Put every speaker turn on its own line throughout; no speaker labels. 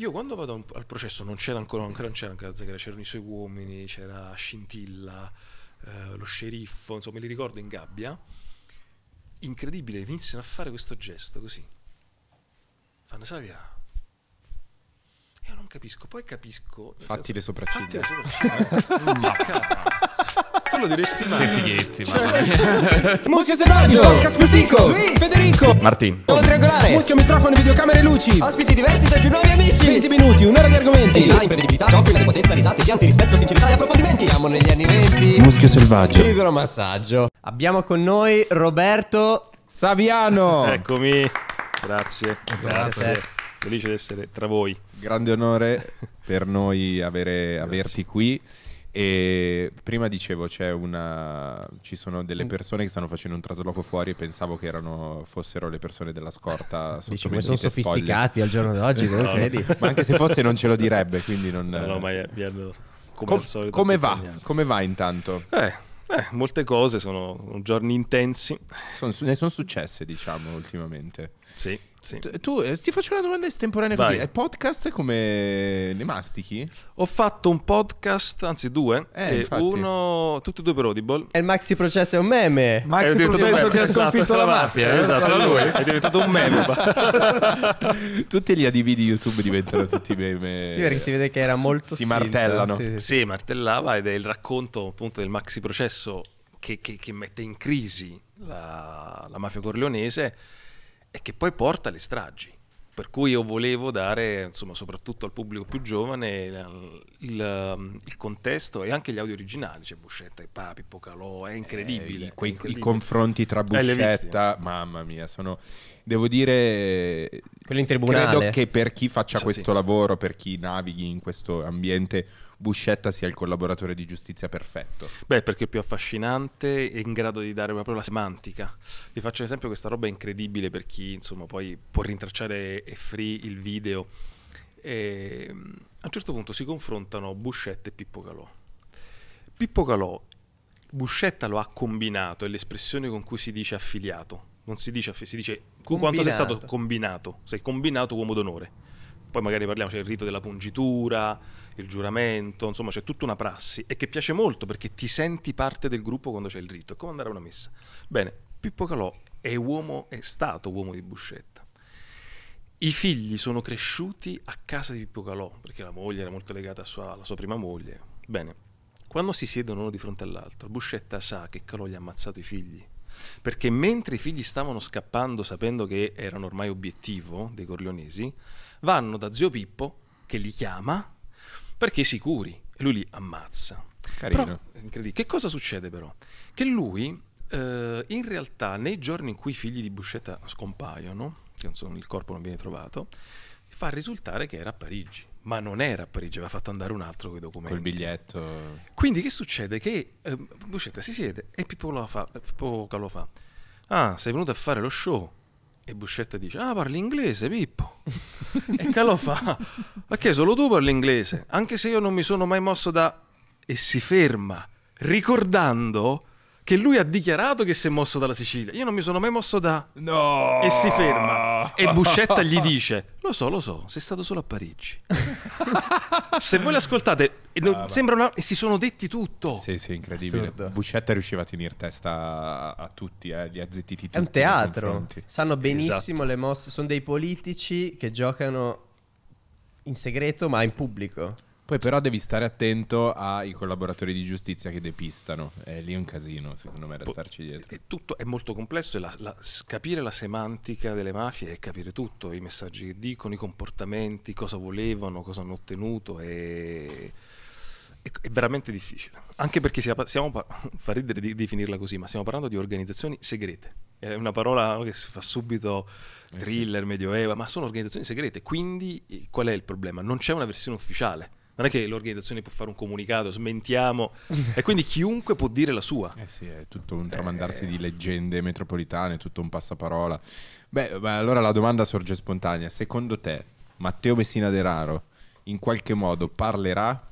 Io quando vado al processo non c'era ancora, ancora non c'era ancora Zaghera, c'erano i suoi uomini, c'era Scintilla, eh, lo sceriffo, insomma, me li ricordo in gabbia. Incredibile, iniziano a fare questo gesto così. Fanno Savia. Io non capisco, poi capisco. Fatti le sopracciglia. Fatti le sopracciglia. Ma cazzo parlo diresti mai. Che fighetti, cioè, ma. Muschio selvaggio, podcast più fico, Luis, Federico, Martin, Oltre triangolare. Muschio
microfono, videocamere e luci, ospiti diversi tra i più nuovi amici. 20 minuti, un'ora di argomenti. Design, imprevedibilità, giochi, potenza, risate, pianti, rispetto, sincerità e approfondimenti. Siamo negli anni 20. Muschio selvaggio. Idromassaggio. Abbiamo con noi Roberto
Saviano. Eccomi. Grazie. Grazie. Grazie. Felice di essere
tra voi.
Grande onore per noi avere, averti qui. E prima dicevo, una... ci sono delle mm. persone che stanno facendo un trasloco fuori e pensavo che erano... fossero le persone della scorta. Dici, come sono spolle. sofisticati al giorno d'oggi, no. Ma anche se fosse non ce lo direbbe, quindi non... No, no ma è,
come, Com- solito, come va? Italiano. Come va intanto? Eh... Eh, molte cose, sono giorni intensi. Son, ne sono
successe, diciamo, ultimamente. Sì. Sì. Tu eh, ti faccio una domanda estemporanea così. Vai. podcast
come ne mastichi? Ho fatto un podcast, anzi due. Eh, e uno, tutti e due per Audible.
E il maxi processo è un meme.
Maxi processo che ha esatto, sconfitto esatto, la, mafia. mafia. Eh, esatto, esatto lui. è diventato un meme.
tutti gli ADV di YouTube diventano tutti meme. Sì, perché si vede che era molto Ti spinto. martellano. Sì,
sì, sì, martellava ed è il racconto appunto del maxi processo che, che, che mette in crisi la, la mafia corleonese e che poi porta alle stragi. Per cui io volevo dare, insomma, soprattutto al pubblico più giovane, il, il, il contesto e anche gli audio originali. C'è cioè Buscetta e Papi, Pocalò, è incredibile. Eh, quei, è incredibile. I confronti tra eh, Buscetta, eh,
mamma mia, sono devo dire credo che per chi faccia sì, questo sì. lavoro per chi navighi in questo ambiente Buscetta sia il collaboratore di giustizia
perfetto? Beh, perché è più affascinante e in grado di dare proprio la semantica. Vi faccio un esempio, questa roba è incredibile per chi insomma poi può rintracciare e free il video. E, ehm, a un certo punto si confrontano Buscetta e Pippo Calò. Pippo Calò, Buscetta lo ha combinato, è l'espressione con cui si dice affiliato, non si dice affiliato, si dice combinato. quanto sei stato combinato, sei combinato uomo d'onore. Poi magari parliamo, c'è cioè il rito della pungitura, il giuramento, insomma c'è tutta una prassi e che piace molto perché ti senti parte del gruppo quando c'è il rito, è come andare a una messa. Bene, Pippo Calò è, uomo, è stato uomo di Buscetta. I figli sono cresciuti a casa di Pippo Calò, perché la moglie era molto legata sua, alla sua prima moglie. Bene, quando si siedono uno di fronte all'altro, Buscetta sa che Calò gli ha ammazzato i figli perché mentre i figli stavano scappando sapendo che erano ormai obiettivo dei corleonesi, vanno da zio Pippo che li chiama perché sicuri. E lui li ammazza. Carino. Però, che cosa succede però? Che lui, eh, in realtà, nei giorni in cui i figli di Buscetta scompaiono, che so, il corpo non viene trovato, fa risultare che era a Parigi. Ma non era a Parigi, aveva fatto andare un altro con i documenti. Col biglietto. Quindi che succede? Che eh, Buscetta si siede e Pippo, fa, Pippo Calò fa, ah, sei venuto a fare lo show? E Buscetta dice, ah parli inglese Pippo. e Calò fa, perché solo tu parli inglese, anche se io non mi sono mai mosso da... E si ferma, ricordando che lui ha dichiarato che si è mosso dalla Sicilia. Io non mi sono mai mosso da... No! E si ferma. E Buscetta gli dice, lo so, lo so, sei stato solo a Parigi. Se voi l'ascoltate, ah, sembra una... si sono detti tutto.
Sì, sì, incredibile. Assurdo. Buscetta riusciva a tenere testa a tutti, eh, li ha zittiti tutti. È un teatro. Sanno esatto. benissimo
esatto. le mosse. Sono dei politici che giocano in segreto ma in pubblico. Poi però devi stare attento ai collaboratori di giustizia
che depistano. È lì un casino, secondo me, restarci dietro. È tutto è molto complesso la, la, capire la semantica delle mafie è capire tutto, i messaggi che dicono, i comportamenti, cosa volevano, cosa hanno ottenuto e è veramente difficile. Anche perché siamo, siamo fa ridere di definirla così, ma stiamo parlando di organizzazioni segrete. È una parola che si fa subito eh thriller, medioevo, ma sono organizzazioni segrete. Quindi eh, qual è il problema? Non c'è una versione ufficiale non è che l'organizzazione può fare un comunicato, smentiamo, e quindi chiunque può dire la sua.
Eh sì, è tutto un tramandarsi eh... di leggende metropolitane, tutto un passaparola. Beh, beh, allora la domanda sorge spontanea. Secondo te, Matteo Messina De Raro in qualche modo parlerà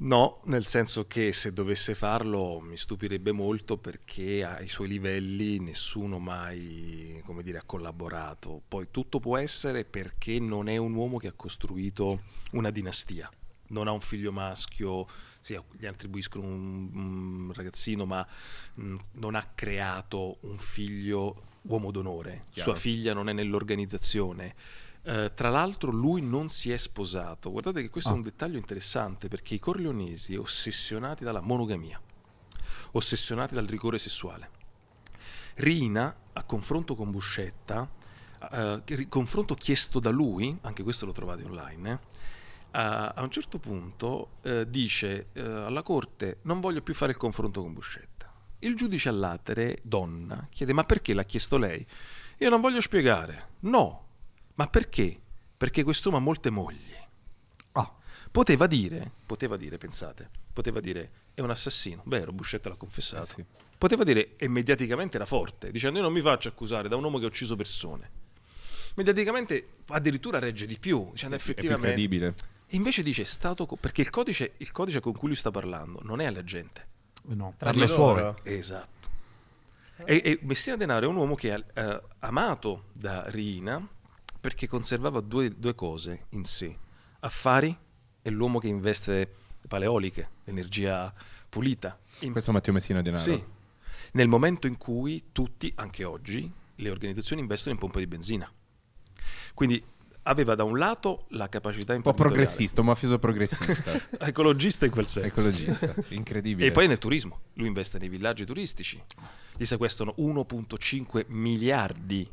No, nel senso che se dovesse farlo mi stupirebbe molto perché ai suoi livelli nessuno mai dire, ha collaborato. Poi tutto può essere perché non è un uomo che ha costruito una dinastia, non ha un figlio maschio, sì, gli attribuiscono un, un ragazzino, ma mh, mm, non ha creato un figlio uomo d'onore. Chiaro. Sua figlia non è nell'organizzazione eh, tra l'altro lui non si è sposato. Guardate che questo ah. è un ah. dettaglio interessante perché i corleonesi ossessionati dalla monogamia, ossessionati dal rigore sessuale. Rina, a confronto con Buscetta, uh, confronto chiesto da lui, anche questo lo trovate online, eh, a un certo punto eh, dice alla corte non voglio più fare il confronto con Buscetta. Il giudice all'atere, donna, chiede ma perché l'ha chiesto lei? Io non voglio spiegare. No, ma perché? Perché quest'uomo ha molte mogli. Ah. Poteva dire, poteva dire, pensate, poteva dire è un assassino, vero, Buscetta l'ha confessato. Eh sì. Poteva dire, e mediaticamente era forte, dicendo io non mi faccio accusare da un uomo che ha ucciso persone. Mediaticamente addirittura regge di più, dicendo sì, effettivamente... È credibile. Invece dice, è stato... Co- perché il codice, il codice con cui lui sta parlando non è alla gente. Eh no, tra le suore. Esatto. E, e, Messina Denaro è un uomo che è uh, eh, amato da Rina, perché conservava due, due cose in sé, affari e l'uomo che investe paleoliche, energia pulita. Questo è Matteo Messina Denaro. Sì. Nel momento in cui tutti, anche oggi, le organizzazioni investono in pompe di benzina. Quindi aveva da un lato la capacità un po' progressista,
un mafioso progressista,
ecologista
in quel senso. Ecologista, incredibile. E poi nel turismo,
lui investe nei villaggi turistici. Gli sequestrano 1.5 miliardi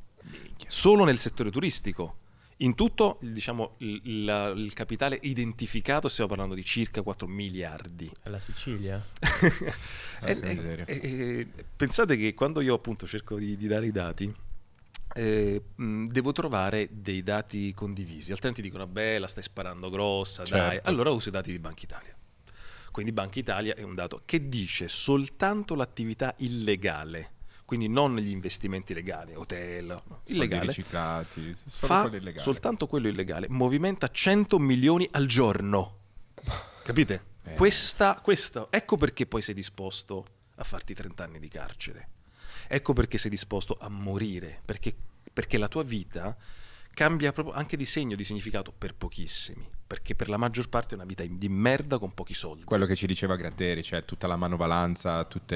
solo nel settore turistico. In tutto diciamo, il, la, il, capitale identificato stiamo parlando di circa 4 miliardi. La
Sicilia? è, e,
e, pensate che quando io appunto cerco di, di dare i dati, eh, mh, devo trovare dei dati condivisi, altrimenti dicono vabbè la stai sparando grossa, certo. dai. Allora uso i dati di Banca Italia. Quindi Banca Italia è un dato che dice soltanto l'attività illegale quindi non gli investimenti legali, hotel, no, illegale, riciclati, fa illegale. soltanto quello illegale, movimenta 100 milioni al giorno. Capite? Eh. Questa, questa, ecco perché poi sei disposto a farti 30 anni di carcere. Ecco perché sei disposto a morire, perché, perché la tua vita cambia proprio anche di segno, di significato per pochissimi perché per la maggior parte è una vita di merda con pochi soldi.
Quello che ci diceva Gratteri, cioè tutta la manovalanza, tutti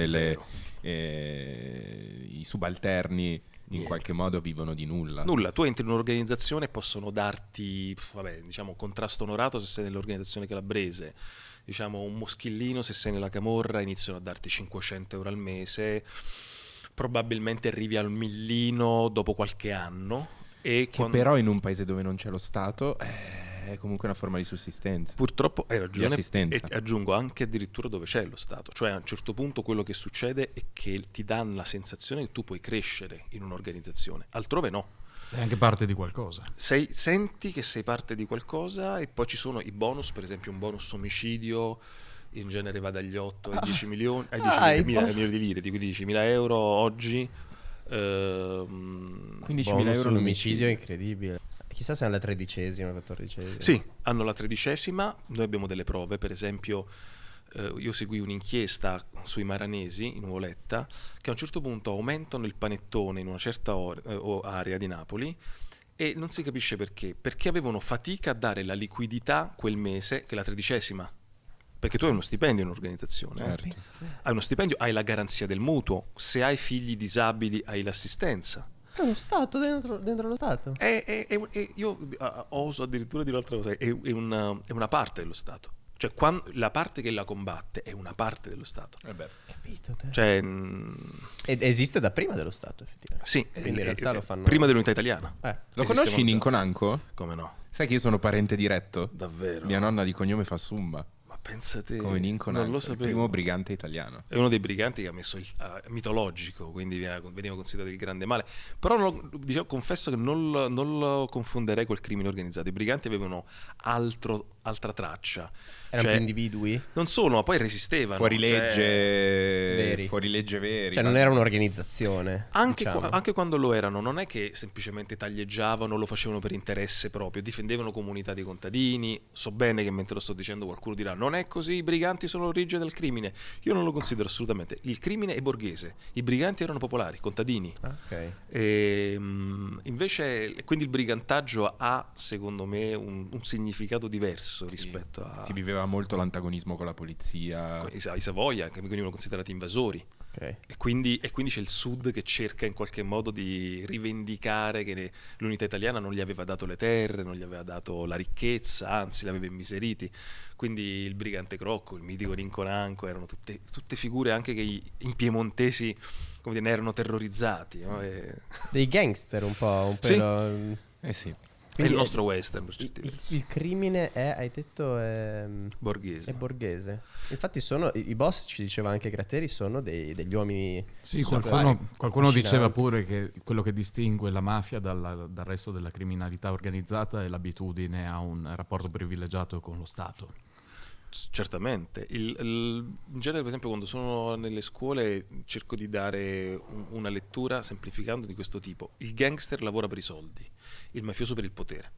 eh, i subalterni in Niente. qualche modo vivono di nulla. Nulla,
tu entri in un'organizzazione e possono darti, vabbè, diciamo, contrasto onorato se sei nell'organizzazione calabrese, diciamo, un moschillino se sei nella Camorra, iniziano a darti 500 euro al mese, probabilmente arrivi al millino dopo qualche anno. che quando... però
in un paese dove non c'è lo Stato... Eh è comunque una forma di sussistenza. Purtroppo hai ragione. E
aggiungo anche addirittura dove c'è lo Stato. Cioè a un certo punto quello che succede è che ti danno la sensazione che tu puoi crescere in un'organizzazione, altrove no. Sei anche parte di qualcosa. Sei, senti che sei parte di qualcosa e poi ci sono i bonus, per esempio un bonus omicidio in genere va dagli 8 ai ah. 10 milioni, ai 10 ah, mila, bon- milioni di lire, di 15 mila euro oggi. Ehm, mila euro l'omicidio è
incredibile. Chissà se è alla tredicesima o alla quattordicesima.
Sì, hanno la tredicesima, noi abbiamo delle prove, per esempio eh, io segui un'inchiesta sui maranesi in Uoletta che a un certo punto aumentano il panettone in una certa eh, area di Napoli e non si capisce perché, perché avevano fatica a dare la liquidità quel mese che è la tredicesima. Perché tu hai uno stipendio in un'organizzazione, eh. certo. hai uno stipendio, hai la garanzia del mutuo, se hai figli disabili hai l'assistenza è uno stato dentro, dentro lo Stato. È, è, è, io oso addirittura dire un'altra cosa, una, è, una, parte dello Stato. Cioè, quando, la parte che la combatte è una parte dello Stato. Eh beh. Capito. Te.
Cioè, Ed esiste da prima dello Stato, effettivamente. Sì,
quindi in eh, realtà lo eh, fanno. Prima dell'unità italiana. Eh. Lo conosci
Ninconanco? Come no?
Sai
che io sono parente diretto? Davvero? Mia nonna di cognome fa Sumba. Pensate, come Lincoln, non lo sapevo. il primo brigante italiano. È
uno dei briganti che ha messo il uh, mitologico, quindi viene, veniva considerato il grande male. Però lo, diciamo, confesso che non, non, lo confonderei col crimine organizzato. I briganti avevano altro, altra traccia. Erano cioè, più individui? Non sono ma poi resistevano. Fuorilegge cioè, veri. Fuorilegge veri. Cioè, non era
un'organizzazione. Anche, diciamo. qua,
anche, quando lo erano, non è che semplicemente taglieggiavano, lo facevano per interesse proprio, difendevano comunità di contadini. So bene che mentre lo sto dicendo qualcuno dirà: Non è così, i briganti sono l'origine del crimine. Io non lo considero assolutamente. Il crimine è borghese, i briganti erano popolari, contadini. Ah, okay. e, ehm, mh, invece, quindi il brigantaggio ha, secondo me, un, un significato diverso sì. rispetto a. Si viveva
aveva molto l'antagonismo con la polizia.
I, Savoia che venivano considerati invasori. Okay. E, quindi, e, quindi, c'è il sud che cerca in qualche modo di rivendicare che l'unità italiana non gli aveva dato le terre, non gli aveva dato la ricchezza, anzi li aveva immiseriti. Quindi il brigante Crocco, il mitico Rinconanco erano tutte, tutte figure anche che i, piemontesi come dire, ne erano terrorizzati. No? E...
Dei gangster un po', un po'. Sì. Mm. Eh sì. Quindi è il
nostro è, western per
certi il, il, crimine è, hai detto, è ehm, borghese. È borghese. Infatti sono,
i boss, ci diceva anche Gratteri, sono dei, degli uomini... Sì, qualcuno, qualcuno diceva pure che quello che distingue la mafia dalla, dal resto della criminalità organizzata è l'abitudine a un rapporto privilegiato con lo Stato. Certamente,
il, il, in genere per esempio quando sono nelle scuole cerco di dare un, una lettura semplificando di questo tipo, il gangster lavora per i soldi, il mafioso per il potere,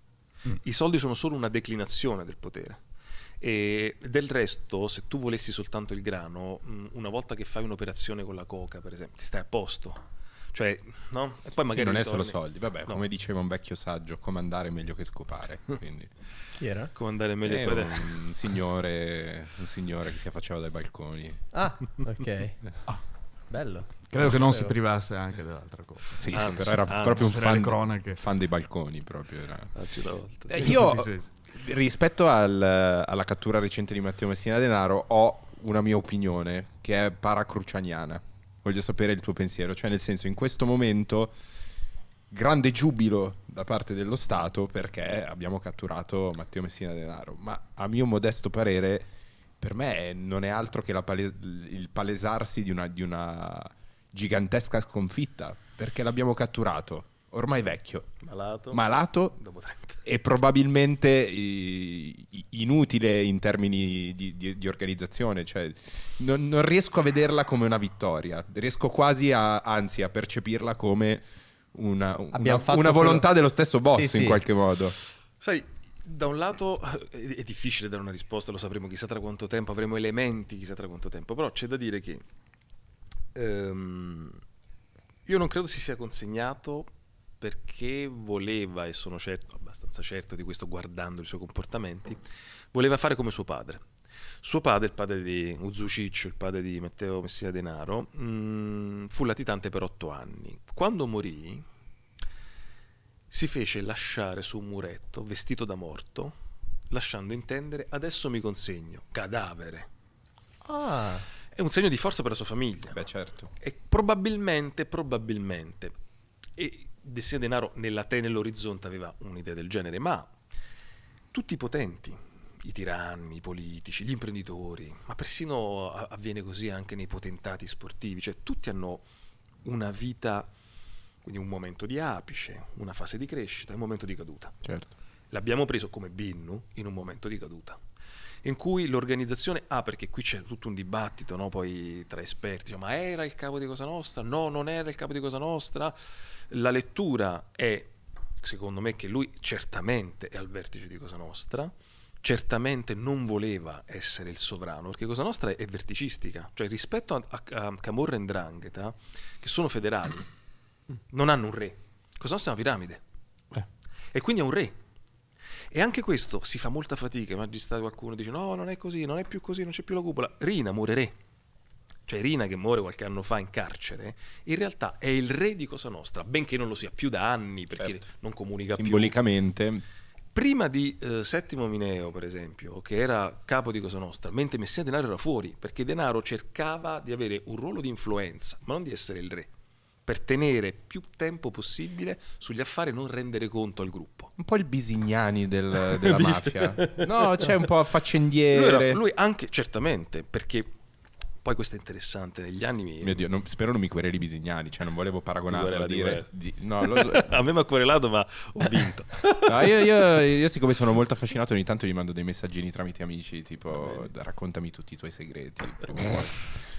mm. i soldi sono solo una declinazione del potere. E del resto, se tu volessi soltanto il grano, mm, una volta che fai un'operazione con la coca, per esempio, ti stai a posto. Cioè, no? E poi magari sì, non è solo soldi, vabbè, no. come
diceva un vecchio saggio, comandare è meglio che scopare. Quindi.
Chi era? Comandare è meglio che scopare.
Un, signore, un signore che si affacciava dai balconi.
Ah, ok. ah. Bello.
Credo non che non si
privasse anche
dell'altra cosa. Sì, anzi, però era anzi, proprio un fan, fan, dei balconi. Proprio era. Anzi, una volta, eh, sì. eh, io, rispetto al, alla cattura recente di Matteo Messina Denaro, ho una mia opinione che è paracrucianiana voglio sapere il tuo pensiero, cioè nel senso in questo momento grande giubilo da parte dello Stato perché abbiamo catturato Matteo Messina Denaro, ma a mio modesto parere per me non è altro che pale- il palesarsi di una, di una gigantesca sconfitta perché l'abbiamo catturato ormai vecchio,
malato, malato
e probabilmente inutile in termini di, di, di organizzazione. Cioè, non, non, riesco a vederla come una vittoria, riesco quasi a, anzi a percepirla come una, una, una volontà dello stesso boss sì, in sì. qualche modo.
Sai, da un lato eh, è difficile dare una risposta, lo sapremo chissà tra quanto tempo, avremo elementi chissà tra quanto tempo, però c'è da dire che... Um, io non credo si sia consegnato perché voleva, e sono certo, abbastanza certo di questo guardando i suoi comportamenti, voleva fare come suo padre. Suo padre, il padre di Uzuciccio, il padre di Matteo Messina Denaro, mh, mm, fu latitante per otto anni. Quando morì, si fece lasciare su un muretto, vestito da morto, lasciando intendere adesso mi consegno, cadavere. Ah. È un segno di forza per la sua famiglia. Beh, certo. E probabilmente, probabilmente, e Dessia Denaro nella te nell'orizzonte aveva un'idea del genere, ma tutti i potenti, i tiranni, i politici, gli imprenditori, ma persino avviene così anche nei potentati sportivi, cioè tutti hanno una vita, quindi un momento di apice, una fase di crescita, un momento di caduta. Certo. L'abbiamo preso come Binnu in un momento di caduta in cui l'organizzazione, ah perché qui c'è tutto un dibattito no? poi tra esperti, cioè, ma era il capo di Cosa Nostra? No, non era il capo di Cosa Nostra? La lettura è, secondo me, che lui certamente è al vertice di Cosa Nostra, certamente non voleva essere il sovrano, perché Cosa Nostra è verticistica, cioè rispetto a, a, a Camorra e Ndrangheta, che sono federali, non hanno un re, Cosa Nostra è una piramide, eh. e quindi è un re, e anche questo si fa molta fatica, i qualcuno dice no, non è così, non è più così, non c'è più la cupola. Rina muore re. Cioè Rina che muore qualche anno fa in carcere, in realtà è il re di Cosa Nostra, benché non lo sia più da anni perché certo. non comunica Simbolicamente. più. Simbolicamente prima di eh, Settimo Mineo, per esempio, che era capo di Cosa Nostra, mentre Messia Denaro era fuori, perché Denaro cercava di avere un ruolo di influenza, ma non di essere il re per tenere più tempo possibile sugli affari e non rendere conto al gruppo.
Un po' il Bisignani del, della mafia. No, c'è cioè un po' affaccendiere. Lui, era,
lui anche, certamente, perché poi questo è interessante, negli anni... Mio Dio, non, spero non mi quereli Bisignani, cioè non volevo paragonarlo a dire... Di, no, lo, a me mi ha querelato ma ho vinto. no, io, io, io,
siccome sono molto affascinato ogni tanto gli mando dei messaggini tramite amici, tipo raccontami tutti i tuoi segreti.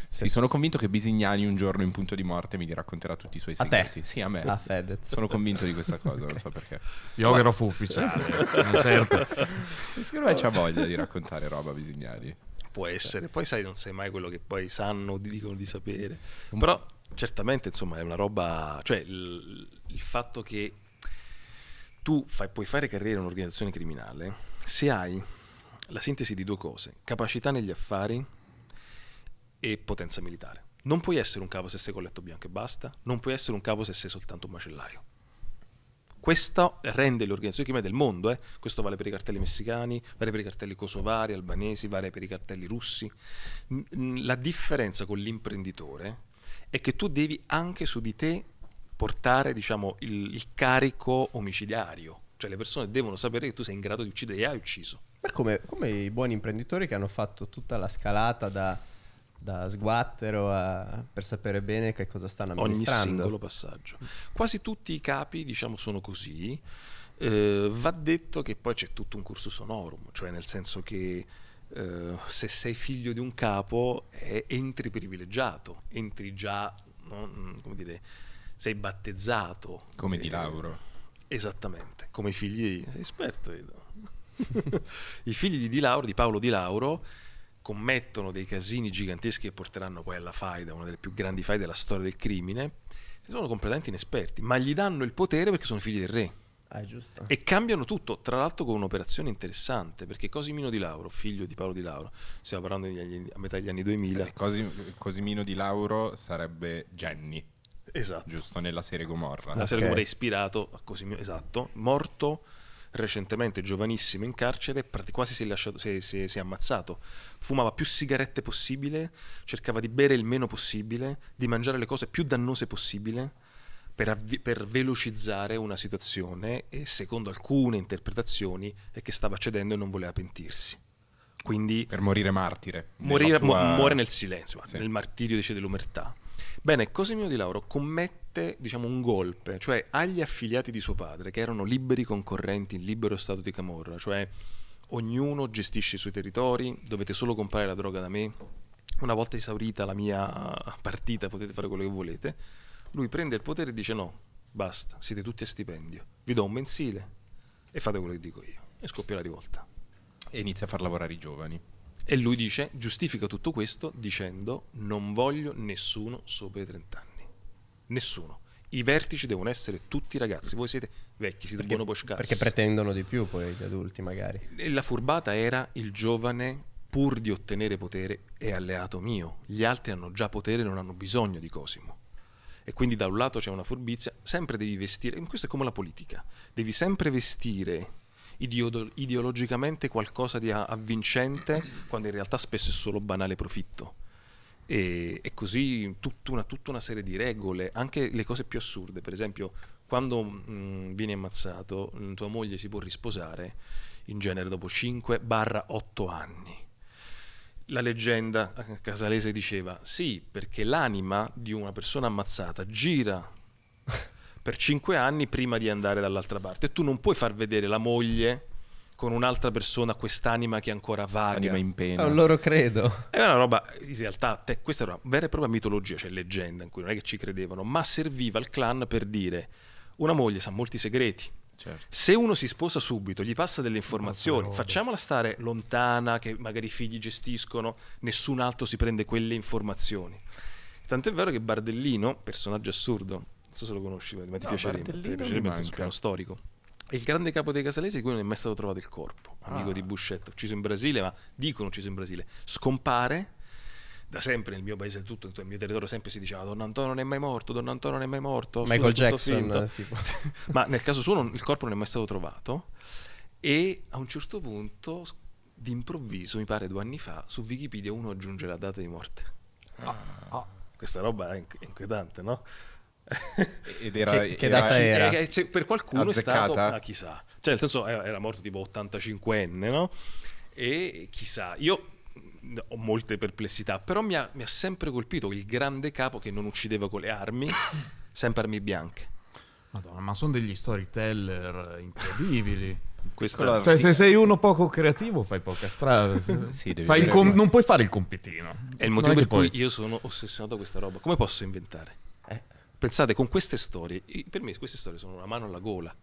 sì, sono convinto che Bisignani un giorno in punto di morte mi racconterà tutti i suoi segreti. A te? Sì, a me. A Fedez. Sono convinto di questa cosa, okay. non so perché. Io ero ma... fu ufficiale, certo. Secondo me c'ha voglia di raccontare
roba Bisignani può essere. Poi sai, non sai mai quello che poi sanno o dicono di sapere. Però certamente, insomma, è una roba... Cioè, il, il fatto che tu fai, puoi fare carriera in un'organizzazione criminale se hai la sintesi di due cose, capacità negli affari e potenza militare. Non puoi essere un capo se sei colletto bianco e basta, non puoi essere un capo se sei soltanto un macellaio. Questo rende le organizzazioni criminali del mondo, eh? questo vale per i cartelli messicani, vale per i cartelli kosovari, albanesi, vale per i cartelli russi. La differenza con l'imprenditore è che tu devi anche su di te portare diciamo, il, il carico omicidiario, cioè le persone devono sapere che tu sei in grado di uccidere e hai ucciso.
Ma come, come i buoni imprenditori che hanno fatto tutta la scalata da da sguattero a, per sapere bene che cosa stanno amministrando. Ogni singolo passaggio.
Quasi tutti i capi, diciamo, sono così. Eh, va detto che poi c'è tutto un cursus honorum, cioè nel senso che eh, se sei figlio di un capo eh, entri privilegiato, entri già, no, mm, come dire, sei battezzato. Come eh, di Lauro. Esattamente, come i figli, sei esperto. I figli di, di Lauro, di Paolo Di Lauro, commettono dei casini giganteschi che porteranno poi alla faida, una delle più grandi faide della storia del crimine, sono completamente inesperti, ma gli danno il potere perché sono figli del re.
Ah, e
cambiano tutto, tra l'altro con un'operazione interessante, perché Cosimino di Lauro, figlio di Paolo di Lauro, stiamo parlando anni, a metà degli anni 2000. Cosi, Cosimino di Lauro sarebbe Jenny. Esatto. Giusto, nella serie
Gomorra. La serie okay. Gomorra è
ispirato a Cosimino, esatto, morto recentemente, giovanissimo, in carcere, quasi si è, lasciato, si, si, si è, ammazzato. Fumava più sigarette possibile, cercava di bere il meno possibile, di mangiare le cose più dannose possibile per, avvi- per velocizzare una situazione e secondo alcune interpretazioni è che stava cedendo e non voleva pentirsi. Quindi, per morire martire. Morire, sua... mu- muore nel silenzio, sì. nel martirio dice dell'umertà. Bene, Cosimino di Lauro commette diciamo, un golpe, cioè agli affiliati di suo padre, che erano liberi concorrenti in libero stato di Camorra, cioè ognuno gestisce i suoi territori, dovete solo comprare la droga da me, una volta esaurita la mia partita potete fare quello che volete, lui prende il potere e dice no, basta, siete tutti a stipendio, vi do un mensile e fate quello che dico io. E scoppia la rivolta. E inizia a far lavorare i giovani. E lui dice, giustifica tutto questo dicendo non voglio nessuno sopra i 30 anni. Nessuno. I vertici devono essere tutti ragazzi, voi siete vecchi, siete perché, buonoposcassi. Perché
pretendono di più poi gli adulti
magari. E la furbata era il giovane pur di ottenere potere è alleato mio, gli altri hanno già potere, non hanno bisogno di Cosimo. E quindi da un lato c'è una furbizia, sempre devi vestire, questo è come la politica, devi sempre vestire ideologicamente qualcosa di avvincente, quando in realtà spesso è solo banale profitto. E, e così tutta una, tutta una, serie di regole, anche le cose più assurde, per esempio quando mh, mm, vieni ammazzato, mm, tua moglie si può risposare in genere dopo 5-8 anni. La leggenda eh, casalese diceva sì, perché l'anima di una persona ammazzata gira per cinque anni prima di andare dall'altra parte. E tu non puoi far vedere la moglie con un'altra persona quest'anima che ancora vaga. Anima in pena. Oh, loro
credo.
È una roba, in realtà, te, questa è una vera e propria mitologia, cioè leggenda in cui non è che ci credevano, ma serviva al clan per dire una moglie sa molti segreti. Certo. Se uno si sposa subito, gli passa delle informazioni, facciamola stare lontana, che magari i figli gestiscono, nessun altro si prende quelle informazioni. Tant'è vero che Bardellino, personaggio assurdo, non so se lo conosci, ma ti no, piacerebbe. Ti piacerebbe penso, un piano storico. Il grande capo dei casalesi di cui non è mai stato trovato il corpo, amico ah. di Buscetta, ucciso in Brasile, ma dicono ucciso in Brasile, scompare. Da sempre nel mio paese, tutto nel mio territorio, sempre si diceva Don Antonio non è mai morto, Don Antonio non è mai morto. Michael Jackson. Eh, ma nel caso suo non, il corpo non è mai stato trovato. E a un certo punto, d'improvviso, mi pare due anni fa, su Wikipedia uno aggiunge la data di morte. Ah. Ah. Questa roba è inquietante, no? Ed era, che, che era, data era? era? Eh, eh, per qualcuno Azzeccata. è stato, ah, chissà, cioè nel senso eh, era morto tipo 85enne, no? E chissà, io mm, ho molte perplessità, però mi ha, mi ha sempre colpito il grande capo che non uccideva con le armi, sempre armi bianche. Madonna, ma sono degli storyteller incredibili. Questa... Cioè, se sei
uno poco creativo, fai poca strada. sì, com- non puoi fare il compitino. È il motivo per cui puoi...
io sono ossessionato da questa roba. Come posso inventare? Pensate, con queste storie, per me queste storie sono una mano alla gola,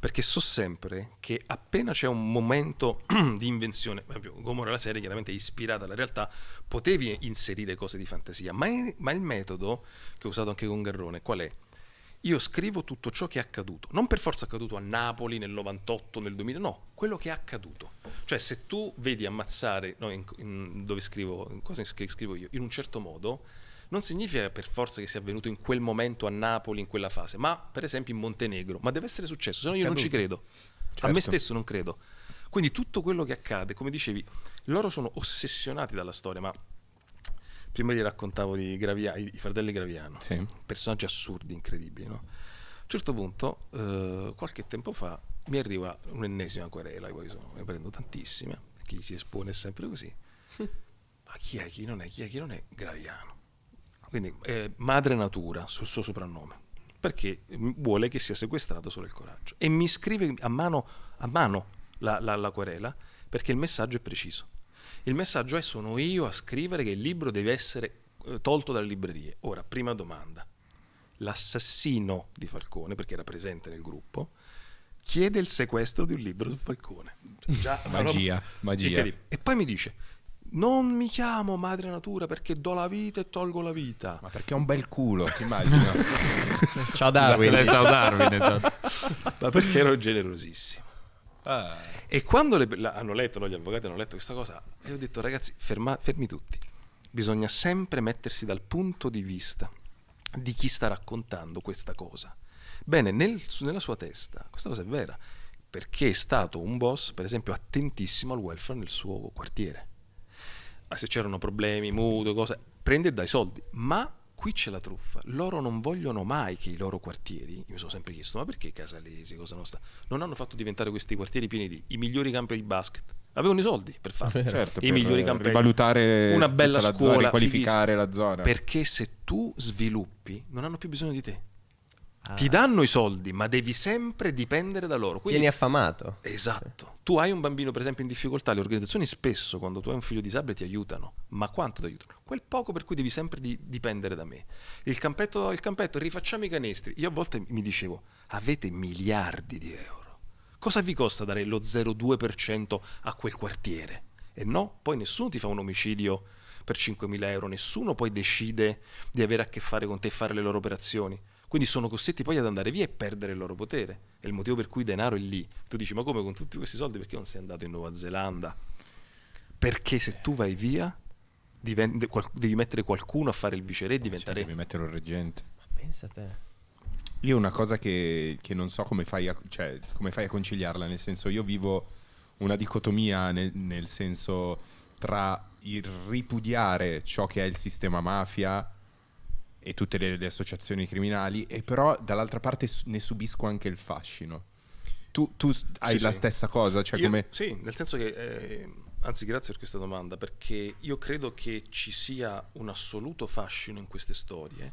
perché so sempre che appena c'è un momento di invenzione, Gomorra la serie chiaramente è ispirata alla realtà, potevi inserire cose di fantasia, ma, è, ma il metodo che ho usato anche con Garrone, qual è? Io scrivo tutto ciò che è accaduto, non per forza accaduto a Napoli nel 98, nel 2000, no, quello che è accaduto. Cioè se tu vedi ammazzare, no, in, in, dove scrivo, cosa scrivo io, in un certo modo, non significa per forza che sia avvenuto in quel momento a Napoli, in quella fase, ma per esempio in Montenegro. Ma deve essere successo, se no io Caduto. non ci credo. Certo. A me certo. stesso non credo. Quindi tutto quello che accade, come dicevi, loro sono ossessionati dalla storia, ma prima gli raccontavo di Gravia, i fratelli Graviano, sì. personaggi assurdi, incredibili. No? A un certo punto, eh, qualche tempo fa, mi arriva un'ennesima querela, poi sono, ne prendo tantissime, chi si espone è sempre così. Hm. Ma chi è, chi non è, chi è, chi non è? Graviano. Quindi eh, Madre Natura, sul suo soprannome, perché mm, vuole che sia sequestrato solo il coraggio. E mi scrive a mano, a mano la, la, la querela perché il messaggio è preciso. Il messaggio è sono io a scrivere che il libro deve essere eh, tolto dalle librerie. Ora, prima domanda. L'assassino di Falcone, perché era presente nel gruppo, chiede il sequestro di un libro su Falcone. Cioè, magia, magia. E poi mi dice, non mi chiamo madre natura perché do la vita e tolgo la vita. Ma perché è un bel culo, ti immagino. ciao Darwin. ciao Darwin. Esatto. Ma perché ero generosissimo. Ah. E quando le, la, hanno letto, no, gli avvocati hanno letto questa cosa, io ho detto ragazzi, ferma, fermi tutti. Bisogna sempre mettersi dal punto di vista di chi sta raccontando questa cosa. Bene, nel, nella sua testa questa cosa è vera, perché è stato un boss, per esempio, attentissimo al welfare nel suo quartiere se c'erano problemi, muto, cose, prende e dai soldi. Ma qui c'è la truffa. Loro non vogliono mai che i loro quartieri, io mi sono sempre chiesto, ma perché Casalesi, Cosa Nostra, non hanno fatto diventare questi quartieri pieni di i migliori campi di basket? Avevano i soldi per farlo, certo, i per migliori eh, campi. Valutare una bella scuola, zona, qualificare la zona. Perché se tu sviluppi, non hanno più bisogno di te Ah. Ti danno i soldi, ma devi sempre dipendere da loro. Quindi, Tieni affamato. Esatto. Tu hai un bambino, per esempio, in difficoltà. Le organizzazioni spesso, quando tu hai un figlio disabile, ti aiutano. Ma quanto ti aiutano? Quel poco per cui devi sempre di dipendere da me. Il campetto, il campetto, rifacciamo i canestri. Io a volte mi dicevo, avete miliardi di euro. Cosa vi costa dare lo 0,2% a quel quartiere? E no, poi nessuno ti fa un omicidio per 5.000 euro, nessuno poi decide di avere a che fare con te e fare le loro operazioni. Quindi sono costretti poi ad andare via e perdere il loro potere. È il motivo per cui denaro è lì. Tu dici, ma come con tutti questi soldi perché non sei andato in Nuova Zelanda? Perché se tu vai via diventi, devi mettere qualcuno a fare il viceré e diventare... devi mettere un reggente.
Ma pensa te.
Io una
cosa che, che non so come fai, a, cioè, come fai, a, conciliarla, nel senso io vivo una dicotomia nel, nel senso tra il ripudiare ciò che è il sistema mafia e tutte le, le associazioni criminali, e però dall'altra parte ne subisco anche il fascino. Tu, tu hai sì, la sì. stessa cosa? Cioè io, come...
Sì, nel senso che... Eh, anzi, grazie per questa domanda, perché io credo che ci sia un assoluto fascino in queste storie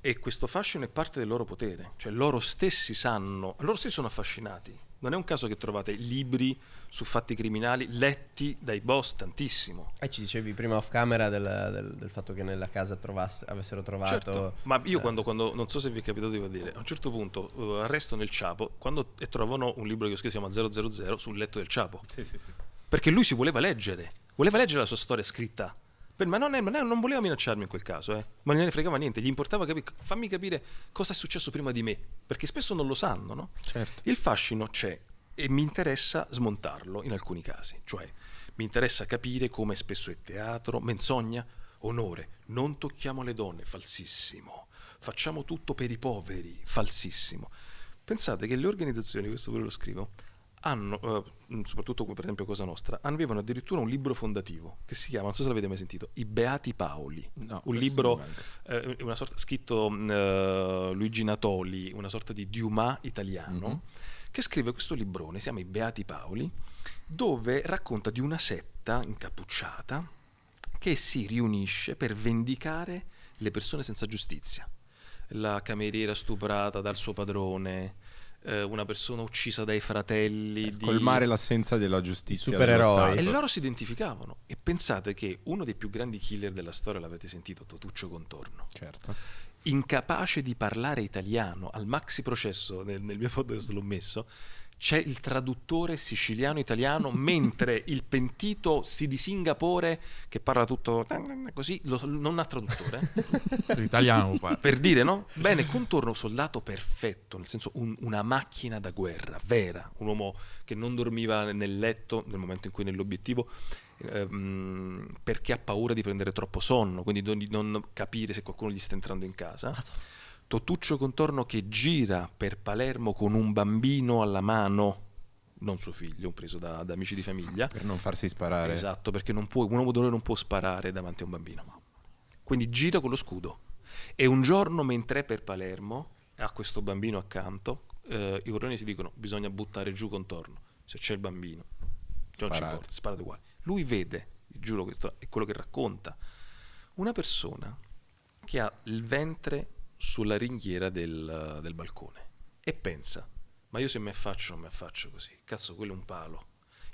e questo fascino è parte del loro potere, cioè loro stessi sanno, loro stessi sono affascinati non è un caso che trovate libri su fatti criminali letti dai boss tantissimo. E eh, ci dicevi
prima off camera del, del, del fatto che nella casa trovasse, avessero trovato... Certo.
Ma io eh. quando, quando, non so se vi è capitato di dire, a un certo punto uh, eh, arrestano il Ciapo quando, e trovano un libro che ho scritto si chiama 000 sul letto del Ciapo. Sì, sì, sì. Perché lui si voleva leggere, voleva leggere la sua storia scritta per, ma non, è, non, è, non, voleva minacciarmi in quel caso, eh. ma non ne fregava niente, gli importava capire, fammi capire cosa è successo prima di me, perché spesso non lo sanno. No? Certo. Il fascino c'è e mi interessa smontarlo in alcuni casi, cioè mi interessa capire come spesso è teatro, menzogna, onore, non tocchiamo le donne, falsissimo, facciamo tutto per i poveri, falsissimo. Pensate che le organizzazioni, questo ve lo scrivo, hanno, eh, soprattutto per esempio Cosa Nostra, avevano addirittura un libro fondativo che si chiama, non so se l'avete mai sentito, I Beati Paoli, no, un libro, eh, una sorta, scritto eh, Luigi Natoli, una sorta di Dumas italiano, mm-hmm. che scrive questo librone, si chiama I Beati Paoli, dove racconta di una setta incappucciata che si riunisce per vendicare le persone senza giustizia. La cameriera stuprata dal suo padrone, eh, una persona uccisa dai fratelli. Eh, di... Colmare
l'assenza della
giustizia. Supereroi. E loro si identificavano. E pensate che uno dei più grandi killer della storia, l'avete sentito, Totuccio Contorno. Certo. Incapace di parlare italiano, al maxi processo, nel, nel mio podcast l'ho messo, c'è il traduttore siciliano-italiano, mentre il pentito si di Singapore, che parla tutto così, lo, non ha traduttore. Eh? italiano parla. Per dire, no? Bene, contorno soldato perfetto, nel senso un, una macchina da guerra, vera, un uomo che non dormiva nel letto nel momento in cui nell'obiettivo ehm, perché ha paura di prendere troppo sonno, quindi di non capire se qualcuno gli sta entrando in casa. Madonna Totuccio Contorno che gira per Palermo con un bambino alla mano non suo figlio, preso da, da, amici di famiglia. Per non farsi sparare. Esatto, perché può, un uomo d'onore non può sparare davanti a un bambino. Quindi gira con lo scudo. E un giorno, mentre è per Palermo, ha questo bambino accanto, eh, i corroni si dicono bisogna buttare giù contorno. Se c'è il bambino, cioè non ci importa, sparate uguale. Lui vede, giuro questo è quello che racconta, una persona che ha il ventre sulla ringhiera del, del balcone e pensa, ma io se mi affaccio non mi affaccio così, cazzo quello è un palo.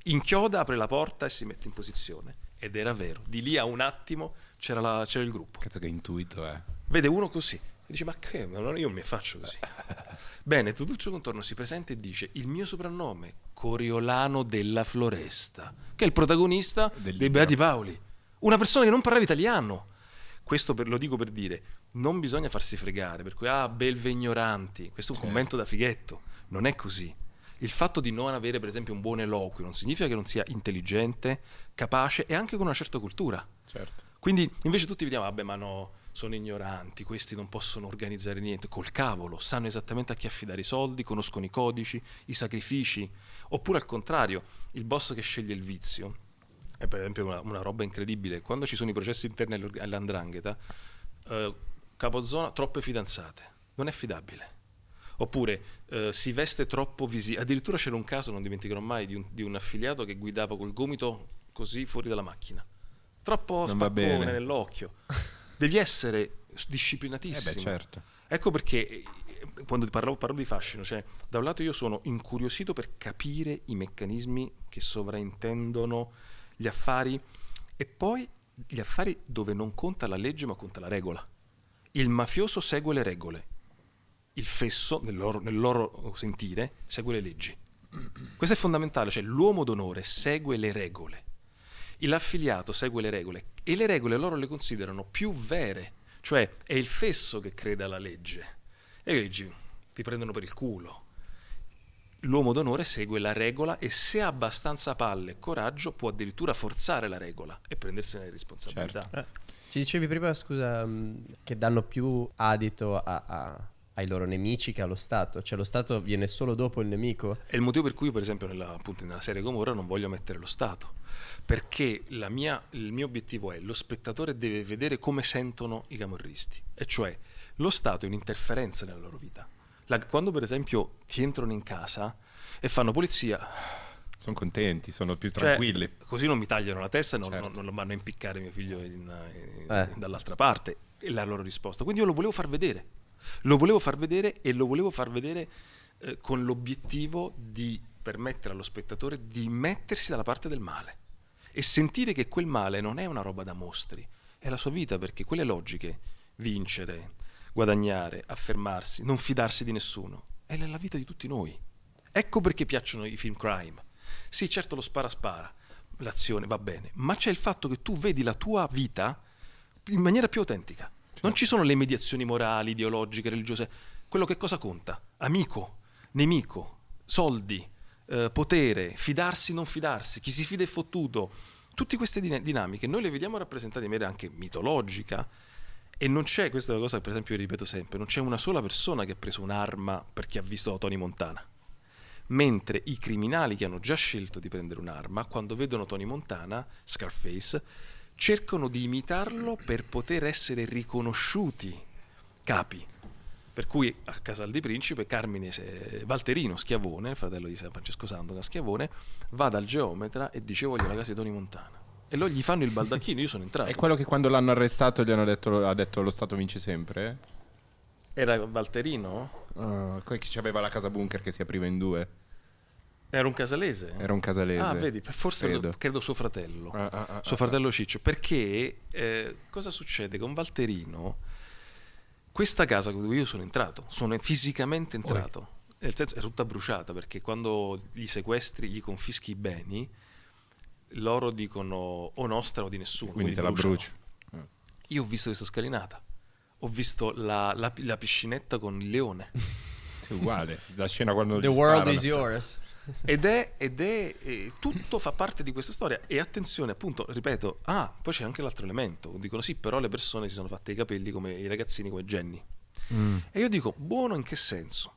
Inchioda, apre la porta e si mette in posizione. Ed era vero, di lì a un attimo c'era, la, c'era il gruppo. Cazzo che intuito è. Eh. Vede uno così e dice, ma che, ma io mi affaccio così. Bene, Tutuccio Contorno si presenta e dice, il mio soprannome, Coriolano della Floresta, che è il protagonista Del dei Beati Paoli. Una persona che non parlava italiano. Questo per, lo dico per dire, non bisogna farsi fregare, per cui, ah, belve ignoranti, questo è un certo. commento da fighetto, non è così. Il fatto di non avere, per esempio, un buon eloquio non significa che non sia intelligente, capace e anche con una certa cultura. Certo. Quindi invece tutti vediamo, vabbè, ma no, sono ignoranti, questi non possono organizzare niente, col cavolo, sanno esattamente a chi affidare i soldi, conoscono i codici, i sacrifici. Oppure al contrario, il boss che sceglie il vizio, è per esempio una, una roba incredibile, quando ci sono i processi interni all'andrangheta, eh, capozona, troppe fidanzate, non è fidabile. Oppure eh, si veste troppo visibile. Addirittura c'era un caso, non dimenticherò mai, di un, di un, affiliato che guidava col gomito così fuori dalla macchina. Troppo non spaccone nell'occhio. Devi essere disciplinatissimo. Eh beh, certo. Ecco perché eh, quando parlo, parlo di fascino, cioè da un lato io sono incuriosito per capire i meccanismi che sovraintendono gli affari e poi gli affari dove non conta la legge ma conta la regola. Il mafioso segue le regole, il fesso, nel loro, nel loro sentire, segue le leggi. Questo è fondamentale, cioè l'uomo d'onore segue le regole, l'affiliato segue le regole e le regole loro le considerano più vere, cioè è il fesso che crede alla legge. E le leggi ti prendono per il culo. L'uomo d'onore segue la regola e se ha abbastanza palle e coraggio può addirittura forzare la regola e prendersene le responsabilità. Certo. Eh.
Ci dicevi prima, scusa, mm, che danno più adito a, a, ai loro nemici che allo Stato,
cioè lo Stato viene solo dopo il nemico. È il motivo per cui, per esempio, nella, appunto, nella serie Gomorra non voglio mettere lo Stato, perché mia, il mio obiettivo è lo spettatore deve vedere come sentono i camorristi, e cioè lo Stato è un'interferenza nella loro vita. La, quando per esempio ti entrano in casa e fanno polizia, sono contenti, sono più cioè, tranquilli. Cioè, così non mi tagliano la testa e non, certo. non, non, lo vanno a impiccare mio figlio in, in, eh. dall'altra parte. E la loro risposta. Quindi io lo volevo far vedere. Lo volevo far vedere e lo volevo far vedere eh, con l'obiettivo di permettere allo spettatore di mettersi dalla parte del male e sentire che quel male non è una roba da mostri, è la sua vita perché quelle logiche, vincere, guadagnare, affermarsi, non fidarsi di nessuno, è la vita di tutti noi. Ecco perché piacciono i film crime sì, certo lo spara spara, l'azione va bene, ma c'è il fatto che tu vedi la tua vita in maniera più autentica. Certo. Non ci sono le mediazioni morali, ideologiche, religiose. Quello che cosa conta? Amico, nemico, soldi, eh, potere, fidarsi, non fidarsi, chi si fida è fottuto. Tutte queste din dinamiche noi le vediamo rappresentate in maniera anche mitologica e non c'è, questa è una cosa che per esempio io ripeto sempre, non c'è una sola persona che ha preso un'arma perché ha visto Tony Montana mentre i criminali che hanno già scelto di prendere un'arma, quando vedono Tony Montana, Scarface, cercano di imitarlo per poter essere riconosciuti capi. Per cui a Casal di Principe Carmine eh, Valterino Schiavone, fratello di San Francesco Sandona Schiavone, va dal geometra e dice voglio la casa di Tony Montana. E loro gli fanno il baldacchino, io sono entrato. È
quello che quando l'hanno arrestato gli hanno detto, ha detto lo Stato vince sempre?
Era Valterino?
Uh, che c'aveva la casa bunker che si apriva in due.
Era un casalese? Era un casalese. Ah, vedi, forse credo, credo suo fratello. Ah, ah, ah, suo ah, fratello ah. Ciccio. Perché eh, cosa succede? Con Valterino, questa casa dove io sono entrato, sono fisicamente entrato. Oh. Nel senso, è tutta bruciata perché quando gli sequestri, gli confischi i beni, loro dicono o nostra o di nessuno. Quindi te la brucio. Eh. Io ho visto questa scalinata ho visto la, la, la piscinetta con il leone.
uguale la scena quando The world sparano. is
yours ed è, ed è, è, tutto fa parte di questa storia e attenzione appunto ripeto ah poi c'è anche l'altro elemento dicono sì però le persone si sono fatte i capelli come i ragazzini come Jenny mm. e io dico buono in che senso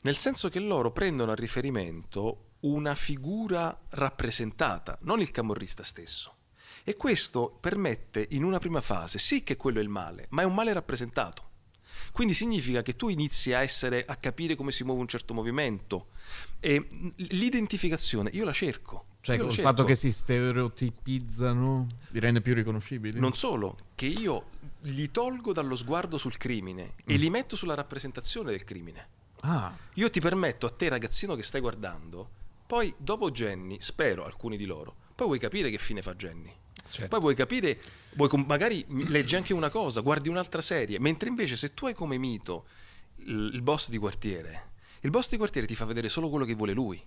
nel senso che loro prendono a riferimento una figura rappresentata non il camorrista stesso e questo permette in una prima fase sì che quello è il male, ma è un male rappresentato. Quindi significa che tu inizi a, essere, a capire come si muove un certo movimento e l'identificazione io la cerco. Cioè, il fatto che
si stereotipizzano li rende più riconoscibili. Non
solo, che io li tolgo dallo sguardo sul crimine mm. e li metto sulla rappresentazione del crimine. Ah. Io ti permetto a te, ragazzino che stai guardando, poi dopo Jenny, spero alcuni di loro, poi vuoi capire che fine fa Jenny. Certo. Poi vuoi capire, vuoi magari leggi anche una cosa, guardi un'altra serie, mentre invece se tu hai come mito il boss di quartiere, il boss di quartiere ti fa vedere solo quello che vuole lui.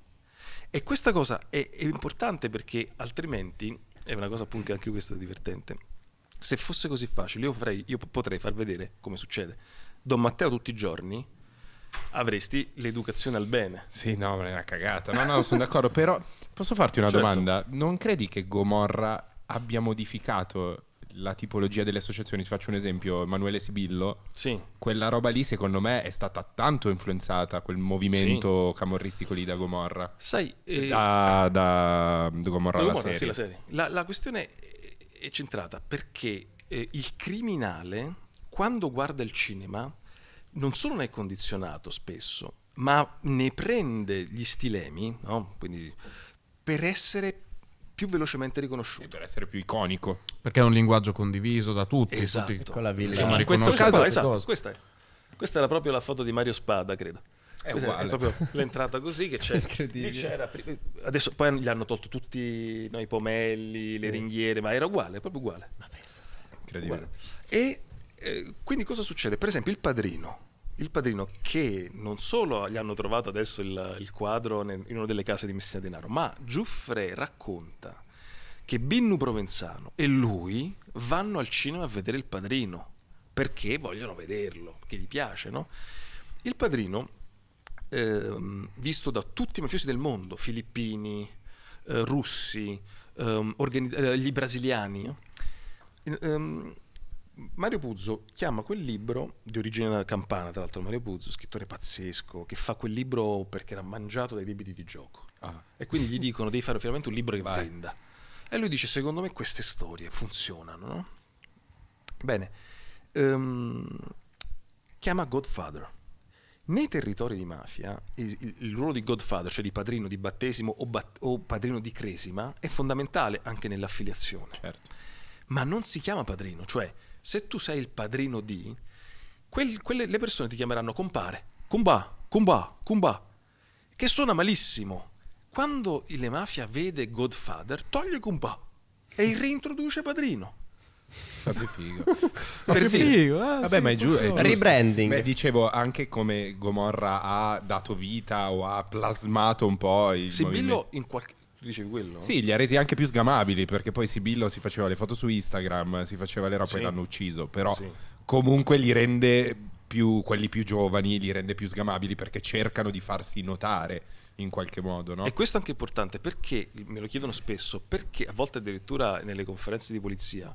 E questa cosa è, è importante perché altrimenti, è una cosa appunto anche questa divertente, se fosse così facile io, farei, io potrei far vedere come succede. Don Matteo tutti i giorni avresti l'educazione al bene. Sì, no, ma è una cagata. No, no, sono d'accordo,
però posso farti una certo. domanda? Non credi che Gomorra abbia modificato la tipologia delle associazioni, ti faccio un esempio, Emanuele Sibillo, sì. quella roba lì secondo me è stata tanto influenzata, quel movimento sì. camorristico lì da Gomorra. Sai, eh, da, da, da, Gomorra, alla serie. Sì, la, serie.
La, la, questione è centrata perché eh, il criminale, quando guarda il cinema, non solo ne è condizionato spesso, ma ne prende gli stilemi, no? Quindi, per essere più velocemente riconosciuto. E per essere più iconico.
Perché è un linguaggio condiviso da tutti. Esatto. tutti. Con la villa. Cioè, in questo caso, esatto, questa, è.
questa era proprio la foto di Mario Spada, credo. È, è proprio l'entrata così che c'è. c'era. Adesso poi gli hanno tolto tutti no, i pomelli, sì. le ringhiere, ma era uguale, proprio uguale. Ma pensa. Incredibile. Uguale. E eh, quindi cosa succede? Per esempio il padrino il Padrino che non solo gli hanno trovato adesso il, il quadro in una delle case di Messina Denaro, ma Giuffre racconta che Binnu Provenzano e lui vanno al cinema a vedere Il Padrino perché vogliono vederlo, che gli piace, no? Il Padrino, eh, visto da tutti i mafiosi del mondo, filippini, eh, russi, ehm, eh, organi- gli brasiliani, no? Eh, ehm, Mario Puzzo chiama quel libro, di origine campana tra l'altro Mario Puzzo, scrittore pazzesco, che fa quel libro perché era mangiato dai debiti di gioco. Ah. E quindi gli dicono devi fare finalmente un libro che venda. E lui dice secondo me queste storie funzionano. No? Bene, um, chiama Godfather. Nei territori di mafia il, il, ruolo di Godfather, cioè di padrino di battesimo o, bat, o padrino di cresima, è fondamentale anche nell'affiliazione. Certo. Ma non si chiama padrino, cioè se tu sei il padrino di, quel, quelle, le persone ti chiameranno compare, cumba, cumba, cumba, che suona malissimo. Quando le mafia vede Godfather, toglie cumba e reintroduce padrino.
Fa più figo.
per figo. figo. Ah, Vabbè, sì, ma è, giu- è giusto. Rebranding. Beh,
dicevo anche come Gomorra ha dato vita o ha plasmato un po' il. Sibillo,
in qualche dicevi quello? Sì, li ha
resi anche più sgamabili perché poi Sibillo si faceva le foto su Instagram, si faceva le robe sì. e l'hanno ucciso, però sì. comunque li rende più, quelli più giovani, li rende più sgamabili perché cercano
di farsi notare in qualche modo. No? E questo è anche importante perché, me lo chiedono spesso, perché a volte addirittura nelle conferenze di polizia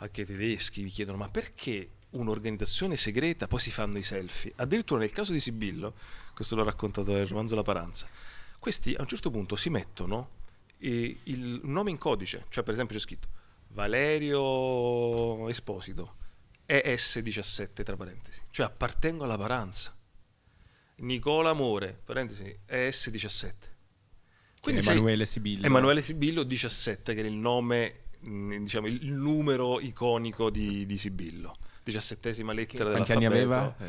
anche i tedeschi mi chiedono ma perché un'organizzazione segreta poi si fanno i selfie? Addirittura nel caso di Sibillo, questo l'ho raccontato nel romanzo La Paranza, questi a un certo punto si mettono il nome in codice, cioè per esempio c'è scritto Valerio Esposito, ES17 tra parentesi, cioè appartengo alla paranza. Nicola Amore, parentesi, ES17. Quindi Emanuele Sibillo. Emanuele Sibillo 17, che era il nome, mm, diciamo, il numero iconico di, di Sibillo. Diciassettesima lettera Quanti anni aveva? Eh.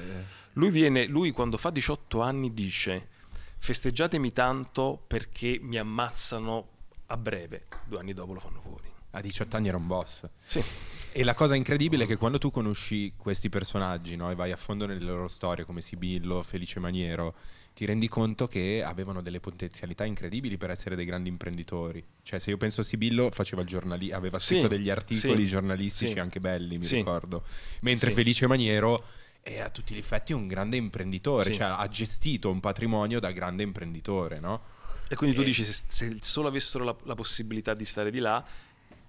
Lui, viene, lui quando fa 18 anni dice festeggiatemi tanto perché mi ammazzano a breve, due anni dopo lo fanno fuori.
A 18 anni era un boss. Sì. E la cosa incredibile è che quando tu conosci questi personaggi no, e vai a fondo nelle loro storie, come Sibillo, Felice Maniero, ti rendi conto che avevano delle potenzialità incredibili per essere dei grandi imprenditori. Cioè, se io penso a Sibillo, giornali- aveva scritto sì, degli articoli sì, giornalistici sì, anche belli, mi ricordo. Mentre Felice Maniero è a tutti gli effetti un grande imprenditore, cioè ha gestito un patrimonio da grande imprenditore, no? E quindi e... tu dici, se,
se, solo avessero la, la possibilità di stare di là,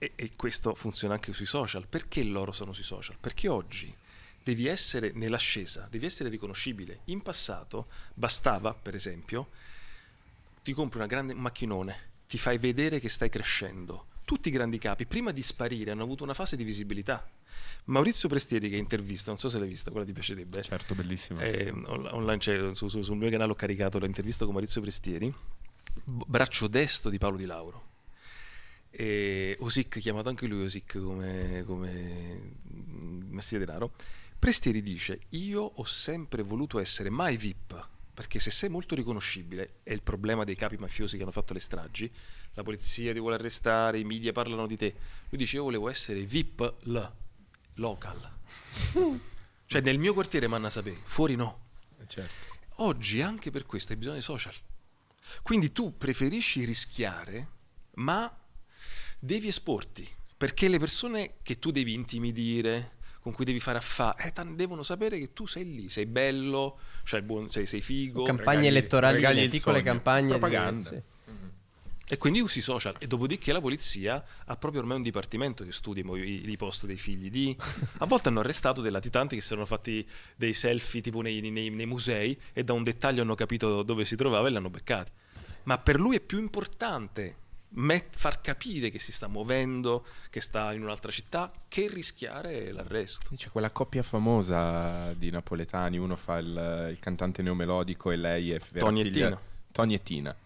e, e, questo funziona anche sui social, perché loro sono sui social? Perché oggi devi essere nell'ascesa, devi essere riconoscibile. In passato bastava, per esempio, ti compri una grande macchinone, ti fai vedere che stai crescendo. Tutti i grandi capi, prima di sparire, hanno avuto una fase di visibilità. Maurizio Prestieri che intervista, non so se l'hai vista, quella ti piacerebbe. Certo, bellissima. Eh, online, cioè, su, su, sul mio canale ho caricato l'intervista con Maurizio Prestieri braccio destro di Paolo Di Lauro. E Osic, chiamato anche lui Osic come, come mm, mestiere denaro, Prestieri dice, io ho sempre voluto essere mai VIP, perché se sei molto riconoscibile, è il problema dei capi mafiosi che hanno fatto le stragi, la polizia ti vuole arrestare, i media parlano di te, lui dice, io volevo essere VIP l, local. cioè nel mio quartiere manna sapere, fuori no. Eh, certo. Oggi anche per questo hai bisogno dei social. Quindi tu preferisci rischiare, ma devi esporti, perché le persone che tu devi intimidire, con cui devi fare affare, eh, devono sapere che tu sei lì, sei bello, cioè buon, sei, sei, figo. Campagne regali, elettorali, regali piccole campagne. Propaganda. Di, sì. E quindi usi social. E dopodiché la polizia ha proprio ormai un dipartimento che studia i, i post dei figli di... A volte hanno arrestato dei latitanti che si erano fatti dei selfie tipo nei, nei, nei musei e da un dettaglio hanno capito dove si trovava e l'hanno beccato. Ma per lui è più importante met- far capire che si sta muovendo, che sta in un'altra città, che rischiare l'arresto. C'è
quella coppia famosa di napoletani, uno fa il, il cantante neomelodico e lei è... Vera Tony e Tina. Tony e Tina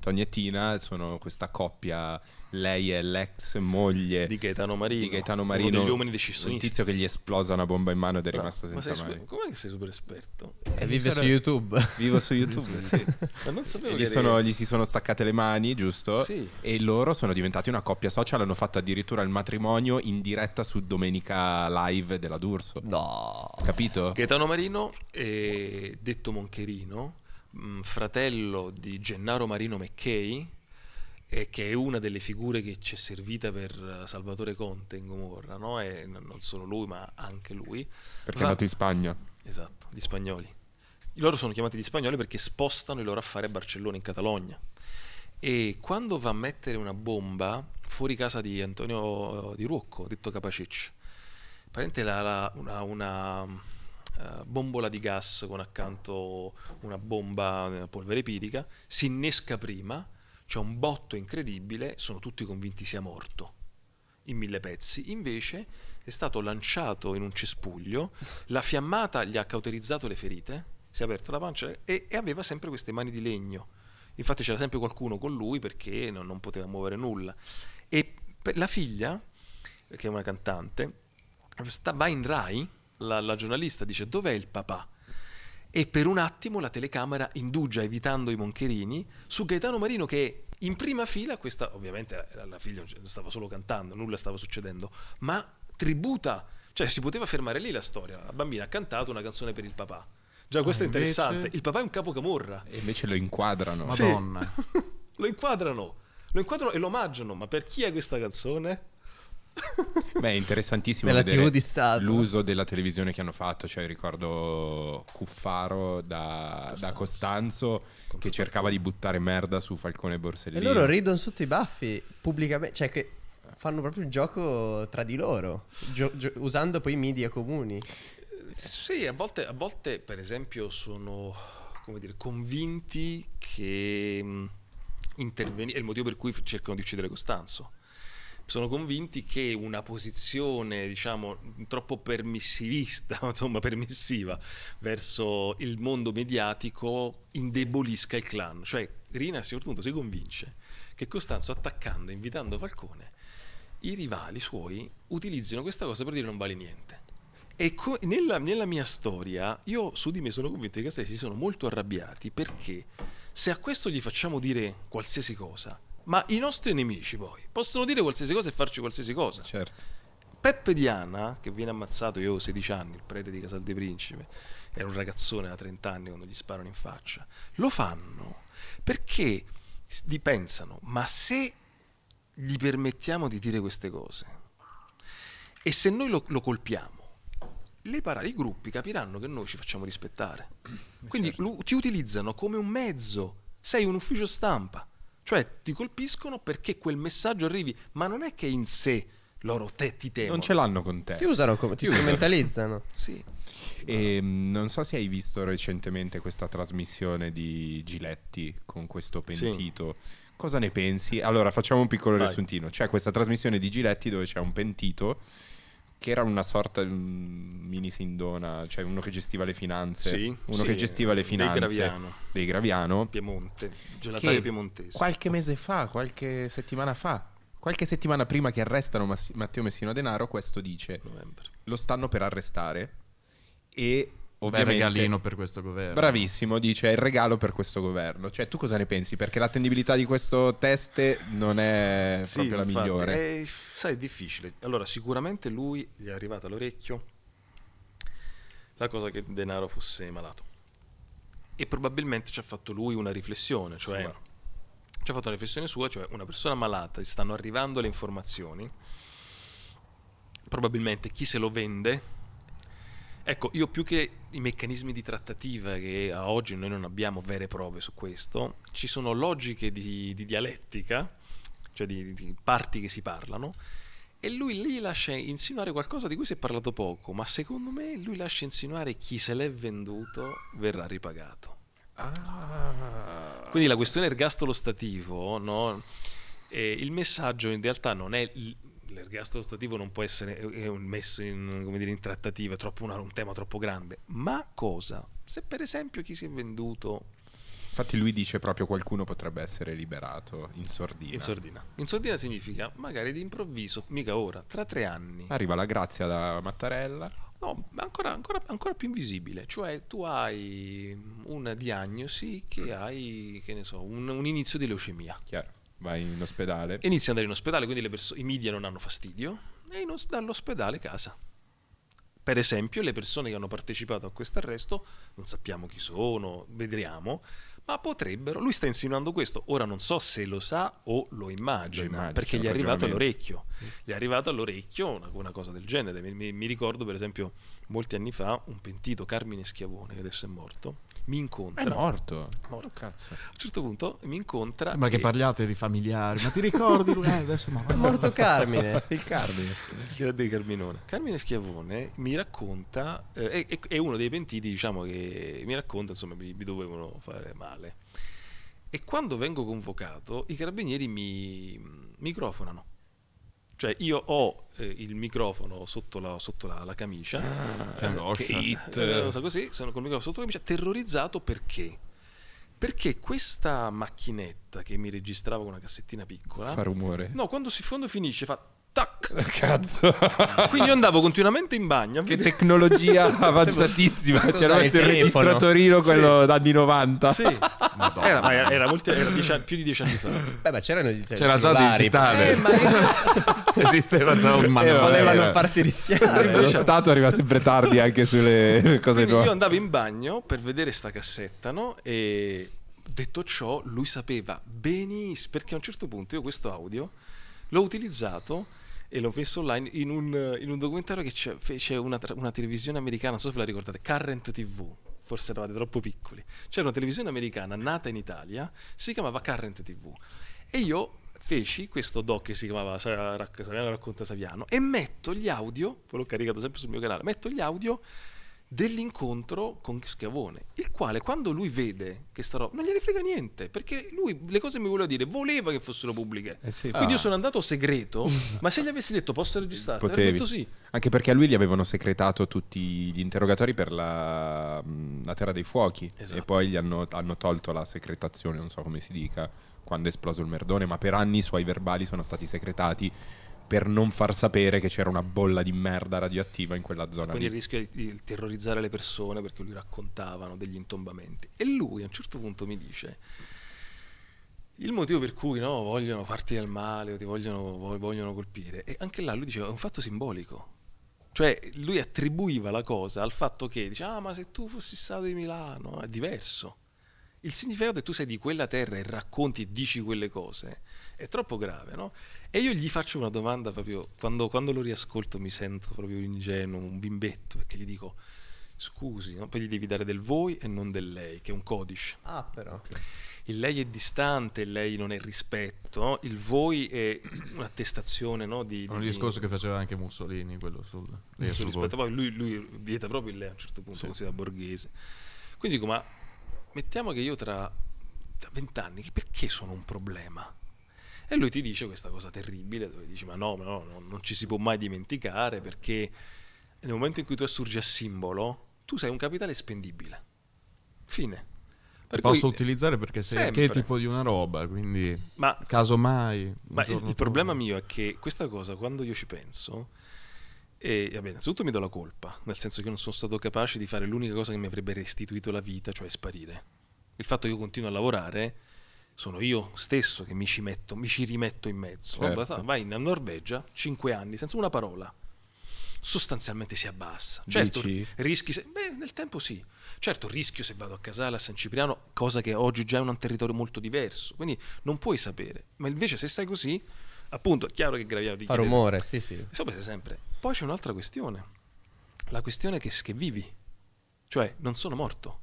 Tony e Tina sono questa coppia, lei è l'ex moglie di Gaetano Marino, di Gaetano Marino uno degli uomini decisionisti. Un tizio che gli esplosa una bomba in mano ed è no, rimasto senza mano. Su-
com'è che sei super esperto? E eh, vive su YouTube. Vivo
su YouTube, sì. Ma non sapevo gli, sono, gli, si sono staccate le mani, giusto? Sì. E loro sono diventati una coppia social, hanno fatto addirittura il matrimonio in diretta su Domenica Live della D'Urso. No. Capito? Gaetano
Marino e detto Moncherino mh, mm, fratello di Gennaro Marino Mecchei, eh, che è una delle figure che ci è servita per eh, Salvatore Conte in Gomorra, no? e non solo lui, ma anche lui. Perché va... è nato in Spagna. Esatto, gli spagnoli. Loro sono chiamati gli spagnoli perché spostano i loro affari a Barcellona, in Catalogna. E quando va a mettere una bomba fuori casa di Antonio eh, di Ruocco, detto Capacic, praticamente la, una, una eh, bombola di gas con accanto una bomba una polvere pirica, si innesca prima, c'è un botto incredibile, sono tutti convinti sia morto in mille pezzi, invece è stato lanciato in un cespuglio, la fiammata gli ha cauterizzato le ferite, si è aperta la pancia e, e aveva sempre queste mani di legno. Infatti c'era sempre qualcuno con lui perché non, non poteva muovere nulla. E la figlia, che è una cantante, sta, va in Rai la, la giornalista dice dov'è il papà? E per un attimo la telecamera indugia, evitando i moncherini, su Gaetano Marino che in prima fila, questa ovviamente la figlia stava solo cantando, nulla stava succedendo, ma tributa, cioè si poteva fermare lì la storia, la bambina ha cantato una canzone per il papà. Già questo ah, è interessante, il papà è un capo camorra.
E invece lo inquadrano. Madonna. Sì.
lo inquadrano, lo inquadrano e lo omaggiano, ma per chi è questa canzone?
Beh, è interessantissimo Nella TV di Stato. l'uso della televisione che hanno fatto. Cioè, ricordo Cuffaro da Costanzo, da Costanzo che cercava di buttare merda su Falcone e Borsellino. E loro
ridono sotto i baffi pubblicamente. Cioè, che fanno proprio il gioco tra di loro, gio- gio- usando poi i media comuni.
Sì, a volte, a volte, per esempio, sono come dire, convinti che mm, intervenire. È il motivo per cui cercano di uccidere Costanzo sono convinti che una posizione diciamo troppo permissivista, insomma permissiva verso il mondo mediatico indebolisca il clan. Cioè Rina a un certo punto si convince che Costanzo attaccando, invitando Falcone, i rivali suoi utilizzino questa cosa per dire non vale niente. E co- nella, nella, mia storia, io su di me sono convinto che i castelli si sono molto arrabbiati perché se a questo gli facciamo dire qualsiasi cosa, ma i nostri nemici poi possono dire qualsiasi cosa e farci qualsiasi cosa. Certo. Peppe Diana, che viene ammazzato, io ho 16 anni, il prete di Casal dei Principe, era un ragazzone da 30 anni quando gli sparano in faccia, lo fanno perché pensano, ma se gli permettiamo di dire queste cose e se noi lo, lo colpiamo, parali, i gruppi capiranno che noi ci facciamo rispettare. Mm, Quindi certo. lo, ti utilizzano come un mezzo, sei un ufficio stampa cioè ti colpiscono perché quel messaggio arrivi, ma non è che in sé loro te ti temono. Non ce l'hanno con te. Ti usano come ti, ti strumentalizzano. sì.
E, ehm, non so se hai visto recentemente questa trasmissione di Giletti con questo pentito. Sì. Cosa ne pensi? Allora, facciamo un piccolo Vai. riassuntino. C'è questa trasmissione di Giletti dove c'è un pentito che era una sorta di un mini sindona, cioè uno che gestiva le finanze, sì, uno sì, che gestiva le finanze dei Graviano, dei
Graviano
Piemonte,
gelataio piemontese. Qualche
mese fa, qualche settimana fa, qualche settimana prima che arrestano Mass- Matteo Messina Denaro, questo dice: Novembre. Lo stanno per arrestare e ovviamente... Il regalino per questo governo. Bravissimo, dice, il regalo per questo governo. Cioè, tu cosa ne pensi? Perché l'attendibilità di questo test non è sì, proprio la infatti, migliore.
È, sai, è difficile. Allora, sicuramente lui gli è arrivata all'orecchio la cosa che Denaro fosse malato. E probabilmente ci ha fatto lui una riflessione, cioè... Sì, ci ha fatto una riflessione sua, cioè una persona malata, stanno arrivando le informazioni, probabilmente chi se lo vende Ecco, io più che i meccanismi di trattativa che a oggi noi non abbiamo vere prove su questo, ci sono logiche di, di dialettica, cioè di, di, parti che si parlano, e lui lì lascia insinuare qualcosa di cui si è parlato poco, ma secondo me lui lascia insinuare chi se l'è venduto verrà ripagato.
Ah.
Quindi la questione ergastolo stativo, no? eh, il messaggio in realtà non è l'ergastolo ostativo non può essere eh, eh, messo in, dire, in trattativa, è una, un tema troppo grande. Ma cosa? Se per esempio chi si è venduto...
Infatti lui dice proprio qualcuno potrebbe essere liberato in sordina. In sordina.
In sordina significa magari di improvviso, mica ora, tra tre anni. Arriva
la grazia da Mattarella.
No, ancora, ancora, ancora, più invisibile, cioè tu hai una diagnosi che hai, che ne so, un, un inizio di leucemia. Chiaro Vai in ospedale. Inizia ad andare in ospedale, quindi i media non hanno fastidio e in os- dall'ospedale casa. Per esempio, le persone che hanno partecipato a questo arresto, non sappiamo chi sono, vedremo, ma potrebbero. Lui sta insinuando questo. Ora non so se lo sa o lo immagina, lo immagino, perché gli è arrivato all'orecchio. Mm. Gli è arrivato all'orecchio una, una cosa del genere. Mi, mi, mi ricordo, per esempio, molti anni fa, un pentito, Carmine Schiavone, che adesso è morto, mi incontra. È morto. morto. Oh, a un certo punto mi incontra. Ma che parliate di familiari, ma ti ricordi lui? Eh, adesso ma... È morto Carmine. Il Carmine. Grande Carminone. Carmine Schiavone mi racconta, eh, è, è, uno dei pentiti, diciamo, che mi racconta, insomma, mi, mi dovevano fare male. E quando vengo convocato, i carabinieri mi microfonano cioè io ho eh, il microfono sotto la, sotto la, la camicia, ah, Kate, eh, eh. così, sono con il microfono sotto la camicia, terrorizzato perché? Perché questa macchinetta che mi registrava con una cassettina piccola... Fa rumore. No, quando si fondo finisce fa... Tac. Cazzo. Quindi io andavo continuamente in bagno. Che tecnologia avanzatissima. C'era il registratorino, quello sì. anni 90. Sì. Era, era,
molti,
era dieci, più di dieci anni fa. Beh, ma c'erano
C'era già digitale. Eh, ma Esisteva già un eh, manuale. Volevano farti rischiare. Lo Stato arriva sempre tardi anche sulle cose nuove. Io
andavo in bagno per vedere sta cassetta, no? E detto ciò, lui sapeva benissimo, perché a un certo punto io questo audio l'ho utilizzato e l'ho messo online in un, in un documentario che c'è, fece una, una, televisione americana, non so se ve la ricordate, Current TV, forse eravate troppo piccoli. C'era una televisione americana nata in Italia, si chiamava Current TV e io feci questo doc che si chiamava Saviano racconta Saviano e metto gli audio, poi l'ho caricato sempre sul mio canale, metto gli audio dell'incontro con Schiavone, il quale quando lui vede che sta roba non gliene frega niente, perché lui le cose mi voleva dire, voleva che fossero pubbliche. Eh sì. Quindi ah. io sono andato segreto, ma se gli avessi detto posso registrare, avrei detto sì.
Anche perché a lui gli avevano secretato tutti gli interrogatori per la, la Terra dei Fuochi esatto. e poi gli hanno, hanno tolto la secretazione, non so come si dica, quando è esploso il merdone, ma per anni i suoi verbali sono stati secretati per non far sapere che c'era una bolla di merda radioattiva in quella zona. Quindi lì. il
rischio di terrorizzare le persone perché lui raccontavano degli intombamenti. E lui a un certo punto mi dice... Il motivo per cui no, vogliono farti del male o ti vogliono, vogliono colpire, e anche là lui diceva è un fatto simbolico, cioè lui attribuiva la cosa al fatto che dice ah ma se tu fossi stato di Milano è diverso il significato che tu sei di quella terra e racconti e dici quelle cose è troppo grave, no? E io gli faccio una domanda proprio, quando, quando lo riascolto mi sento proprio ingenuo, un bimbetto, perché gli dico, scusi, no? poi gli devi dare del voi e non del lei, che è un codice. Ah, però. Okay. Il lei è distante, il lei non è rispetto, no? il voi è un'attestazione no? di, di... Un discorso che
faceva anche Mussolini, quello sul, sul rispetto.
Poi lui, lui, vieta proprio il lei a un certo punto, sì. così da borghese. Quindi dico, ma mettiamo che io tra vent'anni, perché sono un problema? E lui ti dice questa cosa terribile, dove dici ma no, no, no non ci si può mai dimenticare perché nel momento in cui tu assurgi a simbolo, tu sei un capitale spendibile. Fine. Per posso cui, utilizzare perché sei sempre. tipo
di una roba, quindi ma, casomai. Ma il, il problema
mio è che questa cosa, quando io ci penso, e vabbè, innanzitutto mi do la colpa, nel senso che io non sono stato capace di fare l'unica cosa che mi avrebbe restituito la vita, cioè sparire. Il fatto che io continuo a lavorare, sono io stesso che mi ci, metto, mi ci rimetto in mezzo. Certo. Vabbè, vai in Norvegia, 5 anni, senza una parola. Sostanzialmente si abbassa. Certo, Dici? rischi... Se, beh, nel tempo sì. Certo, rischio se vado a Casale, a San Cipriano, cosa che oggi già è un territorio molto diverso. Quindi non puoi sapere. Ma invece se stai così Appunto, chiaro che Graviano ti Fa rumore, sì, sì. Insomma, sei sempre. Poi c'è un'altra questione. La questione che, che vivi. Cioè, non sono morto.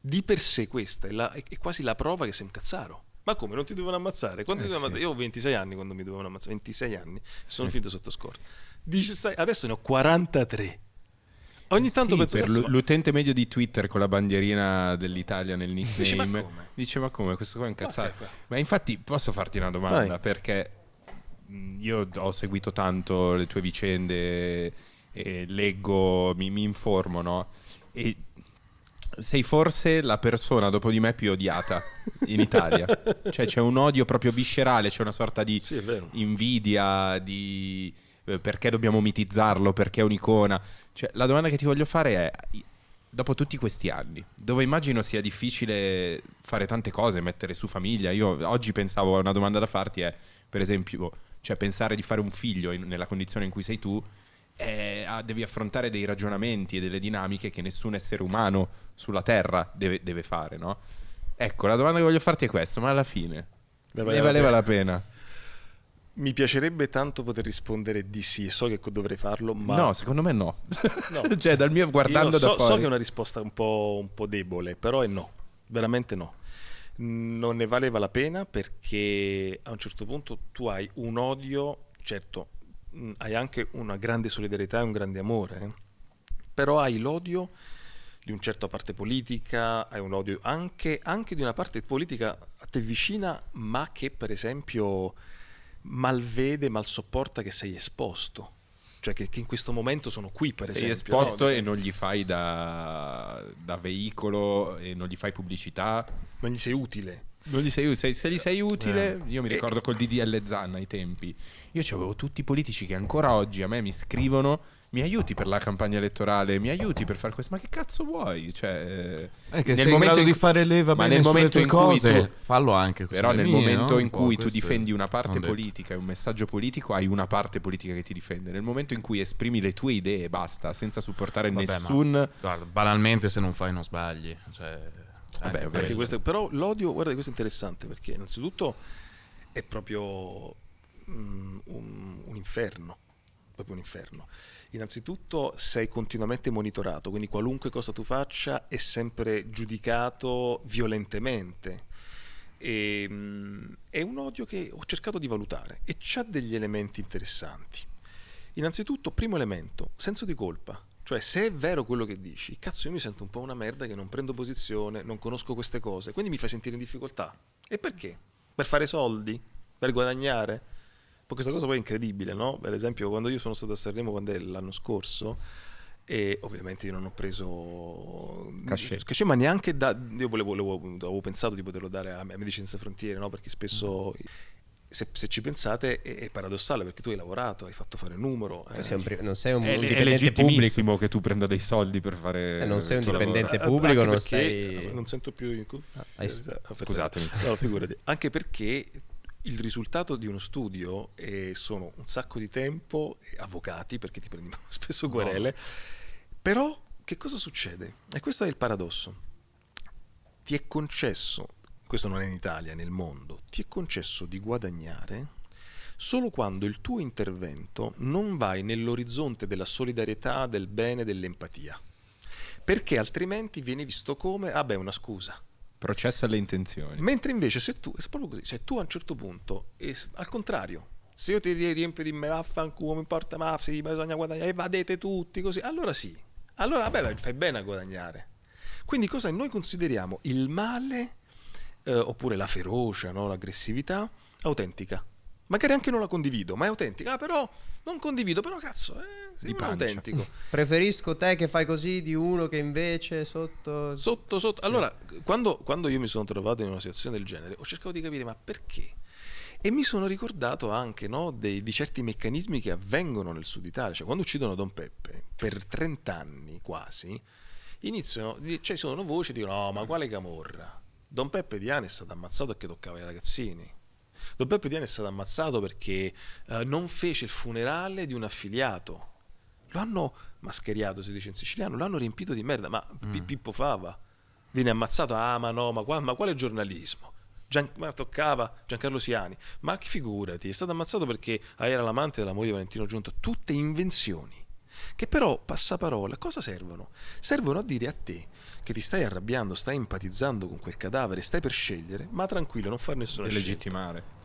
Di per sé questa è, la, è quasi la prova che sei un cazzaro. Ma come? Non ti dovevano ammazzare? Eh ti sì. ammazzare? Io ho 26 anni quando mi dovevano ammazzare. 26 anni. Sono sì. Eh. finito sotto scorta. adesso ne ho 43. Ogni eh tanto sì, penso per adesso...
l'utente medio di Twitter con la bandierina dell'Italia nel nickname diceva come? diceva come questo qua è incazzato. Ah, okay, ma infatti posso farti una domanda Vai. perché Mm, io ho seguito tanto le tue vicende, leggo, mi, mi informo, no? E sei forse la persona dopo di me più odiata in Italia. cioè c'è un odio proprio viscerale, c'è una sorta di sì, invidia, di eh, perché dobbiamo mitizzarlo, perché è un'icona. Cioè, la domanda che ti voglio fare è, dopo tutti questi anni, dove immagino sia difficile fare tante cose, mettere su famiglia, io oggi pensavo, a una domanda da farti è, per esempio cioè pensare di fare un figlio in, nella condizione in cui sei tu, eh, devi affrontare dei ragionamenti e delle dinamiche che nessun essere umano sulla Terra deve, deve fare, no? Ecco, la domanda che voglio farti è questa, ma alla fine ne valeva, valeva la pena?
Mi piacerebbe tanto poter rispondere di sì, so che dovrei farlo, ma... No,
secondo me no. no. cioè, dal mio guardando so, da fuori... So che è
una risposta un po', un po' debole, però è no, veramente no non ne valeva la pena perché a un certo punto tu hai un odio, certo, mm, hai anche una grande solidarietà e un grande amore, eh. però hai l'odio di una certa parte politica, hai un odio anche, anche di una parte politica a te vicina, ma che per esempio malvede, mal sopporta che sei esposto cioè che, che, in questo momento sono qui per sei esempio. Sei esposto no? e non gli
fai da, da, veicolo e non gli fai pubblicità. Non gli sei utile. Non gli sei Se, se gli sei utile, eh. io mi eh. ricordo col DDL Zanna ai tempi, io avevo tutti i politici che ancora oggi a me mi scrivono mi aiuti per la campagna elettorale, mi aiuti per fare questo. Ma che cazzo vuoi? Cioè, eh, eh che nel momento in... di fare leva ma nel momento in cui cose, tu... fallo anche Però nel mie, momento no? in cui tu difendi una parte politica e un messaggio politico, hai una parte politica che ti difende. Nel momento in cui esprimi le tue idee e basta, senza supportare Vabbè, nessun
ma,
guarda, banalmente se non fai non sbagli, cioè, Vabbè, anche questo,
però l'odio, guarda, questo è interessante perché innanzitutto è proprio mm, un, un inferno, proprio un inferno. Innanzitutto sei continuamente monitorato, quindi qualunque cosa tu faccia è sempre giudicato violentemente. E, ehm, è un odio che ho cercato di valutare e c'ha degli elementi interessanti. Innanzitutto, primo elemento, senso di colpa. Cioè, se è vero quello che dici, cazzo, io mi sento un po' una merda che non prendo posizione, non conosco queste cose, quindi mi fai sentire in difficoltà. E perché? Per fare soldi? Per guadagnare? Poi questa cosa poi è incredibile, no? Per esempio, quando io sono stato a Sanremo quando è l'anno scorso, e ovviamente io non ho preso cachet, cachet ma neanche da io volevo, volevo, avevo pensato di poterlo dare a Medicine Senza Frontiere no? perché spesso mm. se, se, ci pensate è, è, paradossale perché tu hai lavorato hai fatto fare il numero eh, sei un, non sei un, è, un dipendente è pubblico
che tu prenda dei soldi
per fare
eh, non sei un dipendente lavoro. pubblico non
sei non sento più in... ah, hai... Eh, esatto, scusatemi no, figurati anche perché il risultato di uno studio eh, sono un sacco di tempo, avvocati perché ti prendono spesso guerele, no. però che cosa succede? E questo è il paradosso. Ti è concesso, questo non è in Italia, nel mondo, ti è concesso di guadagnare solo quando il tuo intervento non vai nell'orizzonte della solidarietà, del bene, dell'empatia. Perché altrimenti viene visto come, ah beh, una scusa Processo alle intenzioni. Mentre invece se tu, se proprio così, se tu a un certo punto, e, al contrario, se io ti riempio di me vaffanculo, mi importa ma sì, bisogna guadagnare, evadete tutti così, allora sì, allora vabbè fai bene a guadagnare. Quindi cosa noi consideriamo il male eh, oppure la ferocia, no? l'aggressività autentica? magari anche non la condivido, ma è autentica. Ah, però non condivido, però cazzo, eh, autentico. Preferisco te che fai così di uno che invece sotto... Sotto, sotto. Sì. Allora, eh, quando, quando io mi sono trovato in una situazione del genere, ho cercato di capire, ma perché? E mi sono ricordato anche no, dei, di certi meccanismi che avvengono nel sud Italia. Cioè, quando uccidono Don Peppe, per 30 anni quasi, iniziano, cioè sono voci che dicono, no, ma quale camorra? Don Peppe Diani è stato ammazzato perché toccava i ragazzini. Roberto Diana è stato ammazzato perché eh, non fece il funerale di un affiliato. Lo hanno mascheriato, si dice in siciliano, lo hanno riempito di merda, ma mm. Pippo Fava viene ammazzato, ah ma no, ma, qua, ma quale giornalismo? Gian, ma toccava Giancarlo Siani, ma che figurati, è stato ammazzato perché ah, era l'amante della moglie di Valentino Giunto, tutte invenzioni che però, passaparola, cosa servono? Servono a dire a te che ti stai arrabbiando, stai empatizzando con quel cadavere, stai per scegliere, ma tranquillo, non far nessuna scelta. legittimare.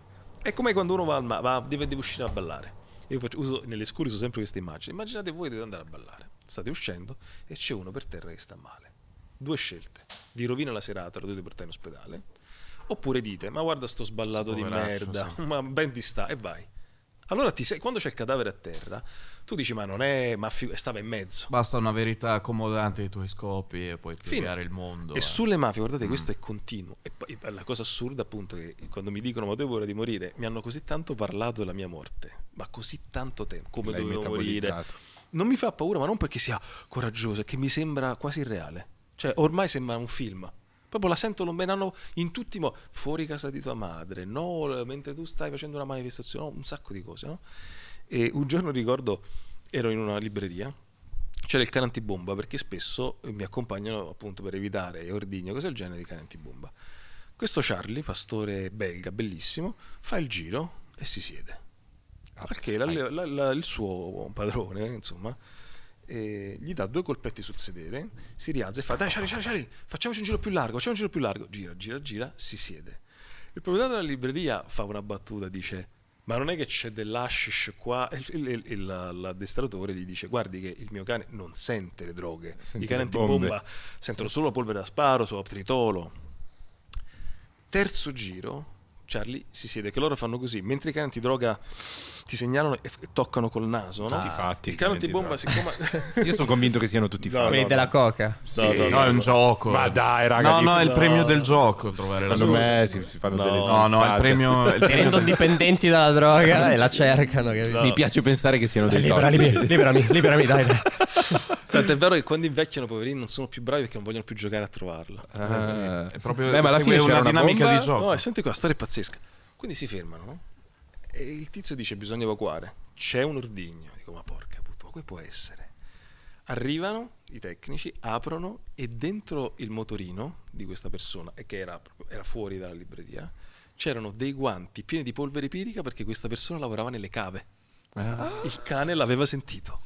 È come quando uno va al mare, deve, deve, uscire a ballare. Io faccio, uso, nelle scuole uso sempre queste immagini. Immaginate voi dovete andare a ballare, state uscendo e c'è uno per terra che sta male. Due scelte. Vi rovina la serata, lo dovete portare in ospedale. Oppure dite, ma guarda sto sballato sto di merda, sì. ma ben ti sta e vai. Allora ti sei, quando c'è il cadavere a terra, tu dici ma non è, ma figu- stava in mezzo.
Basta una verità accomodante ai tuoi scopi e puoi cambiare il mondo. E eh. sulle mafie, guardate, mm. questo è
continuo. E poi la cosa assurda appunto è che quando mi dicono ma devo ora di morire, mi hanno così tanto parlato della mia morte, ma così tanto tempo, come L'hai dovevo morire. Non mi fa paura, ma non perché sia coraggioso, è che mi sembra quasi irreale. Cioè ormai sembra un film. Proprio la sentono menano in tutti i modi, fuori casa di tua madre, no, mentre tu stai facendo una manifestazione, no, un sacco di cose. No? E un giorno ricordo, ero in una libreria, c'era il cane antibomba, perché spesso mi accompagnano appunto per evitare ordigno, cose del genere, di cane antibomba. Questo Charlie, pastore belga, bellissimo, fa il giro e si siede. Perché la, la, la, il suo padrone, insomma, eh, gli dà due colpetti sul sedere, si rialza e fa dai Charlie, Charlie, Charlie, facciamoci un giro più largo, facciamoci un giro più largo, gira, gira, gira, si siede. Il proprietario della libreria fa una battuta, dice ma non è che c'è dell'ashish qua e l'addestratore gli dice guardi che il mio cane non sente le droghe sente i cani bomba sentono sì. solo polvere da sparo solo tritolo terzo giro Charlie si siede, che loro fanno così, mentre i cani antidroga ti segnalano e toccano col naso, no? Tutti fatti. Il cano antibomba siccome... Io sono
convinto che siano tutti no, fatti. Quelli no, della
coca?
Sì, no, no, è un
gioco. Ma dai, raga. No, eh, no, è il premio del
gioco. Trovare la me
si fanno delle No, no, è il premio... Ti rendono
dipendenti dalla droga e la cercano.
Mi piace
pensare che siano dei giochi. Liberami, liberami, liberami, dai. dai.
Tanto è vero che quando invecchiano, poverini, non sono più bravi perché non vogliono più giocare a trovarla. Ah, eh sì. È proprio Beh, ma alla fine è una dinamica una di gioco. No, eh, senti qua, storia è pazzesca. Quindi si fermano, E il tizio dice bisogna evacuare. C'è un ordigno. Dico, ma porca puttana, come può essere? Arrivano i tecnici, aprono e dentro il motorino di questa persona, che era, era fuori dalla libreria, c'erano dei guanti pieni di polvere pirica perché questa persona lavorava nelle cave. Ah. Il cane l'aveva sentito.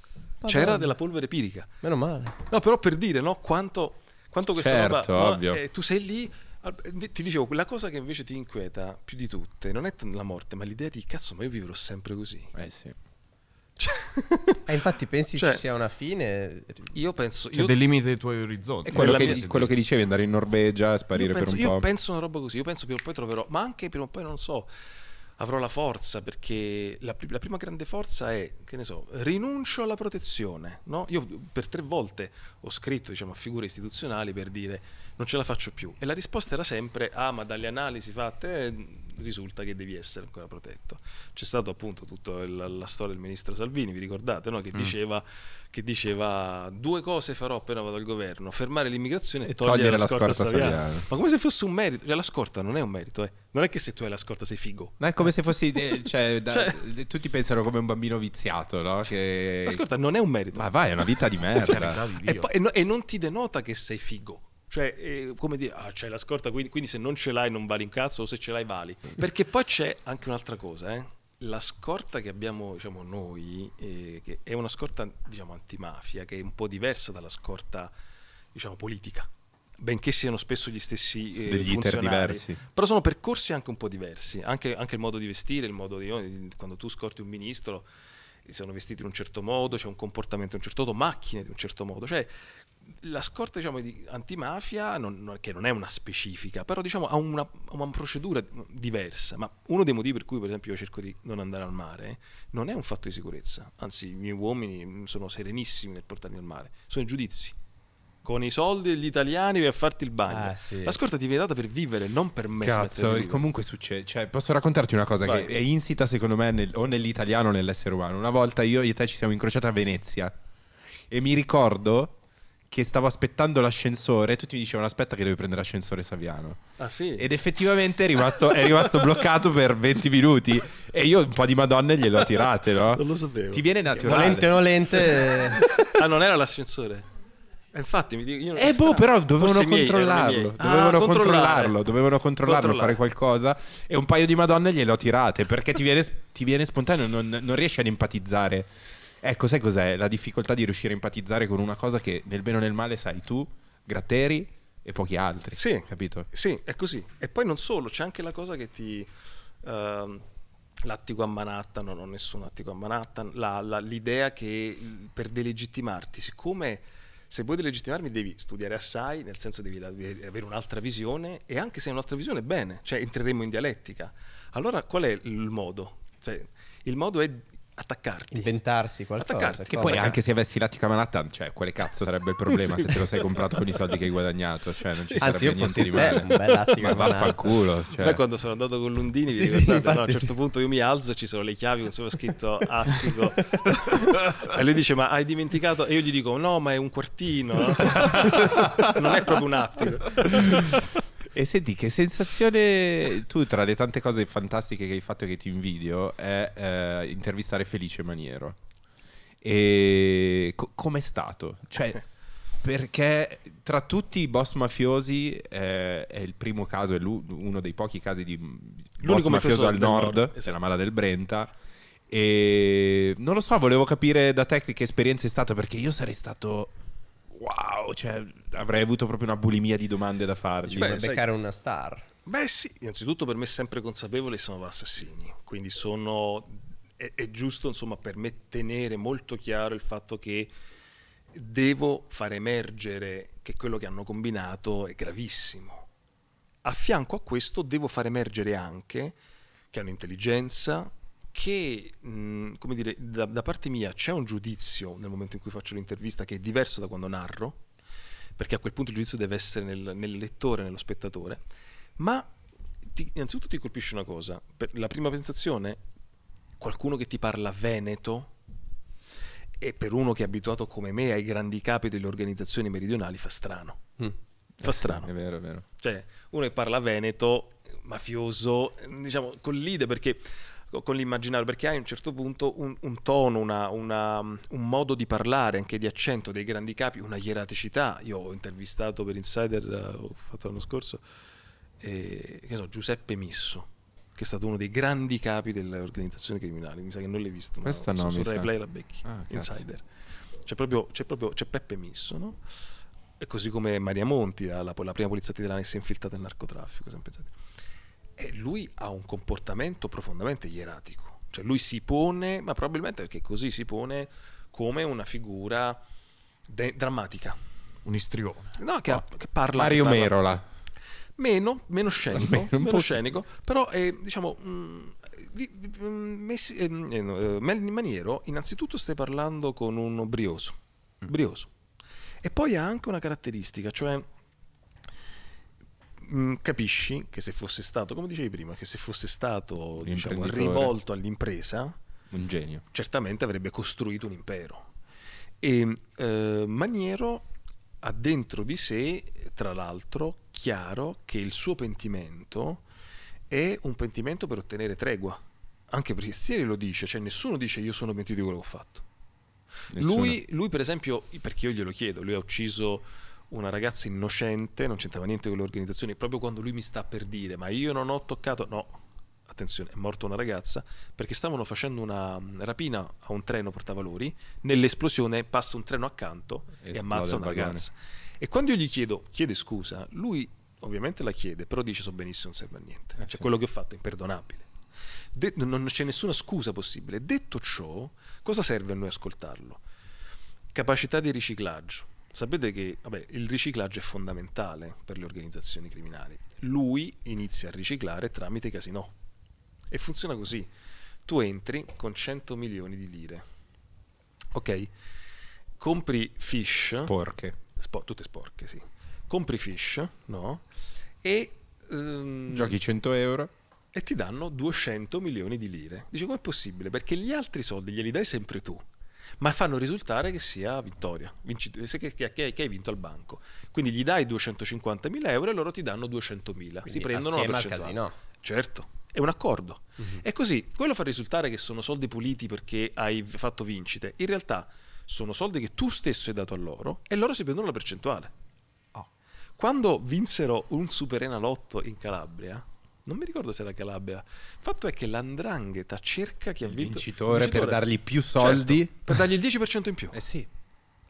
C'era cioè, della polvere pirica. Meno male. No, però per dire, no, quanto, quanto questa certo, roba... Ovvio. No, eh, tu sei lì... Eh, ti dicevo, la cosa che invece ti inquieta più di tutte non è la morte, ma l'idea di cazzo, ma io vivrò sempre così. Eh sì. Cioè, eh, infatti pensi cioè, ci sia una fine? Io penso... Cioè del
limite dei tuoi orizzonti.
È quello, che, quello che, dicevi, andare in Norvegia, e sparire penso, per un io po'. Io
penso una roba così, io penso prima o poi troverò, ma anche prima o poi non so, avrò la forza perché la, la, prima grande forza è, che ne so, rinuncio alla protezione. No? Io per tre volte ho scritto diciamo, a figure istituzionali per dire non ce la faccio più e la risposta era sempre, ah ma dalle analisi fatte... Eh, risulta che devi essere ancora protetto. C'è stato appunto tutta il, la storia del ministro Salvini, vi ricordate, no? che, mm. diceva, che, diceva, due cose farò appena vado al governo, fermare l'immigrazione e, togliere, togliere, la, la scorta, scorta saviana. Ma come se fosse un merito, cioè, la scorta non è un merito, eh. non è che se tu hai la scorta sei figo. Ma è come eh. se fossi, cioè, da, cioè, tutti pensano come
un bambino viziato, no? Che... La scorta non è un merito. Ma vai, è una vita di merda. Cioè, e, poi,
e, no, e non ti denota che sei figo cioè, eh, come dire, ah, c'hai la scorta, quindi, quindi, se non ce l'hai non vali in cazzo, o se ce l'hai vali. Mm. Perché poi c'è anche un'altra cosa, eh? La scorta che abbiamo diciamo, noi, eh, che è una scorta diciamo, antimafia, che è un po' diversa dalla scorta diciamo, politica, benché siano spesso gli stessi eh, degli iter diversi. Però sono percorsi anche un po' diversi, anche, anche il modo di vestire, il modo di, quando tu scorti un ministro eh, sono vestiti in un certo modo, c'è un comportamento in un certo modo, macchine di un certo modo, cioè la scorta diciamo, di antimafia, non, non, che non è una specifica, però diciamo, ha una, una, procedura diversa, ma uno dei motivi per cui per esempio io cerco di non andare al mare non è un fatto di sicurezza, anzi i miei uomini sono serenissimi nel portarmi al mare, sono i giudizi. Con i soldi degli italiani per farti il bagno. Ah, sì. La scorta ti viene data per vivere, non per me. Cazzo, comunque
succede. Cioè, posso raccontarti una cosa Vai. che è insita, secondo me, nel, o nell'italiano o nell'essere umano. Una volta io e te ci siamo incrociati a Venezia. E mi ricordo che stavo aspettando l'ascensore e tutti mi dicevano aspetta che devi prendere l'ascensore Saviano. Ah sì? Ed effettivamente è rimasto, è rimasto bloccato per 20 minuti e io un po' di madonna glielo ho tirate, no? Non lo
sapevo. Ti viene naturale. Volente o nolente. ah, non era l'ascensore? E eh, Infatti, mi dico, io non eh, boh, però dovevano miei, controllarlo. Ah, dovevano ah, controllarlo, dovevano controllarlo, fare
qualcosa. E un paio di madonne gliele ho tirate perché ti viene, ti viene spontaneo, non, non riesci ad empatizzare Ecco, sai cos'è? La difficoltà di riuscire a empatizzare con una cosa che nel bene o nel
male sai tu, Gratteri e pochi altri. Sì, capito? Sì, è così. E poi non solo, c'è anche la cosa che ti... Uh, l'attico a Manhattan, non ho nessun attico a Manhattan, la, la, l'idea che per delegittimarti, siccome se vuoi delegittimarmi devi studiare assai, nel senso devi avere un'altra visione e anche se hai un'altra visione bene, cioè entreremo in dialettica. Allora qual è il modo? Cioè, il modo è attaccarti. Inventarsi qualcosa. Attaccarti. Che poi anche
se avessi l'attica malata cioè, quale cazzo sarebbe il problema sì. se te lo sei comprato con i soldi che hai guadagnato? Cioè, non ci Anzi, io fossi di male. Te, un bel Ma vaffanculo. Cioè. Poi quando sono
andato con l'Undini, sì, sì, no, a un certo punto io mi alzo e ci sono le chiavi con solo scritto attico. e lui dice, ma hai dimenticato? E io gli dico, no, ma è un quartino. non è proprio un attico. E senti, che sensazione
tu tra le tante cose fantastiche che hai fatto e che ti invidio è eh, intervistare Felice Maniero. E co- com'è stato? Cioè, perché tra tutti i boss mafiosi eh, è il primo caso, è uno dei pochi casi di boss mafioso, mafioso al nord, nord esatto. la mala del Brenta. E non lo so, volevo capire da te che esperienza è stata perché io sarei stato wow,
cioè, avrei
avuto proprio una bulimia di domande da fargli. Beh, beccare sai...
una star. Beh sì, innanzitutto per me sempre consapevoli sono assassini, quindi sono... È, è giusto insomma per me tenere molto chiaro il fatto che devo far emergere che quello che hanno combinato è gravissimo. A fianco a questo devo far emergere anche che hanno intelligenza, che, mh, come dire, da, da, parte mia c'è un giudizio nel momento in cui faccio l'intervista che è diverso da quando narro, perché a quel punto il giudizio deve essere nel, nel lettore, nello spettatore, ma ti, innanzitutto ti colpisce una cosa, per la prima sensazione, qualcuno che ti parla veneto, e per uno che è abituato come me ai grandi capi delle organizzazioni meridionali fa strano. Mm. Fa eh strano. è vero, è vero. Cioè, uno che parla veneto, mafioso, diciamo, collide perché con l'immaginario, perché hai a un certo punto un, un tono, una, una, un modo di parlare, anche di accento dei grandi capi, una ieraticità. Io ho intervistato per Insider, eh, ho fatto l'anno scorso, eh, so, Giuseppe Misso che è stato uno dei grandi capi delle organizzazioni criminali. Mi sa che non l'hai visto. Questa no, no mi sa. Play la becchi, ah, Insider. C'è proprio, c'è proprio c'è Peppe Misso, no? E così come Maria Monti, la, la, la prima poliziotta italiana che si è infiltrata nel narcotraffico. Sempre pensate. E lui ha un comportamento profondamente ieratico, cioè lui si pone, ma probabilmente perché così si pone come una figura de- drammatica.
Un istrione. No, che, oh. ha, ah, che parla... Mario parla, Merola.
Meno, meno scenico, meno, meno scenico però è, eh, diciamo... Mh, mm, mm, messi, eh, mm, eh, Maniero innanzitutto stai parlando con uno brioso, brioso. E poi ha anche una caratteristica, cioè mh, mm, capisci che se fosse stato, come dicevi prima, che se fosse stato diciamo, rivolto all'impresa, un genio, certamente avrebbe costruito un impero. E eh, Maniero ha dentro di sé, tra l'altro, chiaro che il suo pentimento è un pentimento per ottenere tregua. Anche perché Stieri lo dice, cioè nessuno dice io sono pentito di quello che ho fatto. Lui, lui, per esempio, perché io glielo chiedo, lui ha ucciso una ragazza innocente, non c'entrava niente con le organizzazioni, proprio quando lui mi sta per dire ma io non ho toccato, no, attenzione, è morta una ragazza perché stavano facendo una rapina a un treno portavalori, nell'esplosione passa un treno accanto Esplode e ammazza una ragazza. E quando io gli chiedo, chiede scusa, lui ovviamente la chiede, però dice so benissimo non serve a niente, eh cioè sì. quello che ho fatto è imperdonabile. De- non c'è nessuna scusa possibile. Detto ciò, cosa serve a noi ascoltarlo? Capacità di riciclaggio Sapete che vabbè, il riciclaggio è fondamentale per le organizzazioni criminali. Lui inizia a riciclare tramite casino. E funziona così. Tu entri con 100 milioni di lire. Ok? Compri fish. Sporche. Spo- tutte sporche, sì. Compri fish, no? E... Um, Giochi 100 euro e ti danno 200 milioni di lire. Dice com'è possibile? Perché gli altri soldi glieli dai sempre tu ma fanno risultare che sia vittoria, che, che, che, hai vinto al banco. Quindi gli dai 250.000 euro e loro ti danno 200.000. Quindi si prendono la percentuale. Casino. Certo, è un accordo. Mm-hmm. E così, quello fa risultare che sono soldi puliti perché hai fatto vincite. In realtà sono soldi che tu stesso hai dato a loro e loro si prendono la percentuale. Oh. Quando vinsero un Super Enalotto in Calabria, non mi ricordo se era Calabria. Il fatto è che l'andrangheta cerca chi ha vinto. Vincitore, vincitore, per dargli più soldi. Certo, per dargli il 10% in più. Eh sì.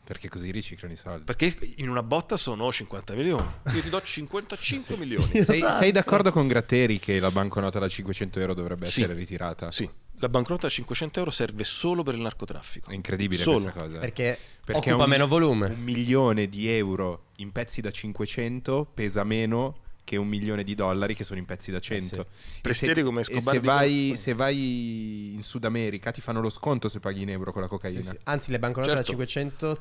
Perché così riciclano i soldi. Perché in una botta sono 50 milioni. Io ti do 55 sì. milioni. Sei, esatto. sei, d'accordo
con Gratteri che la banconota da 500 euro dovrebbe sì. essere ritirata? Sì.
La banconota da 500 euro serve solo per il narcotraffico. È incredibile solo. questa cosa. Perché, Perché occupa un, meno volume. Un
milione di euro in pezzi da 500 pesa meno che un milione di dollari che sono in pezzi da 100. Eh sì. Prestieri come Escobar. Se vai, se vai, in Sud America ti fanno lo sconto
se paghi in euro con la cocaina. Sì, sì. Anzi, le banconote certo. da 500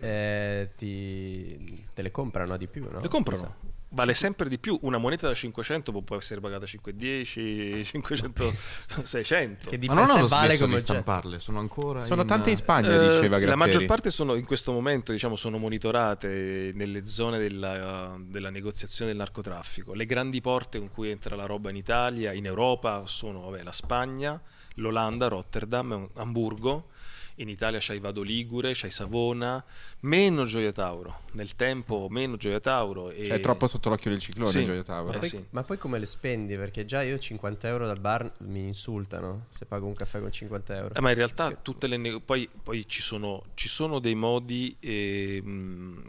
eh, ti... te le comprano di più, no? Le comprano. Esatto vale
sempre di più una moneta da 500 può essere pagata 510 500 600 che dipende ma non vale come di stamparle sono ancora sono in... tante in Spagna eh, diceva Gratteri la maggior parte sono in questo momento diciamo sono monitorate nelle zone della, della, negoziazione del narcotraffico le grandi porte con cui entra la roba in Italia in Europa sono vabbè, la Spagna l'Olanda Rotterdam Hamburgo in Italia c'hai Vado Ligure, c'hai Savona, meno Gioia Tauro, nel tempo meno Gioia Tauro. E... Cioè è troppo sotto l'occhio del ciclone sì. Gioia Tauro. Eh, ma, poi, sì.
ma, poi, come le spendi? Perché già io 50 euro dal bar mi insultano se pago un caffè con 50 euro. Eh, ma in realtà
tutte le... Ne- poi, poi ci, sono, ci, sono, dei modi eh,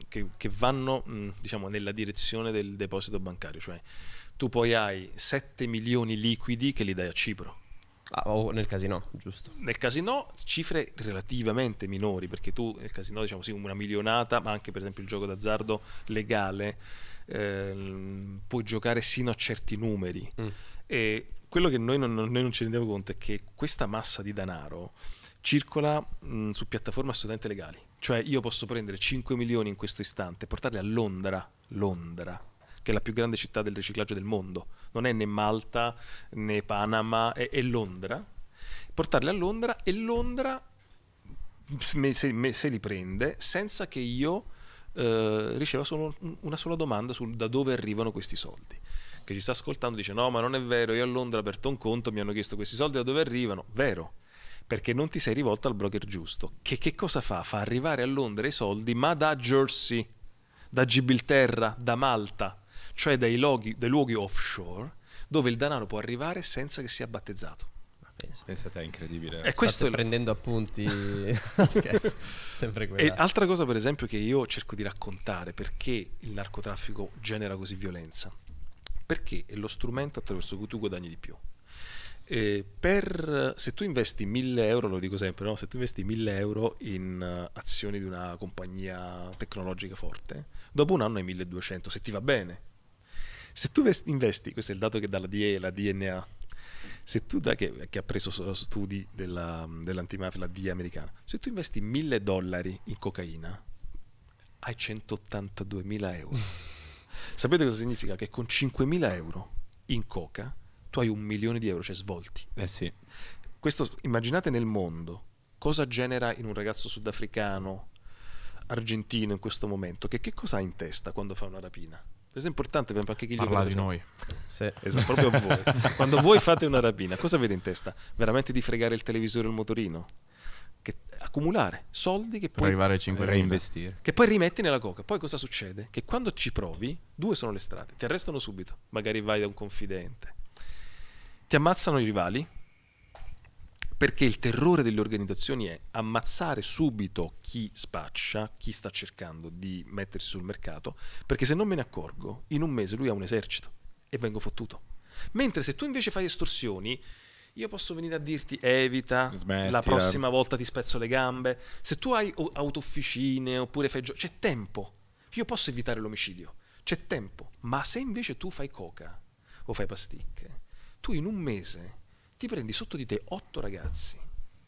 che, che, vanno mh, mm, diciamo, nella direzione del deposito bancario, cioè tu poi hai 7 milioni liquidi che li dai a Cipro Ah, o nel casino, giusto? Nel casino cifre relativamente minori, perché tu nel casino diciamo sì una milionata, ma anche per esempio il gioco d'azzardo legale ehm, puoi giocare sino a certi numeri. Mm. E quello che noi non, noi non ci rendiamo conto è che questa massa di denaro circola mh, mm, su piattaforme assolutamente legali. Cioè io posso prendere 5 milioni in questo istante e portarli a Londra, Londra, che è la più grande città del riciclaggio del mondo, non è né Malta né Panama, è, è Londra, portarli a Londra e Londra me, se, me, se li prende senza che io eh, riceva solo una sola domanda su da dove arrivano questi soldi. Che ci sta ascoltando dice no ma non è vero, io a Londra ho aperto un conto, mi hanno chiesto questi soldi da dove arrivano, vero, perché non ti sei rivolto al broker giusto, che che cosa fa? Fa arrivare a Londra i soldi ma da Jersey, da Gibilterra, da Malta, cioè dei, loghi, dei luoghi offshore dove il denaro può arrivare senza che sia battezzato.
Ah, Pensate, è incredibile. E questo State
prendendo appunti. scherzo, sempre quello. E altra cosa, per esempio, che io cerco di raccontare perché il narcotraffico genera così violenza. Perché è lo strumento attraverso cui tu guadagni di più. Per, se tu investi 1000 euro, lo dico sempre, no? se tu investi 1000 euro in eh, azioni di una compagnia tecnologica forte, dopo un anno hai 1200, se ti va bene. Se tu investi, questo è il dato che dà la DE, la DNA, se tu da, che, che ha preso studi della, dell'antimafia, la DNA americana, se tu investi 1000 dollari in cocaina, hai 182.000 euro. Sapete cosa significa? Che con 5.000 euro in coca tu hai un milione di euro, cioè svolti. Eh sì. Questo, immaginate nel mondo cosa genera in un ragazzo sudafricano, argentino in questo momento, che, che cosa ha in testa quando fa una rapina? Questo è importante perché chi parla di noi. Sì. Esatto, proprio voi. Quando voi fate una rapina, cosa avete in testa? Veramente di fregare il televisore o il motorino? Che, accumulare soldi che poi arrivare a 5 reinvestire. Che poi rimetti nella coca. Poi cosa succede? Che quando ci provi, due sono le strade. Ti arrestano subito, magari vai da un confidente. Ti ammazzano i rivali, perché il terrore delle organizzazioni è ammazzare subito chi spaccia, chi sta cercando di mettersi sul mercato, perché se non me ne accorgo, in un mese lui ha un esercito e vengo fottuto. Mentre se tu invece fai estorsioni, io posso venire a dirti evita, Smettila. la prossima volta ti spezzo le gambe. Se tu hai autofficine oppure fai... Gio- c'è tempo. Io posso evitare l'omicidio. C'è tempo. Ma se invece tu fai coca o fai pasticche, tu in un mese ti prendi sotto di te otto ragazzi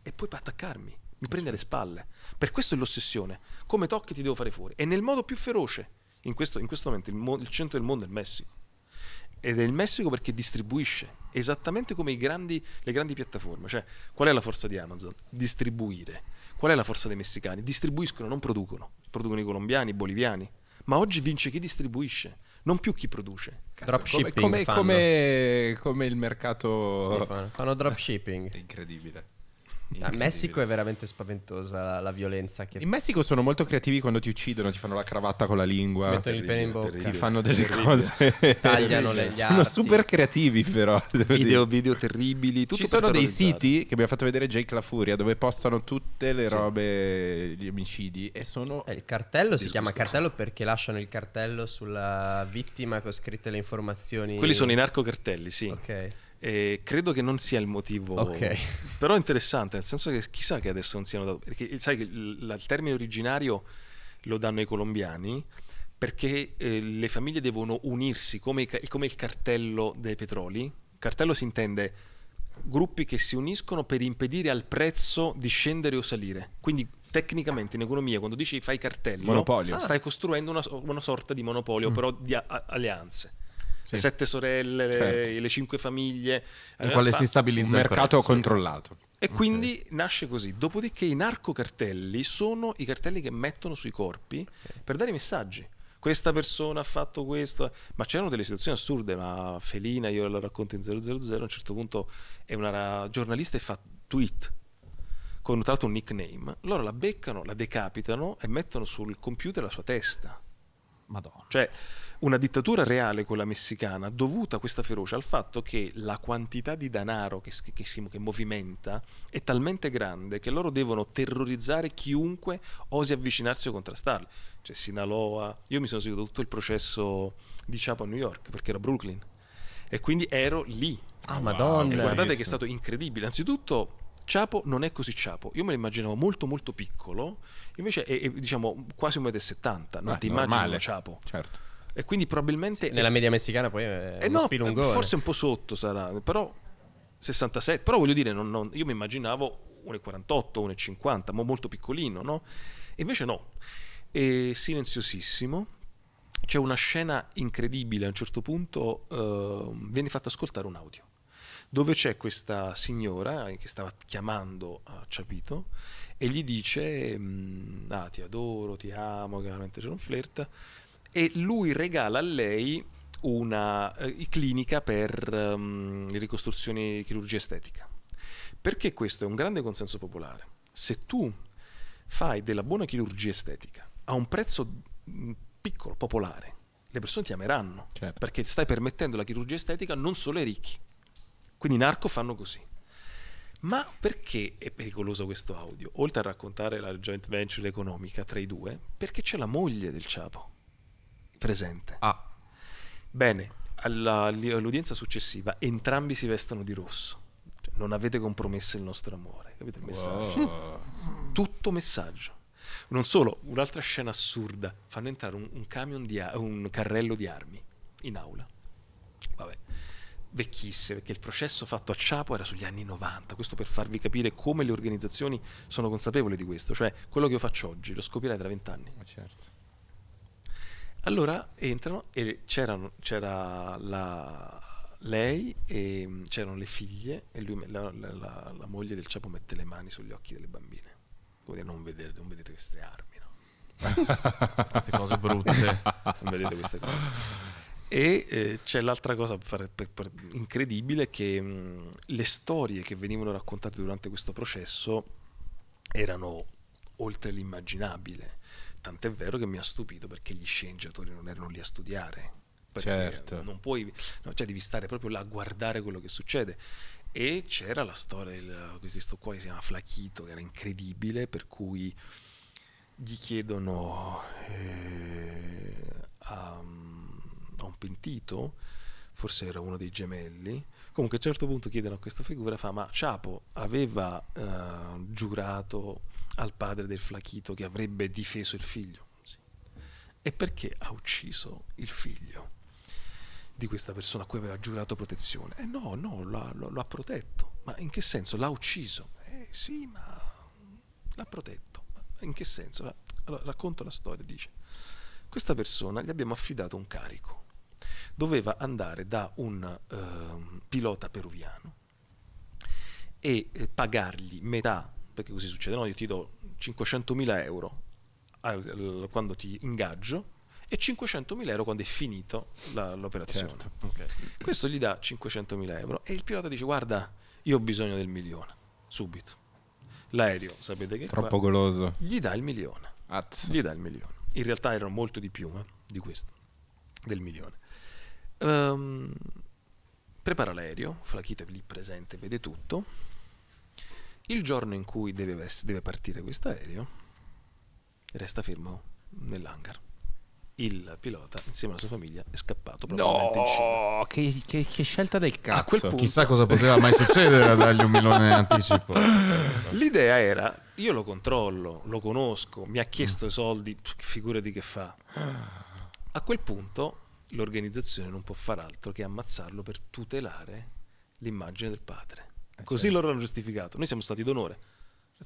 e poi per attaccarmi, mi prende alle spalle. Per questo è l'ossessione, come tocchi ti devo fare fuori. E nel modo più feroce, in questo, in questo momento il, mo- il centro del mondo è il Messico. Ed è il Messico perché distribuisce, esattamente come grandi, le grandi piattaforme. Cioè, qual è la forza di Amazon? Distribuire. Qual è la forza dei messicani? Distribuiscono, non producono. Producono i colombiani, i boliviani. Ma oggi vince chi distribuisce non più chi produce. Dropshipping come,
come, come, il mercato... Sì, fanno, fanno dropshipping. Incredibile. Ah, in Messico è veramente spaventosa la, la violenza. Che... In
Messico sono molto creativi quando ti uccidono, ti fanno la cravatta con la lingua, ti mettono il pene in bocca, ti fanno delle cose, tagliano le gli arti. Sono super creativi però. Video, video terribili. Ci sono dei siti che mi ha fatto vedere Jake La Furia dove postano tutte le sì. robe, gli omicidi e sono... Eh, il
cartello si chiama cartello perché lasciano il cartello sulla vittima con scritte le informazioni. Quelli sono i
narcocartelli, sì. Ok. E eh, credo che non sia il motivo, okay. però è interessante, nel senso che chissà che adesso non siano dato, perché sai che il, il termine originario lo danno i colombiani perché eh, le famiglie devono unirsi come, come, il cartello dei petroli. Cartello si intende gruppi che si uniscono per impedire al prezzo di scendere o salire. Quindi tecnicamente in economia quando dici fai cartello, monopolio. stai ah. costruendo una, una, sorta di monopolio, mm. però di a- alleanze sì. le sette sorelle, certo. le, le, cinque famiglie. In quale si stabilizza il mercato prezzo. controllato.
E okay. quindi
nasce così. Dopodiché i narcocartelli sono i cartelli che mettono sui corpi per dare i messaggi questa persona ha fatto questo. Ma c'erano delle situazioni assurde, ma Felina, io la racconto in 000, a un certo punto è una giornalista e fa tweet con tra l'altro un nickname. Loro la beccano, la decapitano e mettono sul computer la sua testa. Madonna. Cioè, una dittatura reale, quella messicana, dovuta a questa ferocia al fatto che la quantità di denaro che, che, che, che movimenta è talmente grande che loro devono terrorizzare chiunque osi avvicinarsi o contrastarli. Cioè Sinaloa, io mi sono seguito tutto il processo di Chapo a New York perché era Brooklyn e quindi ero lì. Ah, wow. madonna! E guardate che è stato incredibile. Anzitutto Ciapo non è così Ciapo. Io me lo immaginavo molto molto piccolo, invece è, è diciamo quasi un metro e settanta. Non Beh, ti immagini Ciapo. Certo. E quindi probabilmente... Sì, nella media messicana poi è eh, uno no, Forse un po' sotto sarà, però 67, però voglio dire, non, non, io mi immaginavo 1,48, 1,50, ma molto piccolino, no? Invece no, è silenziosissimo, c'è una scena incredibile, a un certo punto uh, viene fatto ascoltare un audio, dove c'è questa signora eh, che stava chiamando a Ciapito e gli dice, mm, ah ti adoro, ti amo, chiaramente c'è un flirt, e lui regala a lei una eh, clinica per um, ehm, ricostruzione chirurgia estetica. Perché questo è un grande consenso popolare. Se tu fai della buona chirurgia estetica a un prezzo mm, piccolo, popolare, le persone ti ameranno, certo. perché stai permettendo la chirurgia estetica non solo ai ricchi. Quindi i narco fanno così. Ma perché è pericoloso questo audio? Oltre a raccontare la joint venture economica tra i due, perché c'è la moglie del Ciapo Presente. Ah. Bene, all'udienza successiva entrambi si vestono di rosso. Cioè, non avete compromesso il nostro amore. capito il messaggio? Wow. Tutto messaggio. Non solo, un'altra scena assurda. Fanno entrare un, un, di, un carrello di armi in aula. Vabbè vecchissime, perché il processo fatto a Ciapo era sugli anni 90, questo per farvi capire come le organizzazioni sono consapevoli di questo, cioè quello che io faccio oggi lo scoprirai tra vent'anni. Ah, certo. Allora entrano e c'era la, lei e c'erano le figlie e lui, la, la, la, la, moglie del ciapo mette le mani sugli occhi delle bambine. Come non, vedete, non vedete queste armi, no? queste cose brutte. non vedete queste cose. E eh, c'è l'altra cosa per, per, per, incredibile che mh, le storie che venivano raccontate durante questo processo erano oltre l'immaginabile Tant'è vero che mi ha stupito perché gli sceneggiatori non erano lì a studiare.
Certo.
Non puoi, no, cioè devi stare proprio là a guardare quello che succede. E c'era la storia di questo qua che si chiama Flachito, che era incredibile, per cui gli chiedono eh, a, a un pentito, forse era uno dei gemelli, comunque a un certo punto chiedono a questa figura, fa ma Ciapo aveva eh, giurato al padre del Flachito che avrebbe difeso il figlio? Sì. E perché ha ucciso il figlio di questa persona a cui aveva giurato protezione? Eh no, no, lo ha protetto. Ma in che senso? L'ha ucciso? Eh sì, ma l'ha protetto. Ma in che senso? Allora, racconto la storia, dice. Questa persona gli abbiamo affidato un carico. Doveva andare da un eh, pilota peruviano e eh, pagargli metà perché così succede, no? io ti do 500.000 euro quando ti ingaggio e 500.000 euro quando è finito la, l'operazione. Certo. Okay. Questo gli dà 500.000 euro e il pilota dice guarda, io ho bisogno del milione, subito. L'aereo, sapete che... Troppo qua, goloso. Gli dà il milione. Azza. Gli dà il milione. In realtà erano molto di più eh, di questo, del milione. Um, prepara l'aereo, Flachito è lì presente, vede tutto il giorno in cui deve, deve partire questo aereo resta fermo nell'hangar. Il pilota, insieme alla sua famiglia, è scappato no, in Che, che, che, scelta del cazzo! A quel punto, Chissà cosa poteva mai succedere a dargli un milione in anticipo. L'idea era: io lo controllo, lo conosco, mi ha chiesto i soldi, figura di che fa. A quel punto, l'organizzazione non può far altro che ammazzarlo per tutelare l'immagine del padre eh, così certo. loro hanno giustificato. Noi siamo stati d'onore.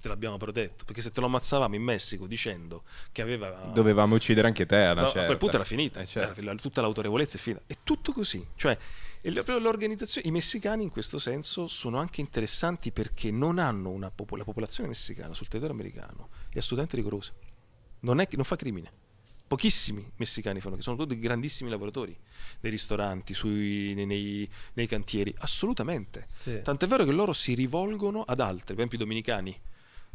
Te l'abbiamo protetto perché se te lo ammazzavamo in Messico dicendo che aveva. Dovevamo uccidere anche te. No, certa. A quel punto era finita, eh, certo. era tutta l'autorevolezza è finita. È tutto così. Cioè, l'organizzazione, i messicani in questo senso sono anche interessanti perché non hanno una popol- la popolazione messicana sul territorio americano è assolutamente rigorosa. Non, è, non fa crimine. Pochissimi messicani fanno che sono tutti grandissimi lavoratori nei ristoranti, sui, nei, nei, cantieri, assolutamente. Sì. Tant'è vero che loro si rivolgono ad altri, per esempio i dominicani.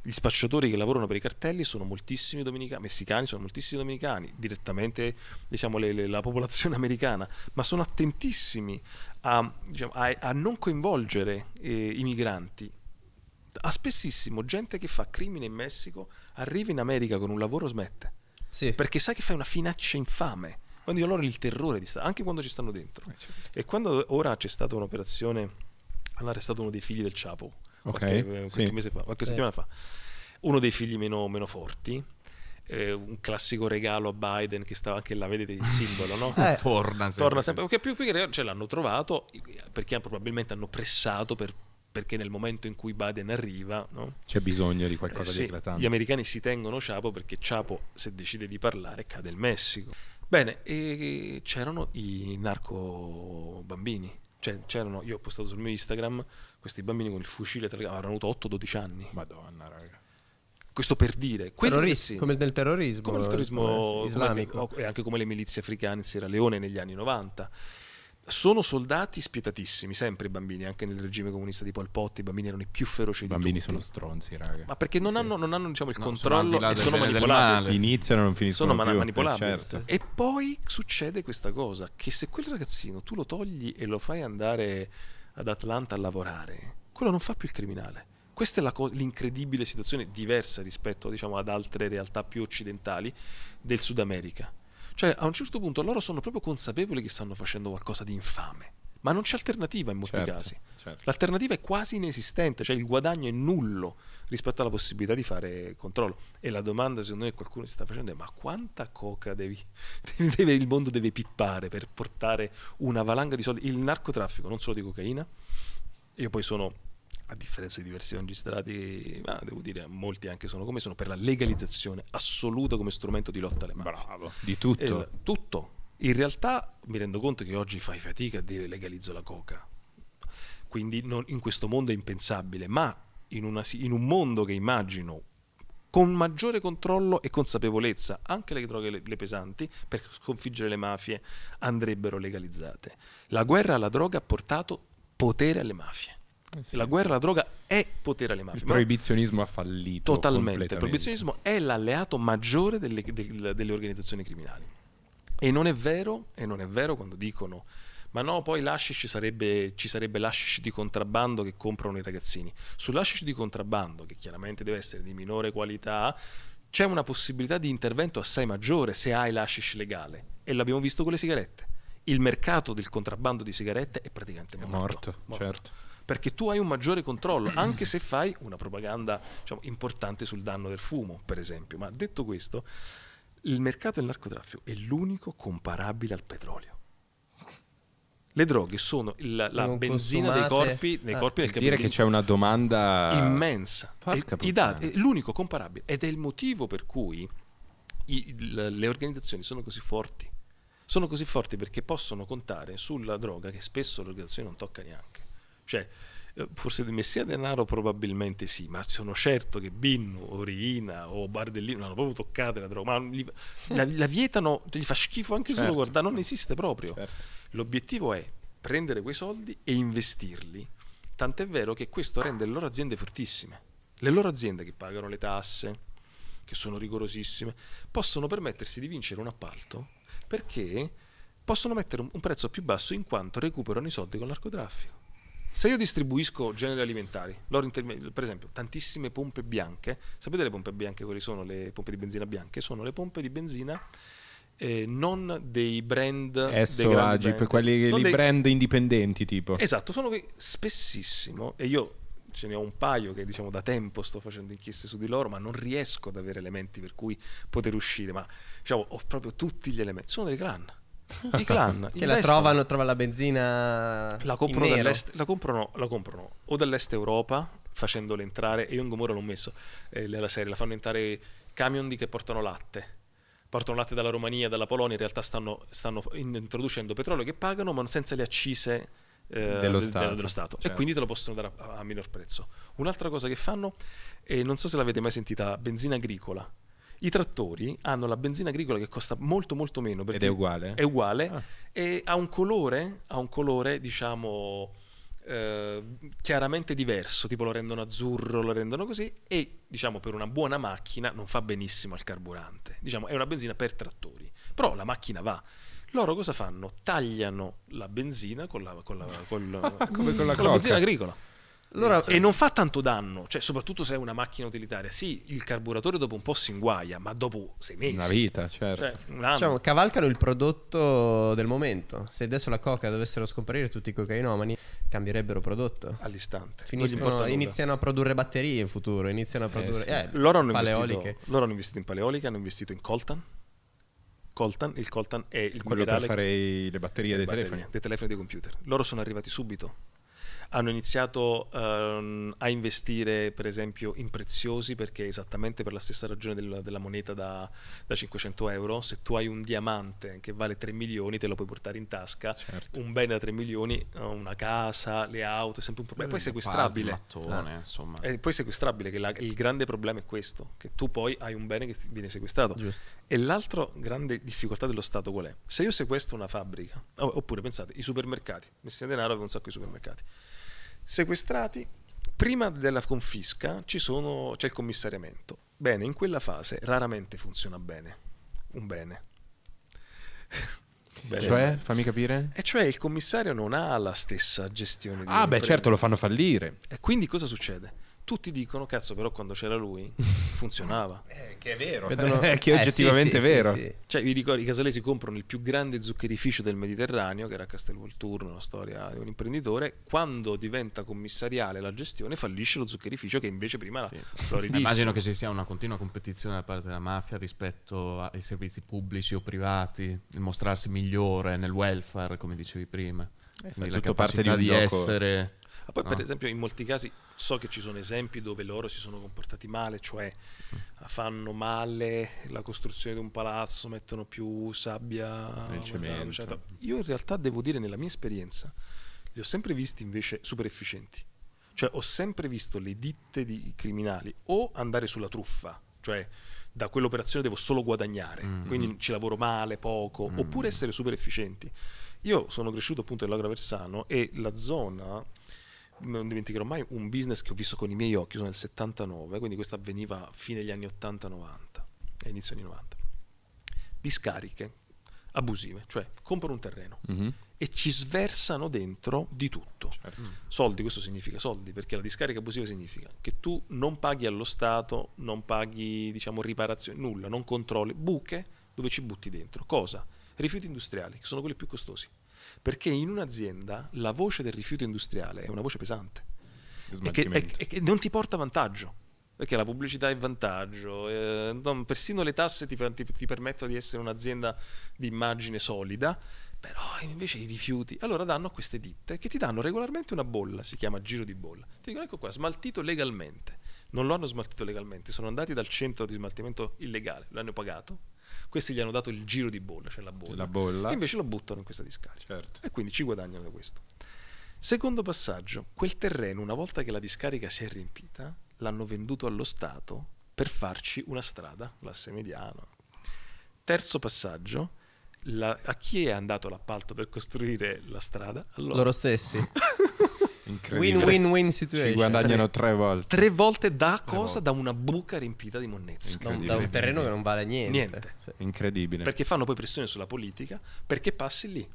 Gli spacciatori che lavorano per i cartelli sono moltissimi dominicani, messicani sono moltissimi dominicani, direttamente diciamo, le, le, la popolazione americana, ma sono attentissimi a, diciamo, a, a non coinvolgere eh, i migranti, a spessissimo gente che fa crimine in Messico arriva in America con un lavoro smette. Sì. Perché sai che fai una finaccia infame. Quindi loro il terrore di stare, anche quando ci stanno dentro. Eh, certo. E quando ora c'è stata un'operazione, hanno arrestato uno dei figli del Chapo, okay, eh, qualche, sì. mese fa, qualche sì. settimana fa, uno dei figli meno, meno forti, eh, un classico regalo a Biden che stava anche là, vedete il simbolo, no? eh, torna, torna sempre. Perché più, più che regalo, l'hanno trovato perché probabilmente hanno pressato per, perché nel momento in cui Biden arriva no?
c'è bisogno di qualcosa eh, di sì, eclatante. Gli
americani si tengono Ciapo perché Ciapo se decide di parlare cade il Messico. Bene, e c'erano i narco bambini. Cioè, c'erano, io ho postato sul mio Instagram questi bambini con il fucile, tra, avranno avuto 8-12 anni. Madonna, raga. Questo per dire, Terroristi, come
del terrorismo, come il terrorismo eh, islamico
come, e anche come le milizie africane in Sierra Leone negli anni 90 sono soldati spietatissimi, sempre i bambini, anche nel regime comunista di Pol Pot, i bambini erano i più feroci I di bambini tutti. sono stronzi, raga. Ma perché non sì. hanno, non hanno diciamo, il no, controllo sono e sono manipolati. Iniziano e non finiscono sono più. manipolabili. certo. E poi succede questa cosa, che se quel ragazzino tu lo togli e lo fai andare ad Atlanta a lavorare, quello non fa più il criminale. Questa è co- l'incredibile situazione diversa rispetto diciamo, ad altre realtà più occidentali del Sud America cioè, a un certo punto loro sono proprio consapevoli che stanno facendo qualcosa di infame. Ma non c'è alternativa in molti certo, casi. Certo. L'alternativa è quasi inesistente, cioè il guadagno è nullo rispetto alla possibilità di fare controllo. E la domanda, secondo me, qualcuno si sta facendo è: ma quanta coca devi, deve, il mondo deve pippare per portare una valanga di soldi? Il narcotraffico, non solo di cocaina, io poi sono a differenza di diversi magistrati, ma devo dire, molti anche sono come sono, per la legalizzazione assoluta come strumento di lotta alle mafie. Bravo, di tutto. Il, eh, tutto. In realtà mi rendo conto che oggi fai fatica a dire legalizzo la coca, quindi non, in questo mondo è impensabile, ma in, una, in, un mondo che immagino con maggiore controllo e consapevolezza, anche le droghe le, le pesanti, per sconfiggere le mafie, andrebbero legalizzate. La guerra alla droga ha portato potere alle mafie eh sì. La guerra alla droga è potere alle mafie. Il
proibizionismo ha fallito. Totalmente. Il
proibizionismo è l'alleato maggiore delle, delle, delle, organizzazioni criminali. E non è vero, e non è vero quando dicono, ma no, poi l'ashish ci sarebbe, ci sarebbe l'ashish di contrabbando che comprano i ragazzini. Sull'ashish di contrabbando, che chiaramente deve essere di minore qualità, c'è una possibilità di intervento assai maggiore se hai l'ashish legale. E l'abbiamo visto con le sigarette. Il mercato del contrabbando di sigarette è praticamente morto. Morto, morto. certo perché tu hai un maggiore controllo, anche se fai una propaganda diciamo, importante sul danno del fumo, per esempio. Ma detto questo, il mercato del narcotraffico è l'unico comparabile al petrolio. Le droghe sono il, la benzina dei corpi, dei ah, corpi del dire che c'è una domanda immensa. Porca è, dati, l'unico comparabile ed è il motivo per cui i, le organizzazioni sono così forti. Sono così forti perché possono contare sulla droga che spesso l'organizzazione non tocca neanche. Cioè, eh, forse di Messia Denaro probabilmente sì, ma sono certo che Binnu, Orina o Bardellino hanno proprio toccate la droga, ma gli, eh. la, la, vietano, gli fa schifo anche certo. solo guardare, non esiste proprio. Certo. L'obiettivo è prendere quei soldi e investirli, tant'è vero che questo rende le loro aziende fortissime. Le loro aziende che pagano le tasse, che sono rigorosissime, possono permettersi di vincere un appalto perché possono mettere un prezzo più basso in quanto recuperano i soldi con l'arcotraffico. Se io distribuisco generi alimentari, per esempio tantissime pompe bianche, sapete le pompe bianche quali sono? Le pompe di benzina bianche? Sono le pompe di benzina eh, non dei brand Esso Agi, per quelli dei... brand
indipendenti tipo. Esatto,
sono che spessissimo, e io ce ne ho un paio che diciamo da tempo sto facendo inchieste su di loro, ma non riesco ad avere elementi per cui poter uscire, ma diciamo ho proprio tutti gli elementi, sono delle clan
I clan. che la vestono. trovano, trova la benzina. La comprano, dall'est,
la comprano, la comprano o dall'est Europa facendole entrare. E io in Gomorra l'ho messo eh, nella serie. La fanno entrare camion di che portano latte portano latte dalla Romania, dalla Polonia, in realtà stanno, stanno introducendo petrolio che pagano, ma senza le accise eh, dello, de, Stato. De, dello, Stato, certo. e quindi te lo possono dare a, a, minor prezzo. Un'altra cosa che fanno, eh, non so se l'avete mai sentita, benzina agricola. I trattori hanno la benzina agricola che costa molto molto meno. Ed è uguale? È uguale ah. e ha un colore, ha un colore diciamo... Eh, chiaramente diverso, tipo lo rendono azzurro, lo rendono così e diciamo per una buona macchina non fa benissimo al carburante, diciamo è una benzina per trattori, però la macchina va. Loro cosa fanno? Tagliano la benzina con la, con la, con, con la benzina agricola. Allora, e eh, non fa tanto danno, cioè, soprattutto se è una macchina utilitaria. Sì, il carburatore dopo un po' si inguaia, ma dopo sei mesi. Una vita, certo. Cioè, un diciamo,
cavalcano il prodotto del momento. Se adesso la coca dovessero scomparire tutti i cocainomani, cambierebbero prodotto.
All'istante.
Finiscono, iniziano a produrre batterie in futuro, iniziano a eh, produrre... Eh, sì. eh, loro,
hanno investito, loro hanno investito in paleoliche, hanno investito in coltan. Coltan, il coltan è il quello per fare le batterie, le dei, batterie, telefoni. dei telefoni dei computer. Loro sono arrivati subito hanno iniziato um, a investire per esempio in preziosi perché esattamente per la stessa ragione del, della moneta da, da, 500 euro, se tu hai un diamante che vale 3 milioni te lo puoi portare in tasca, certo. un bene da 3 milioni, una casa, le auto, è sempre un problema, eh, e poi è sequestrabile. Mattone, ah. insomma. E poi è sequestrabile, che la, il grande problema è questo, che tu poi hai un bene che viene sequestrato. Giusto. E l'altra grande difficoltà dello Stato qual è? Se io sequestro una fabbrica, oppure pensate, i supermercati, messi a denaro avevo un sacco di supermercati sequestrati, prima della confisca sono, c'è il commissariamento. Bene, in quella fase raramente funziona bene. Un bene. Bene. Cioè, fammi capire. E cioè il commissario non ha la stessa gestione. Di Ah, beh, certo, lo fanno fallire. E quindi cosa succede? tutti dicono cazzo però quando c'era lui funzionava eh, che è vero Vedono... eh, che è oggettivamente eh, sì, vero sì, sì, cioè vi ricordo i casalesi comprano il più grande zuccherificio del Mediterraneo che era Castelvolturno la storia di un imprenditore quando diventa commissariale la gestione fallisce lo zuccherificio che invece prima lo floridissimo immagino che
ci sia una continua competizione da parte della mafia rispetto ai servizi pubblici o privati il mostrarsi migliore nel welfare come dicevi prima è eh, tutto parte di un di gioco essere ma poi, no. per ah.
esempio, in molti casi so che ci sono esempi dove loro si sono comportati male, cioè mm. fanno male la costruzione di un palazzo, mettono più sabbia, eh, cemento. Io in realtà devo dire, nella mia esperienza, li ho sempre visti invece super efficienti. Cioè, ho sempre visto le ditte di criminali o andare sulla truffa, cioè da quell'operazione devo solo guadagnare, mm -hmm. quindi mm-hmm. ci lavoro male, poco, mm -hmm. oppure essere super efficienti. Io sono cresciuto appunto nell'Agra Versano e la zona non dimenticherò mai un business che ho visto con i miei occhi, sono nel 79, quindi questo avveniva fine degli anni 80-90 e inizio anni 90. Discariche abusive, cioè comprano un terreno mm-hmm. e ci sversano dentro di tutto. Certo. Mm. Soldi, questo significa soldi, perché la discarica abusiva significa che tu non paghi allo Stato, non paghi diciamo, riparazioni, nulla, non controlli, buche dove ci butti dentro. Cosa? Rifiuti industriali, che sono quelli più costosi perché in un'azienda la voce del rifiuto industriale è una voce pesante e che, è, che non ti porta vantaggio perché la pubblicità è vantaggio, eh, non, persino le tasse ti, ti, ti, permettono di essere un'azienda di immagine solida, però invece i rifiuti, allora danno a queste ditte che ti danno regolarmente una bolla, si chiama giro di bolla, ti dicono ecco qua, smaltito legalmente, non lo hanno smaltito legalmente, sono andati dal centro di smaltimento illegale, l'hanno pagato, questi gli hanno dato il giro di bolla, cioè la bolla. La bolla. E invece lo buttano in questa discarica. Certo. E quindi ci guadagnano da questo. Secondo passaggio, quel terreno, una volta che la discarica si è riempita, l'hanno venduto allo Stato per farci una strada, l'asse mediano. Terzo passaggio, la, a chi è andato l'appalto per costruire la strada? Allora. Loro stessi.
Win-win-win situation. Ci guadagnano tre. tre volte. Tre
volte da tre cosa? Volte. Da una buca riempita di monnezza. Da un terreno che non vale niente. Niente. Sì. Incredibile. Perché fanno poi pressione sulla politica, perché passi lì.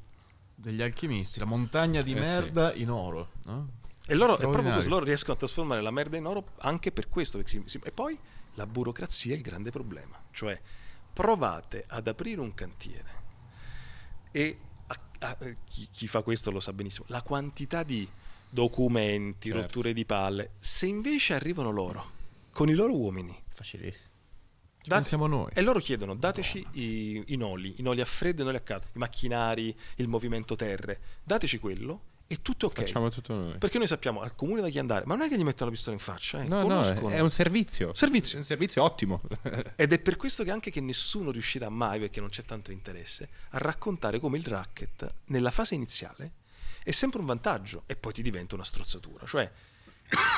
Degli alchimisti, la montagna di eh merda
sì. in oro. No?
E loro, è proprio così, loro riescono a trasformare la merda in oro anche per questo. Si, si, e poi la burocrazia è il grande problema. Cioè, provate ad aprire un cantiere e a, a, chi, chi fa questo lo sa benissimo, la quantità di documenti, certo. rotture di palle. Se invece arrivano loro, con i loro uomini, facilissimo. siamo noi. E loro chiedono, dateci i, i, noli, i noli a freddo i noli a caldo, i macchinari, il movimento terre, dateci quello e tutto ok. Facciamo
tutto noi. Perché noi
sappiamo al comune da chi andare, ma non è che gli mettono la pistola in faccia, eh. no, Conoscono. no, è un
servizio.
servizio. È un servizio ottimo. Ed è per questo che anche che nessuno riuscirà mai, perché non c'è tanto interesse, a raccontare come il racket nella fase iniziale è sempre un vantaggio e poi ti diventa una strozzatura. Cioè,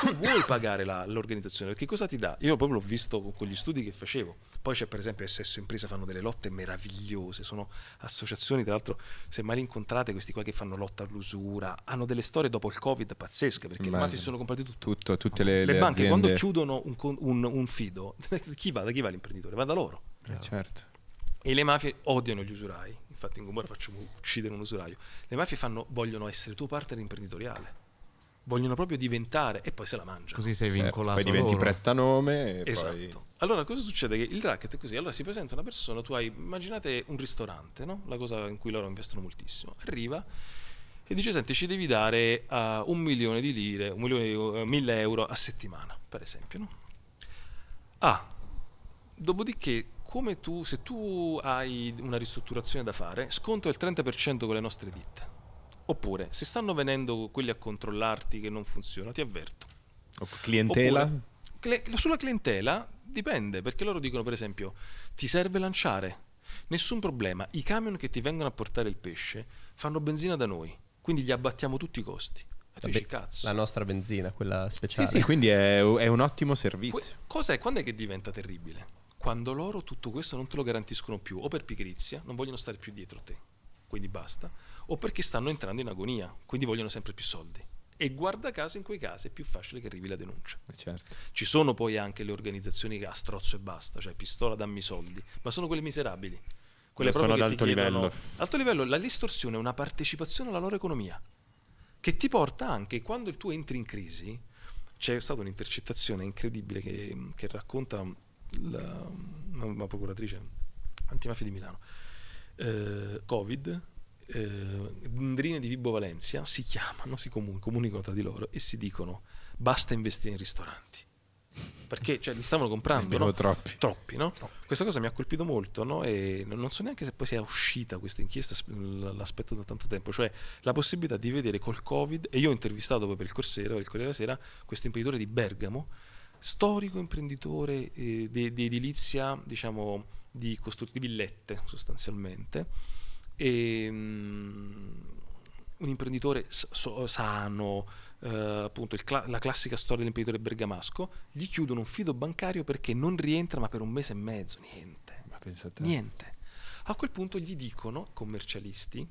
tu vuoi pagare la, l'organizzazione perché cosa ti dà? Io proprio l'ho visto con, gli studi che facevo. Poi c'è per esempio SS Impresa, fanno delle lotte meravigliose, sono associazioni, tra l'altro se mai li incontrate questi qua che fanno lotta all'usura, hanno delle storie dopo il Covid pazzesche perché Immagino. le banche si sono comprate tutto.
tutto tutte le, le, le banche aziende. quando
chiudono un, un, un fido, chi va, da chi va l'imprenditore? Va da loro.
Eh,
certo.
E le mafie odiano gli usurai, infatti in Gomorra facciamo uccidere un usuraio, le mafie fanno, vogliono essere tuo partner imprenditoriale. Vogliono proprio diventare e poi se la mangiano. Così sei eh, vincolato. Eh, poi diventi loro. prestanome. esatto. Poi... Allora cosa succede? Che il racket è così. Allora si presenta una persona, tu hai, immaginate un ristorante, no? la cosa in cui loro investono moltissimo. Arriva e dice: Senti, ci devi dare uh, un milione di lire, un milione di uh, mille euro a settimana, per esempio. No? Ah, dopodiché come tu, se tu hai una ristrutturazione da fare, sconto il 30% con le nostre ditte. Oppure, se stanno venendo quelli a controllarti che non funziona, ti avverto. clientela? Oppure, sulla clientela dipende, perché loro dicono per esempio, ti serve lanciare, nessun problema, i camion che ti vengono a portare il pesce fanno benzina da noi, quindi gli abbattiamo tutti i costi. La, dici, la nostra
benzina, quella speciale. Sì, sì, quindi è, è un ottimo servizio. Que-
cos'è? Quando è che diventa terribile? quando loro tutto questo non te lo garantiscono più, o per pigrizia, non vogliono stare più dietro te, quindi basta, o perché stanno entrando in agonia, quindi vogliono sempre più soldi. E guarda caso, in quei casi è più facile che arrivi la denuncia. Eh, certo. Ci sono poi anche le organizzazioni che a strozzo e basta, cioè pistola dammi soldi, ma sono quelle miserabili. Quelle sono ad alto livello. Chiedono, alto livello, la distorsione è una partecipazione alla loro economia, che ti porta anche quando tu entri in crisi. C'è stata un'intercettazione incredibile che, che racconta la, ehm, la procuratrice antimafia di Milano, eh, Covid, eh, Ndrine di Vibo Valencia si chiamano, si comun- comunicano tra di loro e si dicono basta investire in ristoranti. Perché cioè, li stavano comprando no? troppi. Troppi, no? troppi. Questa cosa mi ha colpito molto no? e non so neanche se poi sia uscita questa inchiesta, l'aspetto da tanto tempo, cioè la possibilità di vedere col Covid, e io ho intervistato proprio per il Corsera, il Corriere della Sera, questo imprenditore di Bergamo storico imprenditore eh, di, di, edilizia, diciamo, di costruzione di villette sostanzialmente, e, um, un imprenditore so, sano, eh, appunto cla la classica storia dell'imprenditore bergamasco, gli chiudono un fido bancario perché non rientra ma per un mese e mezzo, niente. Ma pensate. Niente. A quel punto gli dicono, commercialisti,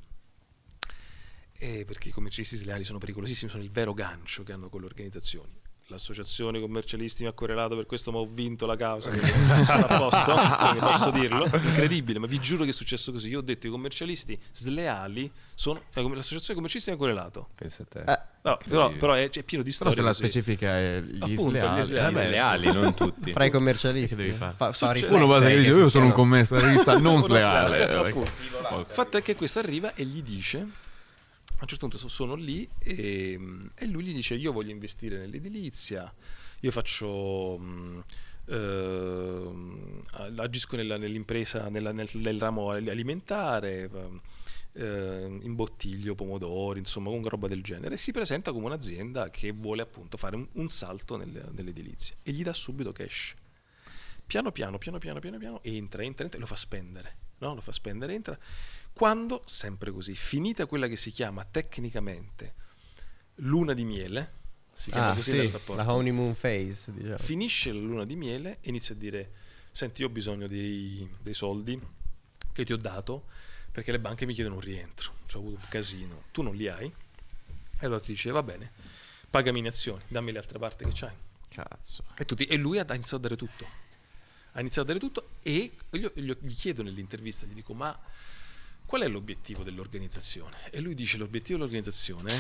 eh, perché i commercialisti sleali sono pericolosissimi, sono il vero gancio che hanno con le organizzazioni, l'associazione commercialisti mi ha correlato per questo, ma ho vinto la causa. posto, posso dirlo. Incredibile, ma vi giuro che è successo così. Io ho detto i commercialisti sleali sono. Eh, l'associazione commercialisti mi ha correlato Pensa a te. Eh, no, però, però è, cioè, è, pieno di storie. Però se la così. specifica è gli Appunto, sleali, gli sleali. Vabbè, leali, eh non tutti. Fra i
commercialisti, che devi
fare? Fa, fa Uno basta io sono un commercialista non sleale. sleale. Eh, ecco. Il
fatto è che questa arriva e gli dice a un certo punto sono lì e, ehm, e lui gli dice io voglio investire nell'edilizia, io faccio... Uh, agisco nella, nell'impresa, nella, nel, nel, ramo alimentare, uh, imbottiglio pomodori, insomma, con roba del genere. E si presenta come un'azienda che vuole appunto fare un, un salto nel, nell'edilizia e gli dà subito cash. Piano piano, piano piano, piano piano, entra, entra, entra e lo fa spendere. No? Lo fa spendere, entra quando, sempre così, finita quella che si chiama tecnicamente luna di miele, si chiama ah, così sì, rapporto, la honeymoon phase, diciamo. finisce la luna di miele e inizia a dire, senti, io ho bisogno dei, dei soldi che ti ho dato perché le banche mi chiedono un rientro, cioè ho avuto un casino, tu non li hai, e allora ti dice, va bene, pagami in azioni, dammi le altre parti che c'hai. Cazzo. E, tutti, e lui ha iniziato a dare tutto. Ha iniziato a dare tutto e io, io gli chiedo nell'intervista, gli dico, ma Qual è l'obiettivo dell'organizzazione? E lui dice l'obiettivo dell'organizzazione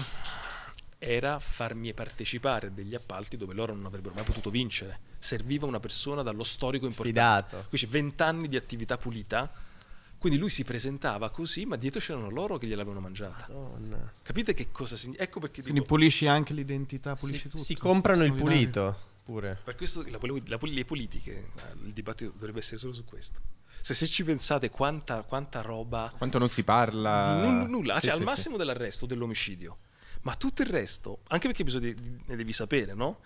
era farmi partecipare a degli appalti dove loro non avrebbero mai potuto vincere. Serviva una persona dallo storico importante. Fidato. Qui c'è 20 anni di attività pulita. Quindi lui si presentava così, ma dietro c'erano loro che gliel'avevano mangiata. Madonna. Capite che cosa significa? Ecco perché. Quindi dico,
pulisci anche l'identità, pulisci si, tutto. Si comprano il pulito.
Pure. Per questo la, la, le politiche, eh, il dibattito dovrebbe essere solo su questo se, se ci pensate quanta, quanta, roba... Quanto
non si parla... N- nulla, sì, cioè sì, al massimo
sì. dell'arresto, dell'omicidio, ma tutto il resto, anche perché bisogna, ne devi sapere, no?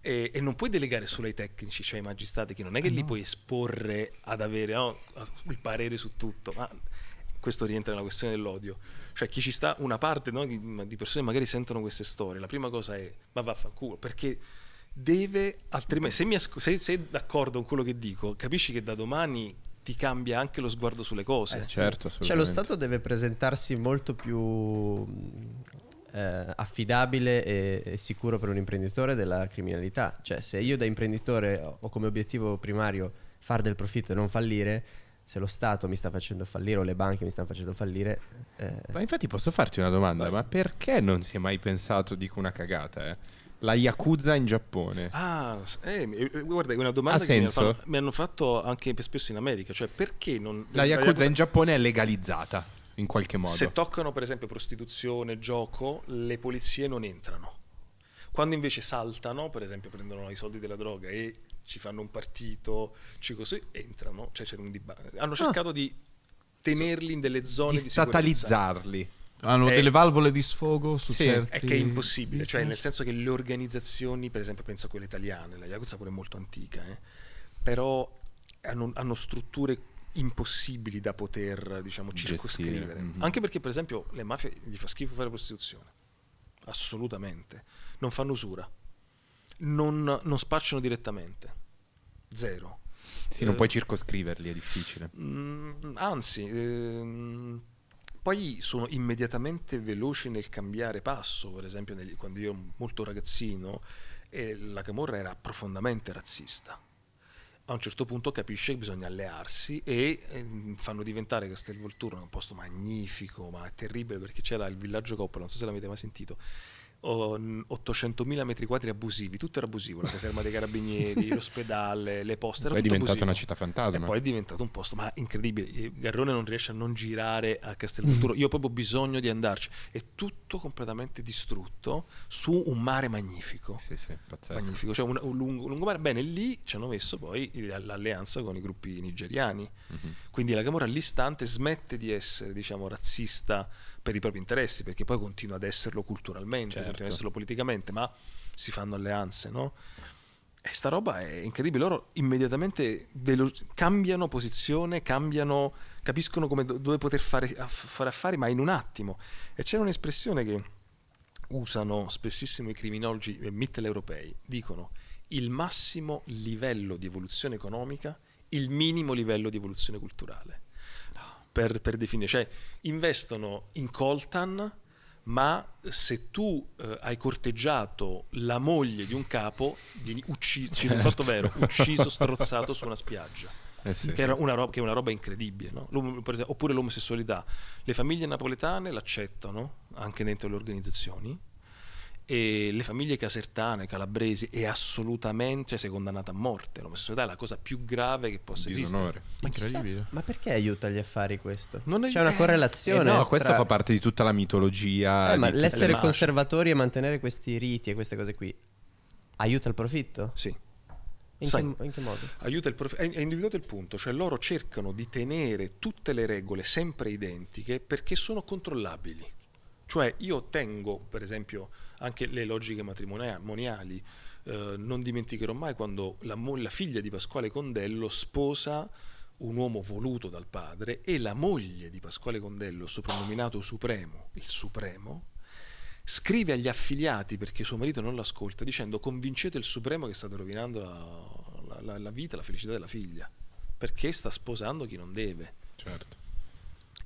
E, e, non puoi delegare solo ai tecnici, cioè ai magistrati, che non è che eh, no. li puoi esporre ad avere no, il parere su tutto, ma questo rientra nella questione dell'odio. Cioè, chi ci sta, una parte no, di, di, persone magari sentono queste storie. La prima cosa è, ma vaffanculo, perché deve, altrimenti, se, sei, sei d'accordo con quello che dico, capisci che da domani ti cambia anche lo sguardo sulle cose. Eh, eh certo, cioè lo Stato
deve presentarsi molto più eh, affidabile e, e, sicuro per un imprenditore della criminalità. Cioè se io da imprenditore ho come obiettivo primario far del profitto e non fallire, se lo Stato mi sta facendo fallire o le banche mi stanno facendo fallire... Eh...
Ma infatti posso farti una domanda, ma perché non si è mai pensato, dico una cagata, eh? La Yakuza in Giappone.
Ah, eh, eh, guarda, è una domanda ha che mi hanno, mi, hanno fatto anche spesso in America, cioè perché non... La Yakuza, la Yakuza in
Giappone è legalizzata, in qualche modo. Se
toccano per esempio prostituzione, gioco, le polizie non entrano. Quando invece saltano, per esempio prendono i soldi della droga e ci fanno un partito, ci così, entrano, cioè c'è un dibattito. Hanno ah. cercato ah. di tenerli in delle zone di, di statalizzarli. Sicurezza hanno è, eh, delle
valvole di sfogo su sì, certi... è che è impossibile, cioè nel
senso che le organizzazioni, per esempio penso a quelle italiane, la Yakuza pure è molto antica, eh, però hanno, hanno, strutture impossibili da poter, diciamo, circoscrivere. Mm-hmm. Anche perché, per esempio, le mafie gli fa schifo fare prostituzione. Assolutamente. Non fanno usura. Non, non spacciano direttamente. Zero. Sì, eh, non puoi
circoscriverli, è difficile. Mh,
mm, anzi... Eh, poi sono immediatamente veloci nel cambiare passo, per esempio negli, quando io ero molto ragazzino eh, la Camorra era profondamente razzista. A un certo punto capisce che bisogna allearsi e eh, fanno diventare Castelvolturno un posto magnifico, ma terribile, perché c'era il villaggio Coppola, non so se l'avete mai sentito, 800.000 metri quadri abusivi, tutto era abusivo, la caserma dei carabinieri, l'ospedale, le poste, Poi è diventata abusivo. una città
fantasma. E poi è
diventato un posto, ma incredibile, Garrone non riesce a non girare a Castelvolturo, mm. io ho proprio bisogno di andarci, è tutto completamente distrutto su un mare magnifico. Sì, sì, pazzesco. Magnifico, cioè un, un lungo, lungomare, bene, lì ci hanno messo poi l'alleanza con i gruppi nigeriani, mm-hmm. quindi la Camorra all'istante smette di essere, diciamo, razzista per i propri interessi, perché poi continua ad esserlo culturalmente, certo. continua ad certo. esserlo politicamente, ma si fanno alleanze, no? E sta roba è incredibile, loro immediatamente velo- cambiano posizione, cambiano, capiscono come do- dove poter fare, aff- fare affari, ma in un attimo. E c'è un'espressione che usano spessissimo i criminologi mitteleuropei, dicono il massimo livello di evoluzione economica, il minimo livello di evoluzione culturale per, per definire, cioè investono in coltan, ma se tu eh, hai corteggiato la moglie di un capo, vieni ucciso, certo. fatto vero, ucciso, strozzato su una spiaggia. Eh sì, che, sì. Una roba, che, è una roba incredibile, no? esempio, oppure l'omosessualità. Le famiglie napoletane l'accettano anche dentro le organizzazioni, e le famiglie casertane, calabresi è assolutamente seconda nata a morte. L'omosessualità è la cosa più grave che possa Disonore. esistere. Incredibile.
Chissà, ma perché aiuta gli affari questo? È... C'è una
correlazione. Eh
no, questo fa parte di tutta la mitologia. Eh, ma l'essere
conservatori e mantenere questi riti e queste cose qui aiuta il profitto? Sì. In, Sai, che, in che,
modo? Aiuta il prof... È individuato il punto, cioè loro cercano di tenere tutte le regole sempre identiche perché sono controllabili. Cioè io tengo, per esempio, anche le logiche matrimoniali. Eh, non dimenticherò mai quando la, la figlia di Pasquale Condello sposa un uomo voluto dal padre e la moglie di Pasquale Condello, soprannominato Supremo, il Supremo, scrive agli affiliati perché suo marito non l'ascolta dicendo convincete il Supremo che state rovinando la, la, la vita, la felicità della figlia, perché sta sposando chi non deve. Certo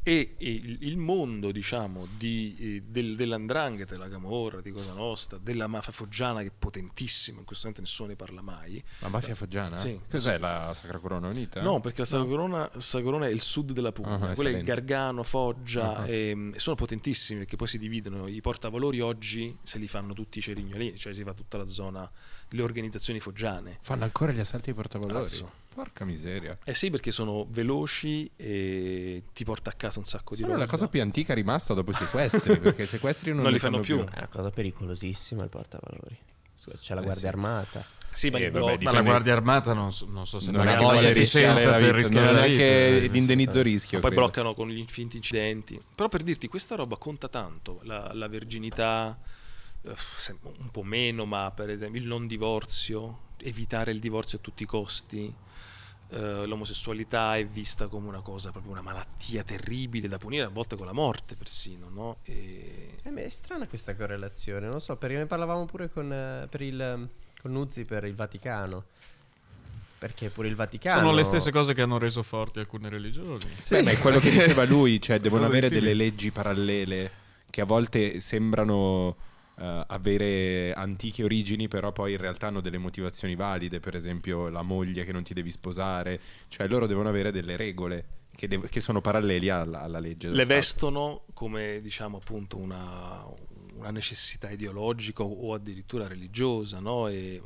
e, il mondo diciamo, di, eh, del, dell'andrangheta, della Camorra, di Cosa Nostra, della mafia foggiana che è potentissima, in questo momento nessuno ne parla mai. La mafia foggiana? Sì. Cos'è la Sacra Corona Unita? No, perché la Sacra, no. Corona, Sacra Corona, è il sud della Puglia, uh-huh, quella è Gargano, Foggia, uh-huh. e, sono potentissimi perché poi si dividono, i portavalori oggi se li fanno tutti i cerignolini, cioè si fa tutta la zona, le organizzazioni foggiane.
Fanno ancora gli assalti ai portavalori? Cazzo.
Porca miseria. Eh sì, perché sono veloci e ti porta a casa un sacco di roba. la cosa più antica rimasta dopo i sequestri, perché i sequestri non, non li fanno, fanno più. più. È una cosa pericolosissima il portavalori.
C'è la eh Guardia sì. Armata. Sì, ma, eh, vabbè, dipende... la Guardia Armata non so, non so se non, non ha voglia di licenza per rischiare la vita. Non è eh, l'indennizzo rischio. poi
bloccano con gli infiniti incidenti. Però per dirti, questa roba conta tanto, la, la verginità eh, un po' meno, ma per esempio il non divorzio, evitare il divorzio a tutti i costi eh, l'omosessualità è vista come una cosa, proprio una malattia terribile da punire, a volte con la morte persino, no? E... Eh, è strana questa correlazione, non lo so, perché ne parlavamo pure con,
eh, per il, ehm, con Nuzzi per il Vaticano. Perché pure il Vaticano. Sono
le stesse
cose che hanno reso forti alcune religioni. Sì, Beh, ma è quello che diceva lui, cioè devono avere sì. delle
leggi parallele che a volte sembrano Uh, avere antiche origini, però poi in realtà hanno delle motivazioni valide, per esempio la moglie che non ti devi sposare, cioè loro devono avere delle regole che, dev- che sono paralleli alla, alla legge. Le Stato.
vestono come diciamo appunto una, una necessità ideologica o addirittura religiosa, no? E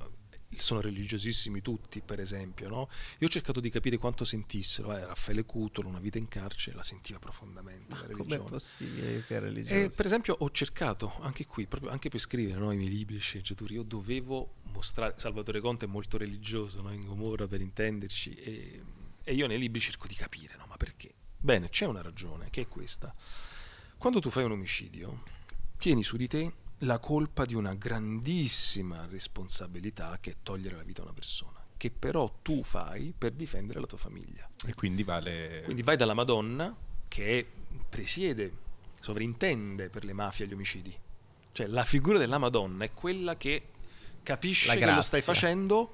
sono religiosissimi tutti, per esempio. No? Io ho cercato di capire quanto sentissero. Eh, Raffaele Cutolo, Una vita in carcere, la sentiva profondamente. Ma come è possibile che sia religioso? E, per esempio, ho cercato anche qui, proprio anche per scrivere no, i miei libri e sceneggiature, io dovevo mostrare. Salvatore Conte è molto religioso no? in Gomorra, per intenderci, e, e, io nei libri cerco di capire, no? ma perché? Bene, c'è una ragione che è questa. Quando tu fai un omicidio, tieni su di te la colpa di una grandissima responsabilità che è togliere la vita a una persona che però tu fai per difendere la tua famiglia. E quindi vale... Quindi vai dalla Madonna che presiede, sovrintende per le mafie e gli omicidi. Cioè la figura della Madonna è quella che capisce che lo stai facendo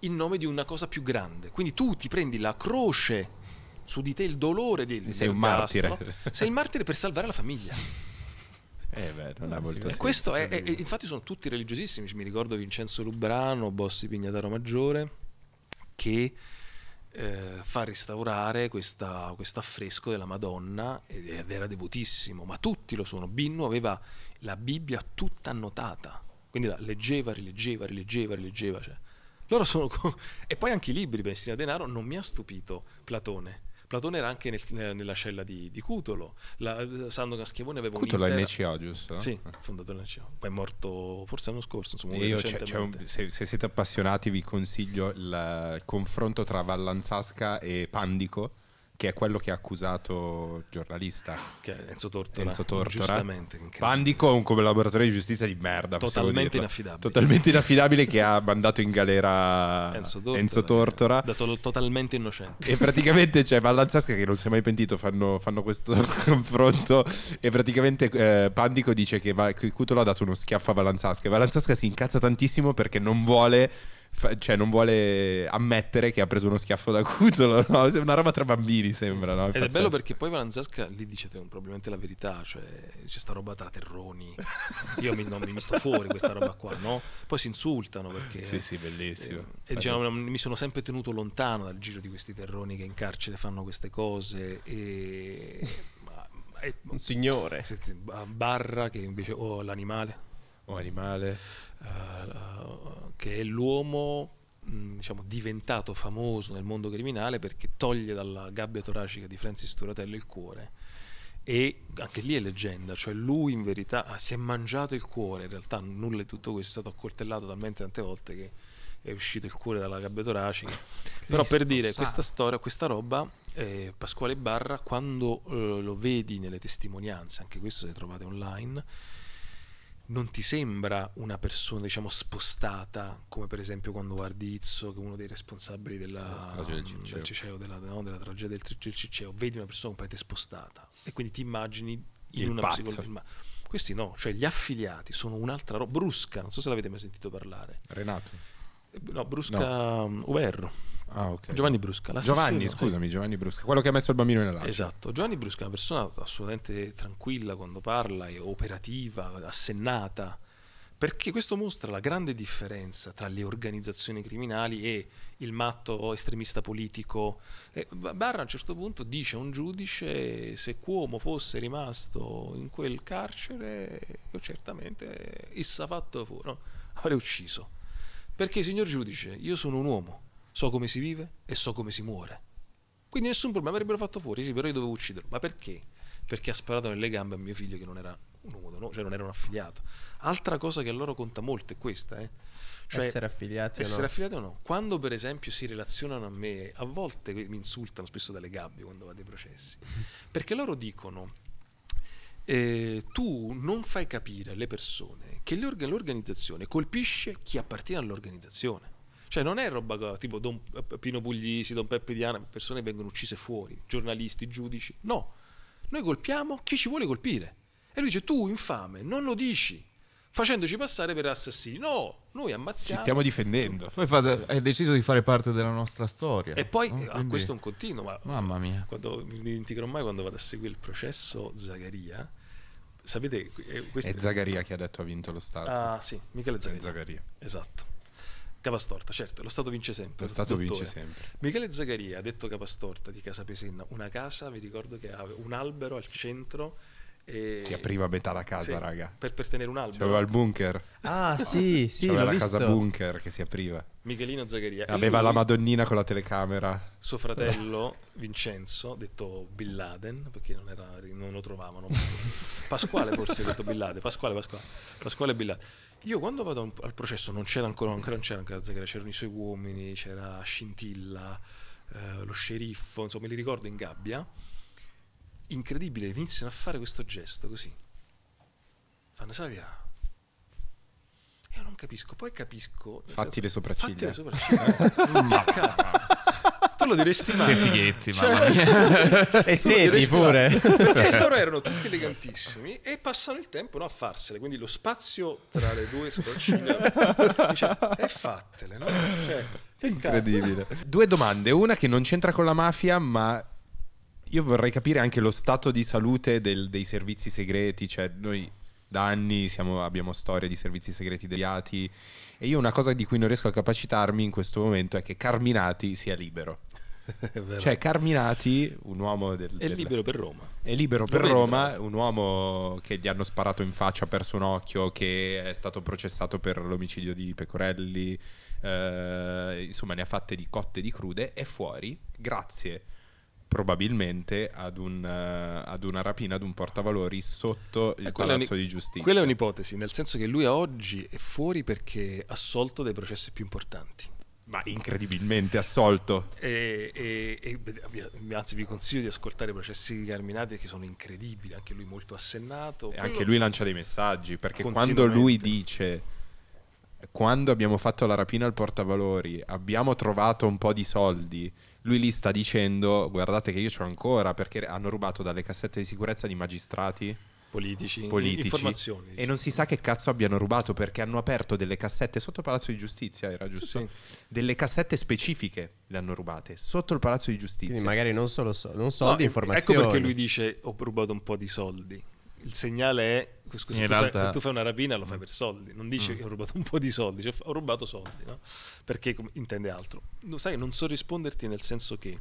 in nome di una cosa più grande. Quindi tu ti prendi la croce su di te, il dolore di, sei del Sei un castro, martire. Sei il martire per salvare la famiglia. Eh beh, non ah, ha molto questo è, è, infatti sono tutti religiosissimi, mi ricordo Vincenzo Lubrano, Bossi Pignataro Maggiore, che eh, fa restaurare questo affresco della Madonna ed era devotissimo, ma tutti lo sono. Binno aveva la Bibbia tutta annotata, quindi la leggeva, rileggeva, rileggeva, rileggeva. Cioè. Loro sono... e poi anche i libri, Bensina Denaro, non mi ha stupito Platone Platone era anche nel, nella cella di, di Cutolo, la, Sandokan Schiavone aveva Cutolo un Cutolo è NCA, giusto? Eh? Sì, eh. fondatore NCA, poi è morto forse l'anno scorso, insomma, Io c è, cioè, un, se,
se, siete appassionati vi consiglio il confronto tra Vallanzasca e Pandico che è quello che ha accusato il giornalista che è Enzo
Tortora, Enzo Tortora. giustamente
Pandico è un collaboratore di giustizia di merda totalmente inaffidabile totalmente inaffidabile che ha mandato in galera Enzo Tortora, Enzo Tortora.
dato totalmente innocente e
praticamente c'è cioè, Vallanzasca che non si è mai pentito fanno, fanno questo confronto e praticamente eh, Pandico dice che, va, Cutolo ha dato uno schiaffo a Valanzasca e Valanzasca si incazza tantissimo perché non vuole fa- cioè non vuole ammettere che ha preso uno schiaffo da cuzzolo, no? una roba tra bambini sembra. No? È Ed pazzesco. è bello
perché poi Valanzasca lì dice probabilmente la verità, cioè c'è sta roba tra terroni, io mi, non, mi sto fuori questa roba qua, no? Poi si insultano perché... Sì, sì, bellissimo. Eh, e diciamo, mi sono sempre tenuto lontano dal giro di questi terroni che in carcere fanno queste cose e... un signore. Barra che invece... Oh, l'animale o animale, uh, che è l'uomo diciamo, diventato famoso nel mondo criminale perché toglie dalla gabbia toracica di Francis Turatello il cuore e anche lì è leggenda, cioè lui in verità si è mangiato il cuore, in realtà nulla di tutto questo è stato accoltellato talmente tante volte che è uscito il cuore dalla gabbia toracica. Però per dire, santo. questa storia, questa roba, eh, Pasquale Barra, quando eh, lo vedi nelle testimonianze, anche questo se trovate online, non ti sembra una persona diciamo spostata come per esempio quando guardi Izzo che è uno dei responsabili della, tragedia del Ciceo, del Ciceo della, no, della, tragedia del, del Ciceo vedi una persona completamente spostata e quindi ti immagini in Il una psicologia questi no, cioè gli affiliati sono un'altra roba brusca, non so se l'avete mai sentito parlare Renato eh, no, brusca no. Um, Uberro Ah, okay. Giovanni Brusca. Giovanni, scusami,
Giovanni Brusca, quello che ha messo il bambino nella nell'acqua. Esatto,
Giovanni Brusca è una persona assolutamente tranquilla quando parla, è operativa, assennata, perché questo mostra la grande differenza tra le organizzazioni criminali e il matto estremista politico. Eh, Barra a un certo punto dice a un giudice se Cuomo fosse rimasto in quel carcere, io certamente issa fatto furono, avrei ucciso. Perché signor giudice, io sono un uomo so come si vive e so come si muore. Quindi nessun problema, avrebbero fatto fuori, sì, però io dovevo ucciderlo. Ma perché? Perché ha sparato nelle gambe a mio figlio che non era un uomo, no? cioè non era un affiliato. Altra cosa che a loro conta molto è questa, eh. Cioè, essere affiliati essere o no. affiliati o no. Quando per esempio si relazionano a me, a volte mi insultano spesso dalle gabbie quando vado ai processi, perché loro dicono eh, tu non fai capire alle persone che l'organizzazione colpisce chi appartiene all'organizzazione. Cioè non è roba tipo Don Pino Puglisi, Don Peppe Diana, persone vengono uccise fuori, giornalisti, giudici. No, noi colpiamo chi ci vuole colpire. E lui dice tu infame, non lo dici, facendoci passare per assassini. No, noi ammazziamo. Ci stiamo difendendo.
Poi hai deciso di fare parte della nostra storia. E poi no? Eh, Quindi... questo è
un continuo. Ma Mamma mia. Quando, mi dimenticherò mai quando vado a seguire il processo Zagaria. Sapete, è, eh, è Zagaria che
ha detto ha vinto lo Stato. Ah sì, Michele Zagaria. Zagaria.
Esatto. Capastorta, certo, lo Stato vince sempre. Lo Stato dottore. vince sempre. Michele Zagaria ha detto Capastorta di Casa Pesenna, una casa, vi ricordo che aveva un albero al centro e... Si apriva a metà la casa, sì, raga. Per, per, tenere un albero. C'aveva il bunker. Ah, sì, sì. C'aveva la visto. casa
bunker che si apriva. Michelino Zagaria. Aveva lui, la Madonnina con la telecamera.
Suo fratello Vincenzo, detto Bin Laden, perché non, era, non lo trovavano. Pasquale forse detto Bin Laden. Pasquale, Pasquale. Pasquale Bin Laden. Io quando vado al processo non c'era ancora, ancora non c'era ancora Zagreb, c'erano i suoi uomini, c'era Scintilla, eh, lo sceriffo, insomma, me li ricordo in gabbia. Incredibile, iniziano a fare questo gesto così. Fanno Savia. Io non capisco, poi capisco. Fatti senso, cioè, le sopracciglia. Fatti le sopracciglia. Eh. Ma cazzo tu lo diresti mai. Che fighetti, cioè, mamma mia. Esteti pure. Perché loro erano tutti elegantissimi e passano il tempo no, a farsele, quindi lo spazio tra le due sopracciglia è fattele, no? Cioè,
Incredibile. Due domande, una che non c'entra con la mafia, ma io vorrei capire anche lo stato di salute del, dei servizi segreti, cioè noi da anni siamo, abbiamo storie di servizi segreti deviati e io una cosa di cui non riesco a capacitarmi in questo momento è che Carminati sia libero.
cioè
Carminati, un uomo del, del, è libero per Roma. È libero per libero. Roma, un uomo che gli hanno sparato in faccia, ha perso un occhio, che è stato processato per l'omicidio di Pecorelli, eh, insomma ne ha fatte di cotte e di crude, è fuori grazie probabilmente ad, un, uh, ad, una rapina ad un portavalori
sotto il eh, palazzo di giustizia. Quella è un'ipotesi, nel senso che lui a oggi è fuori perché assolto dai processi più importanti ma
incredibilmente assolto.
E, e, e, anzi, vi consiglio di ascoltare i processi di Carminati che sono incredibili. Anche lui molto assennato. E anche lui
lancia dei messaggi perché quando lui dice. Quando abbiamo fatto la rapina al portavalori, abbiamo trovato un po' di soldi. Lui lì sta dicendo: Guardate, che io ce l'ho ancora perché hanno rubato dalle cassette di sicurezza di magistrati politici, politici. informazioni. Diciamo. E non si sa che cazzo abbiano rubato perché hanno aperto delle cassette sotto il Palazzo di Giustizia, era giusto? Sì, Delle cassette specifiche le hanno rubate sotto il
Palazzo di Giustizia. Quindi magari non solo so- non
soldi, no, ecco informazioni. Ecco perché lui
dice ho rubato un po' di soldi. Il segnale è Scusa, se, realtà... se, tu fai, una rapina lo fai mm. per soldi, non dice mm. che ho rubato un po' di soldi, cioè ho rubato soldi, no? perché com- intende altro. No, sai, non so risponderti nel senso che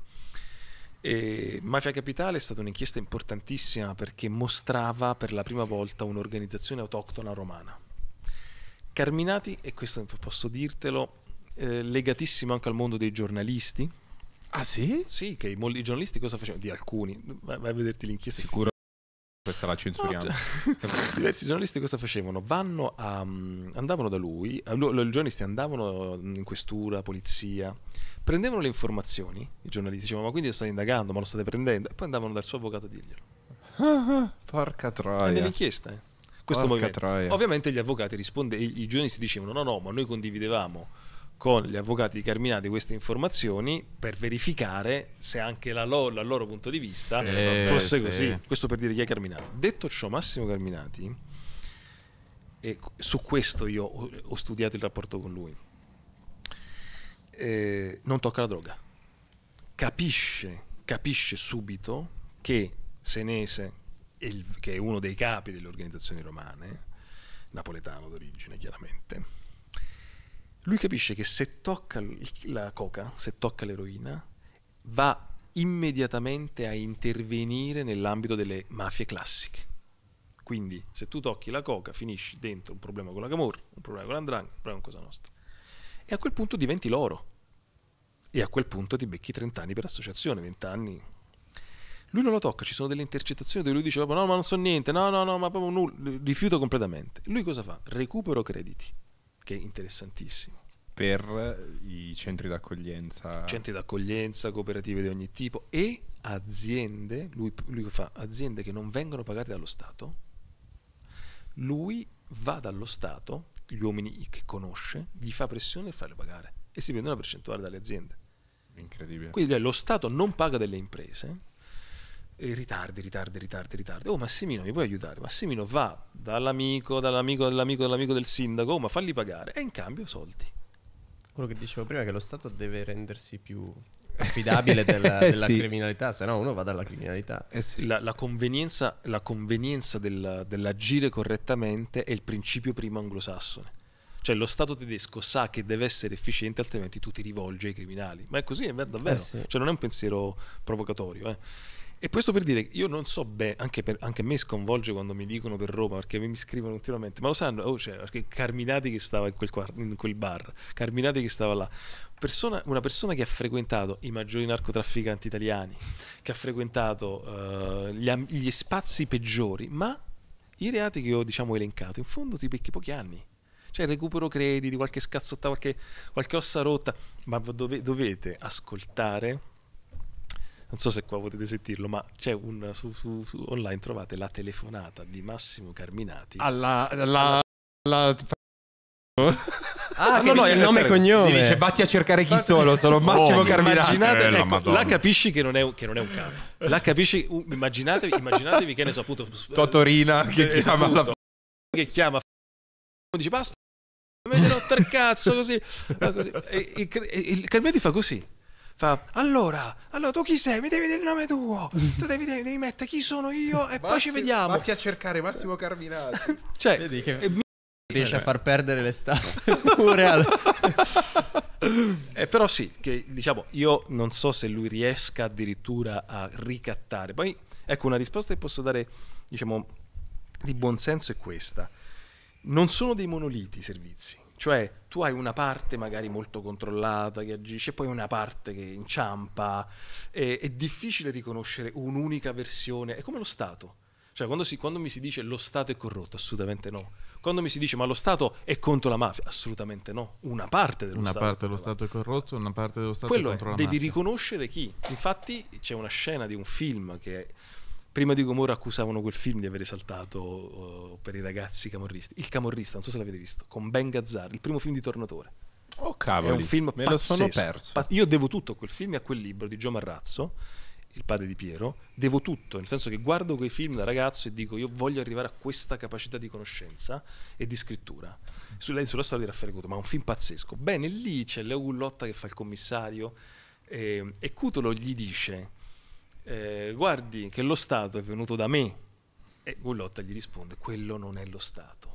e Mafia Capitale è stata un'inchiesta importantissima perché mostrava per la prima volta un'organizzazione autoctona romana. Carminati, e questo posso dirtelo, eh, legatissimo anche al mondo dei giornalisti. Ah sì? Sì, che i, i giornalisti cosa facevano? Di alcuni, vai, vai a vederti l'inchiesta. Sicuro questa la censuriamo. No, diversi giornalisti cosa facevano? Vanno a, mm, andavano da lui, eh, i giornalisti andavano in questura, polizia, prendevano le informazioni, i giornalisti dicevano ma quindi lo state indagando, ma lo state prendendo, e poi andavano dal suo avvocato a dirglielo. porca
troia. È un'inchiesta, eh.
Questo Porca movimento. Troia. Ovviamente gli avvocati rispondevano, i giornalisti dicevano no no, ma noi condividevamo con gli avvocati di Carminati queste informazioni per verificare se anche dal lo, loro punto di vista sì, fosse sì. così. Questo per dire chi è Carminati. Detto ciò, Massimo Carminati, e su questo io ho, ho studiato il rapporto con lui, eh, non tocca la droga. Capisce, capisce subito che Senese, il, che è uno dei capi delle organizzazioni romane, napoletano d'origine chiaramente, lui capisce che se tocca la coca, se tocca l'eroina, va immediatamente a intervenire nell'ambito delle mafie classiche. Quindi se tu tocchi la coca finisci dentro un problema con la Camorra, un problema con l'Andrangheta, un problema con Cosa Nostra. E a quel punto diventi l'oro. E a quel punto ti becchi 30 anni per associazione, 20 anni. Lui non lo tocca, ci sono delle intercettazioni dove lui dice no ma non so niente, no no no ma proprio nulla, rifiuto completamente. Lui cosa fa? Recupero crediti anche interessantissimo. Per i centri d'accoglienza? Centri d'accoglienza, cooperative di ogni tipo e aziende, lui, lui fa aziende che non vengono pagate dallo Stato, lui va dallo Stato, gli uomini che conosce, gli fa pressione e farle pagare e si prende una percentuale dalle aziende.
Incredibile. Quindi cioè,
lo Stato non paga delle imprese, e ritardi, ritardi, ritardi, ritardi. Oh Massimino, mi vuoi aiutare? Massimino va dall'amico, dall'amico, dall'amico, dall'amico del sindaco, oh, ma falli pagare e in cambio soldi.
Quello che dicevo prima è che lo Stato deve rendersi più affidabile della, eh della sì.
criminalità, se no uno va dalla criminalità. Eh sì. la, la, convenienza, la convenienza del, dell'agire correttamente è il principio primo anglosassone. Cioè lo Stato tedesco sa che deve essere efficiente, altrimenti tu ti rivolgi ai criminali. Ma è così, è davvero. Eh sì. Cioè non è un pensiero provocatorio. Eh. E questo per dire, io non so bene, anche, per, anche me sconvolge quando mi dicono per Roma, perché mi scrivono continuamente, ma lo sanno, oh, cioè, Carminati che stava in quel, in quel, bar, Carminati che stava là. Persona, una persona che ha frequentato i maggiori narcotrafficanti italiani, che ha frequentato uh, gli, gli, spazi peggiori, ma i reati che ho diciamo elencato, in fondo ti picchi pochi anni. Cioè recupero crediti, qualche scazzotta, qualche, qualche ossa rotta, ma dove, dovete ascoltare non so se qua potete sentirlo, ma c'è un su, su, su, online trovate la telefonata di Massimo Carminati alla, alla, alla...
Ah, no, no, è il nome e cognome. dice vatti a cercare chi sono, sono oh, Massimo oh, Carminati. Eh, ecco, la
capisci che non, è, che non è un capo. La capisci, immaginatevi, immaginatevi che ne so, appunto... Totorina che, eh, che chiama la... Che chiama... Dice basta, mi tre cazzo così. così. E, e, e, e Carminati fa così fa allora, allora tu chi sei? Mi devi dire il nome tuo, tu devi, devi, devi mettere chi sono io e Massi, poi ci vediamo. Vatti a
cercare Massimo Carminati.
cioè, Vedi che... mi... riesce a far perdere le stampe pure al... Eh, però sì, che, diciamo, io non so se lui riesca addirittura a ricattare. Poi, ecco, una risposta che posso dare, diciamo, di buonsenso è questa. Non sono dei monoliti i servizi cioè, tu hai una parte magari molto controllata che agisce, poi una parte che inciampa. È, è difficile riconoscere un'unica versione. È come lo Stato. Cioè, quando, si, quando mi si dice lo Stato è corrotto, assolutamente no. Quando mi si dice ma lo Stato è contro la mafia, assolutamente no.
Una parte dello una Stato. Una parte dello Stato è corrotto, una parte dello Stato Quello è contro è, la devi mafia.
Devi riconoscere chi. Infatti c'è una scena di un film che prima di Gomorra accusavano quel film di aver esaltato uh, eh, per i ragazzi camorristi. Il camorrista, non so se l'avete visto, con Ben Gazzar, il primo film di Tornatore. Oh cavolo, me pazzesco. lo sono perso. Io devo tutto a quel film e a quel libro di Gio Marrazzo, il padre di Piero, devo tutto, nel senso che guardo quei film da ragazzo e dico io voglio arrivare a questa capacità di conoscenza e di scrittura. Sulla, sulla storia di Raffaele Cutolo, ma è un film pazzesco. Bene, lì c'è Leo Gullotta che fa il commissario ehm, e, e Cutolo gli dice eh, guardi che lo Stato è venuto da me. E Gullotta gli risponde, quello non è lo Stato.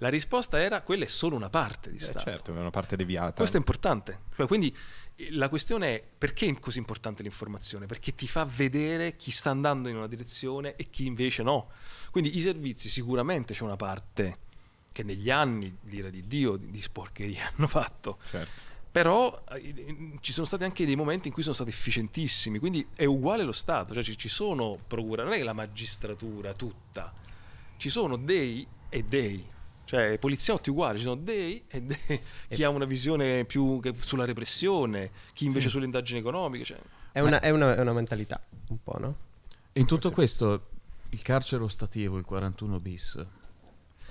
La risposta era, quella è solo una parte di eh, Stato. Certo,
è una parte deviata. Questo è
importante. Cioè, quindi eh, la questione è perché è così importante l'informazione? Perché ti fa vedere chi sta andando in una direzione e chi invece no. Quindi i servizi sicuramente c'è una parte che negli anni, l'ira di Dio, di, sporcheria hanno fatto. Certo però eh, ci sono stati anche dei momenti in cui sono stati efficientissimi, quindi è uguale lo Stato, cioè ci, sono procure, non è la magistratura tutta, ci sono dei e dei, cioè poliziotti uguali, ci sono dei e dei, chi ha una visione più sulla repressione, chi invece sì. sulle indagini economiche. Cioè. È, una,
è, una, è, una, mentalità, un po', no? In tutto questo, il carcere ostativo, il 41 bis,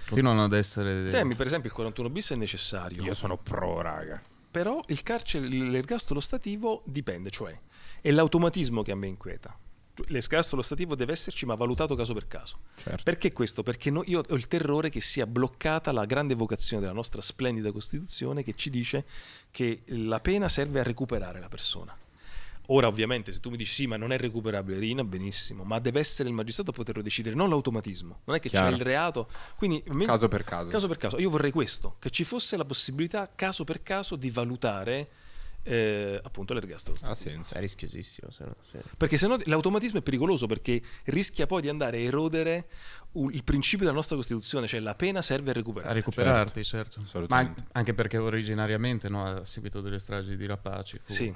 continuano ad essere... Temi,
per esempio, il 41 bis è necessario. Io sono pro, raga però il carcere, l'ergastolo stativo dipende, cioè è l'automatismo che a me inquieta. Cioè, l'ergastolo stativo deve esserci, ma valutato caso per caso. Certo. Perché questo? Perché no, io ho il terrore che sia bloccata la grande vocazione della nostra splendida Costituzione che ci dice che la pena serve a recuperare la persona. Ora ovviamente se tu mi dici sì ma non è recuperabile Rina, benissimo, ma deve essere il magistrato a poterlo decidere, non l'automatismo, non è che Chiaro. c'è il reato, quindi caso per caso. caso per caso. Io vorrei questo, che ci fosse la possibilità caso per caso di valutare eh, appunto l'ergastolo. Ha senso. È rischiosissimo. Se no, sì. Perché sennò l'automatismo è pericoloso perché rischia poi di andare a erodere il principio della nostra Costituzione, cioè la pena serve a recuperare. A recuperarti, certo. certo. Ma anche perché
originariamente, no, a seguito delle stragi di Rapaci, fu sì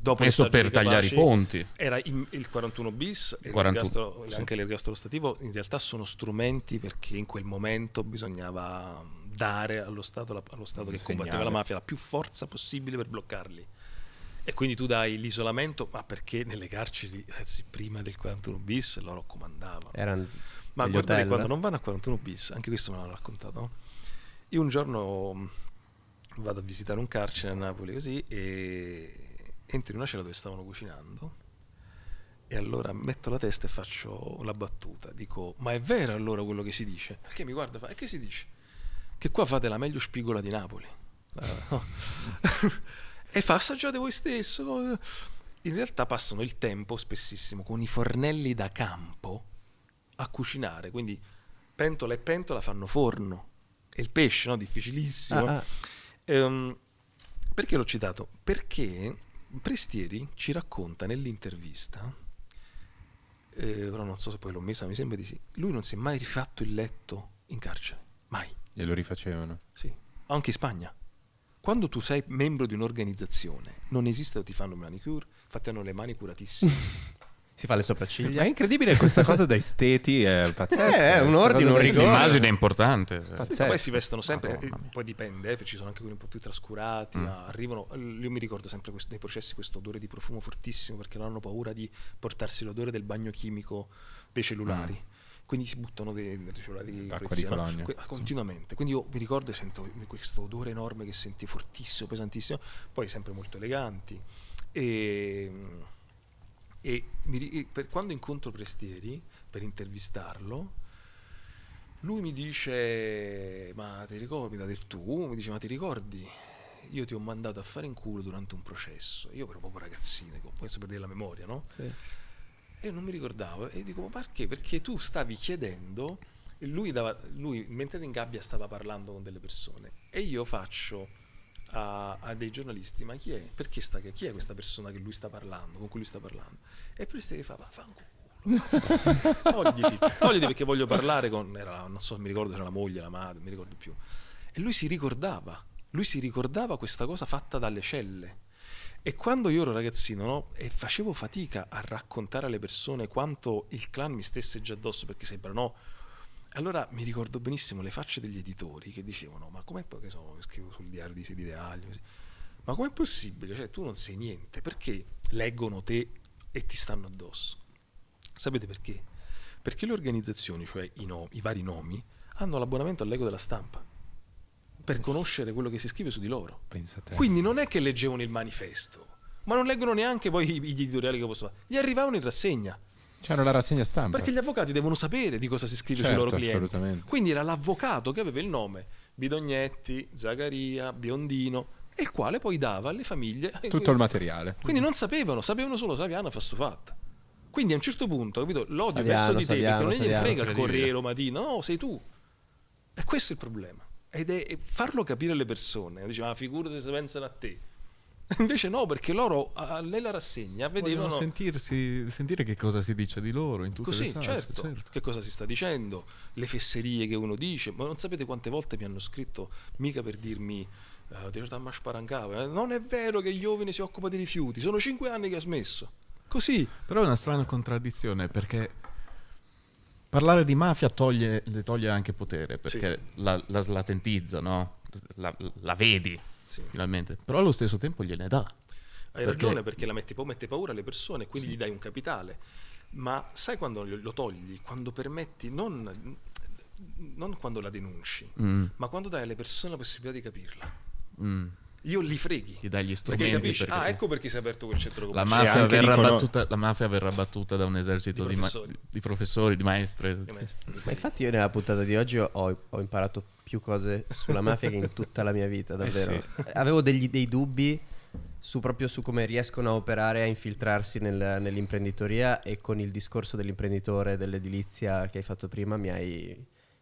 dopo Questo per tagliare i ponti.
Era il 41 bis, 41, sì. anche l'ergastolo stativo, in realtà sono strumenti perché in quel momento bisognava dare allo Stato, la, allo stato che segnale. combatteva la mafia la più forza possibile per bloccarli. E quindi tu dai l'isolamento, ma perché nelle carceri, ragazzi, prima del 41 bis loro comandavano. Erano ma guardate, hotel. quando non vanno a 41 bis, anche questo me l'hanno raccontato, io un giorno vado a visitare un carcere a Napoli così e entro in una cella dove stavano cucinando e allora metto la testa e faccio la battuta. Dico, ma è vero allora quello che si dice? Perché mi guarda e fa, e che si dice? Che qua fate la meglio spigola di Napoli. Eh, e fa, assaggiate voi stesso. In realtà passano il tempo spessissimo con i fornelli da campo a cucinare, quindi pentola e pentola fanno forno. E il pesce, no? Difficilissimo. Ah, ah. Ehm, perché l'ho citato? Perché Prestieri ci racconta nell'intervista, eh, ora non so se poi l'ho messa, mi sembra di sì, lui non si è mai rifatto il letto in carcere, mai. E lo rifacevano? Sì, anche in Spagna. Quando tu sei membro di un'organizzazione, non esiste o ti fanno manicure, hanno le mani curatissime.
Si fa le sopracciglia. Ma è incredibile questa
cosa da esteti, è
pazzesco. Eh, eh è
un ordine, un rigore. L'immagine è importante. Sì, poi si vestono sempre, eh, poi dipende, eh, ci sono anche quelli un po' più trascurati, mm. arrivano, io mi ricordo sempre questo, nei processi questo odore di profumo fortissimo perché non hanno paura di portarsi l'odore del bagno chimico dei cellulari. Mm quindi si buttano dei, dei cellulari di preziano, continuamente. Quindi io mi ricordo e sento questo odore enorme che senti fortissimo, pesantissimo, poi sempre molto eleganti. E ehm, e mi, per, quando incontro Prestieri per intervistarlo, lui mi dice: Ma ti ricordi? Mi dà tu? Mi dice: Ma ti ricordi? Io ti ho mandato a fare in culo durante un processo. Io, però, proprio ragazzino, questo per dire la memoria, no? Sì. E non mi ricordavo. E dico: Ma perché? Perché tu stavi chiedendo. Lui, dava, lui, mentre era in gabbia stava parlando con delle persone e io faccio a, a, dei giornalisti, ma chi è? Perché sta, chi è questa persona che lui sta parlando, con cui lui sta parlando? E Presti fa, va, fa un culo. togliti, togliti perché voglio parlare con, era, non so, mi ricordo, era la moglie, la madre, mi ricordo più. E lui si ricordava, lui si ricordava questa cosa fatta dalle celle. E quando io ero ragazzino no, e facevo fatica a raccontare alle persone quanto il clan mi stesse già addosso, perché sembrano allora mi ricordo benissimo le facce degli editori che dicevano: Ma com'è che so, scrivo sul diario di Sedi Aglio? Ma com'è possibile? Cioè, tu non sei niente, perché leggono te e ti stanno addosso? Sapete perché? Perché le organizzazioni, cioè i, no, i vari nomi, hanno l'abbonamento all'ego della stampa per conoscere quello che si scrive su di loro. Quindi non è che leggevano il manifesto, ma non leggono neanche poi gli editoriali che posso fare. Gli arrivavano in rassegna.
C'era la rassegna stampa. Perché gli
avvocati devono sapere di cosa si scrive certo, sui loro clienti. Assolutamente. Quindi era l'avvocato che aveva il nome Bidognetti, Zagaria, Biondino, e il quale poi dava alle famiglie tutto il materiale. Quindi non sapevano, sapevano solo Saviano fa sto fatto. Quindi a un certo punto, capito, l'odio verso di te Saviano, perché non gli frega il Corriere o Matino, no, sei tu. E questo è il problema. Ed è farlo capire alle persone. Diceva, ah, figurati se pensano a te Invece no, perché loro nella rassegna vedevano...
Sentirsi, sentire che cosa si dice di loro in tutte Così, le salse, certo, certo.
Che cosa si sta dicendo, le fesserie che uno dice. Ma non sapete quante volte mi hanno scritto, mica per dirmi... Uh, non è vero che Iovine si occupa di rifiuti, sono cinque anni che ha smesso.
Così. Però è una strana contraddizione perché parlare di mafia toglie, le toglie anche potere perché sì. la, la, slatentizza, no? la, la vedi, sì. finalmente, però allo stesso tempo gliene dà.
Hai perché... ragione perché la mette, mette paura alle persone, quindi sì. gli dai un capitale, ma sai quando lo togli? Quando permetti, non, non quando la denunci, mm. ma quando dai alle persone la possibilità di capirla. Mm io li freghi. Ti dai gli strumenti. Perché perché... Ah, ecco perché si è aperto quel centro commerciale. La
mafia, verrà, dicono... battuta, la mafia verrà battuta da un esercito di, professori, di, ma... di, professori, di maestre. Di maestre
Sì. Ma infatti
io nella puntata di oggi ho, ho imparato più cose sulla mafia che in tutta la mia vita, eh davvero. Eh sì. Avevo degli, dei dubbi su proprio su come riescono a operare, a infiltrarsi nel, nell'imprenditoria e con il discorso dell'imprenditore, dell'edilizia che hai fatto prima mi hai,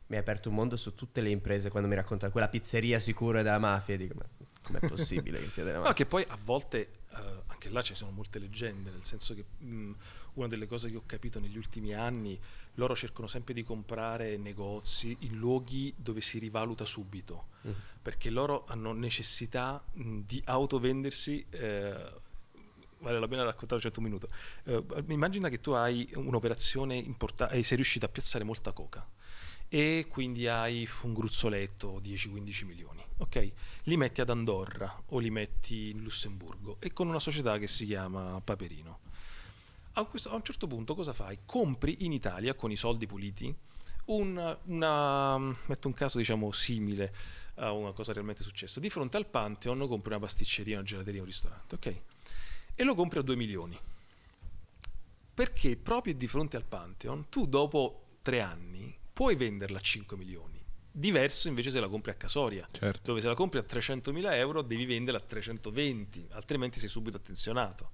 mi hai aperto un mondo su tutte le imprese quando mi racconta quella pizzeria sicura è della mafia, dico ma com'è possibile che sia della mafia? No, che
poi a volte uh, anche là ci sono molte leggende, nel senso che... Mh, mm, una delle cose che ho capito negli ultimi anni, loro cercano sempre di comprare negozi in luoghi dove si rivaluta subito, mm. perché loro hanno necessità mh, mm, di autovendersi. Eh, vale la pena raccontare certo un minuto. Eh, immagina che tu hai un'operazione importante, eh, sei riuscito a piazzare molta coca e quindi hai un gruzzoletto 10-15 milioni, ok? Li metti ad Andorra o li metti in Lussemburgo e con una società che si chiama Paperino a, questo, a un certo punto cosa fai? Compri in Italia con i soldi puliti una, una, metto un caso diciamo simile a una cosa realmente successa di fronte al Pantheon compri una pasticceria una gelateria un ristorante ok e lo compri a 2 milioni perché proprio di fronte al Pantheon tu dopo 3 anni puoi venderla a 5 milioni diverso invece se la compri a Casoria certo. dove se la compri a 300 mila euro devi venderla a 320 altrimenti sei subito attenzionato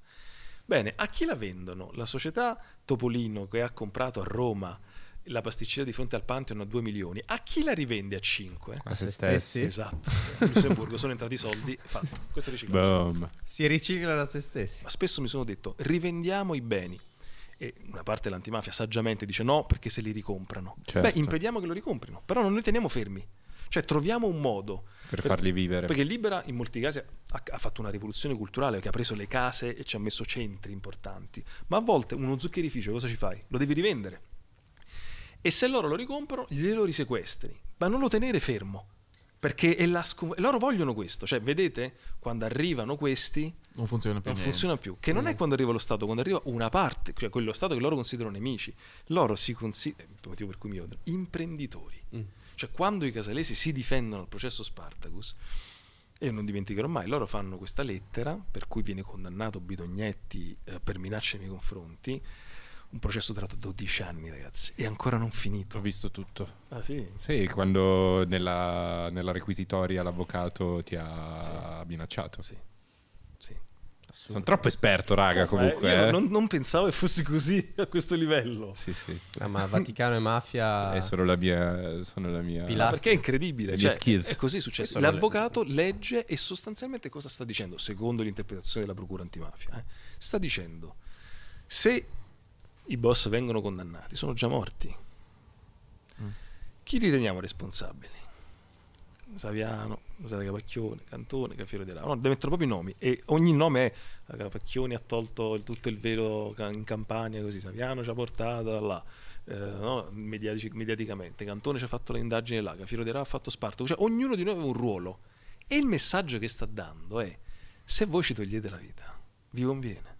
Bene, a chi la vendono? La società Topolino che ha comprato a Roma la pasticceria di fronte al Pantheon a 2 milioni, a chi la rivende a 5? A se esatto. stessi. Esatto. In Lussemburgo sono entrati i soldi, fatto. Questo riciclaggio. Si riciclano a se stessi. Ma spesso mi sono detto, rivendiamo i beni. E una parte dell'antimafia saggiamente dice no perché se li ricomprano. Certo. Beh, impediamo che lo ricomprino, però non li teniamo fermi. Cioè troviamo un modo per, per eh, farli vivere. Perché Libera in molti casi ha, ha, fatto una rivoluzione culturale che ha preso le case e ci ha messo centri importanti, ma a volte uno zuccherificio cosa ci fai? Lo devi rivendere. E se loro lo ricomprano, glielo risequestri, ma non lo tenere fermo. Perché è la scom- loro vogliono questo, cioè vedete quando arrivano questi non funziona più. Non funziona più. Che mm. non è mm. quando arriva lo Stato, quando arriva una parte, cioè quello Stato che loro considerano nemici. Loro si considerano, eh, motivo per cui mi odio, imprenditori. Mm cioè quando i casalesi si difendono al processo Spartacus, io non dimenticherò mai, loro fanno questa lettera per cui viene condannato Bidognetti eh, per minacce nei confronti, un processo durato 12 anni ragazzi, e ancora non finito. Ho visto tutto. Ah sì?
Sì, quando nella, nella requisitoria l'avvocato ti ha sì. minacciato. Sì. Sono troppo esperto, raga, comunque. Eh, Non, non,
pensavo che fosse così a questo livello. Sì, sì. Ah, ma Vaticano e mafia... È eh,
solo la mia... Sono la mia... pilastra. Perché è incredibile. Cioè, skills. È così successo.
L'avvocato le... legge e sostanzialmente cosa sta dicendo? Secondo l'interpretazione della procura antimafia. Eh? Sta dicendo, se i boss vengono condannati, sono già morti. Mm. Chi riteniamo responsabili? Saviano, Rosaria Capacchione, Cantone, Caffiero di Lauro, no, deve mettere proprio i nomi e ogni nome è eh, Capacchioni ha tolto il, tutto il velo in campagna, così, Saviano ci ha portato là, eh, no? Mediatic, mediaticamente, Cantone ci ha fatto le indagini là, Caffiero di Lauro ha fatto Sparto. cioè ognuno di noi aveva un ruolo e il messaggio che sta dando è se voi ci togliete la vita, vi conviene.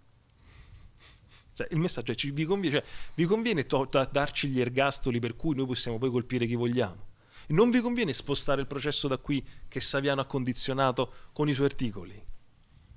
Cioè, il messaggio è ci, vi conviene, cioè, vi conviene to- darci gli ergastoli per cui noi possiamo poi colpire chi vogliamo non vi conviene spostare il processo da qui che Saviano ha condizionato con i suoi articoli?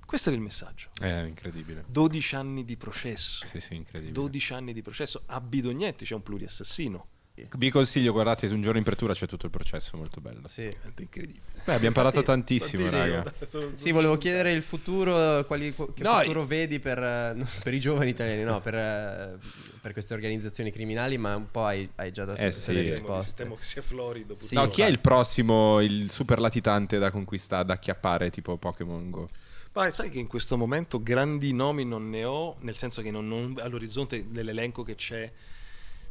Questo era il messaggio.
È eh, incredibile.
12 anni di processo. Sì, sì, incredibile. 12 anni di processo. A Bidognetti c'è un pluriassassino. Vi
consiglio, guardate, un giorno in pretura c'è tutto il processo, molto bello. Sì, è incredibile. Beh, abbiamo parlato tantissimo, tantissimo,
raga. sì, volevo chiedere il futuro, quali, che no, futuro vedi per, eh, per, i giovani italiani, no, per, eh, per, queste organizzazioni criminali, ma un po' hai, hai già dato eh, sì. le risposte.
Sistemo che sia florido. Sì, no, chi è il
prossimo, il super latitante da conquistare, da acchiappare, tipo Pokémon Go?
Ma sai che in questo momento grandi nomi non ne ho, nel senso che non, non, all'orizzonte dell'elenco che c'è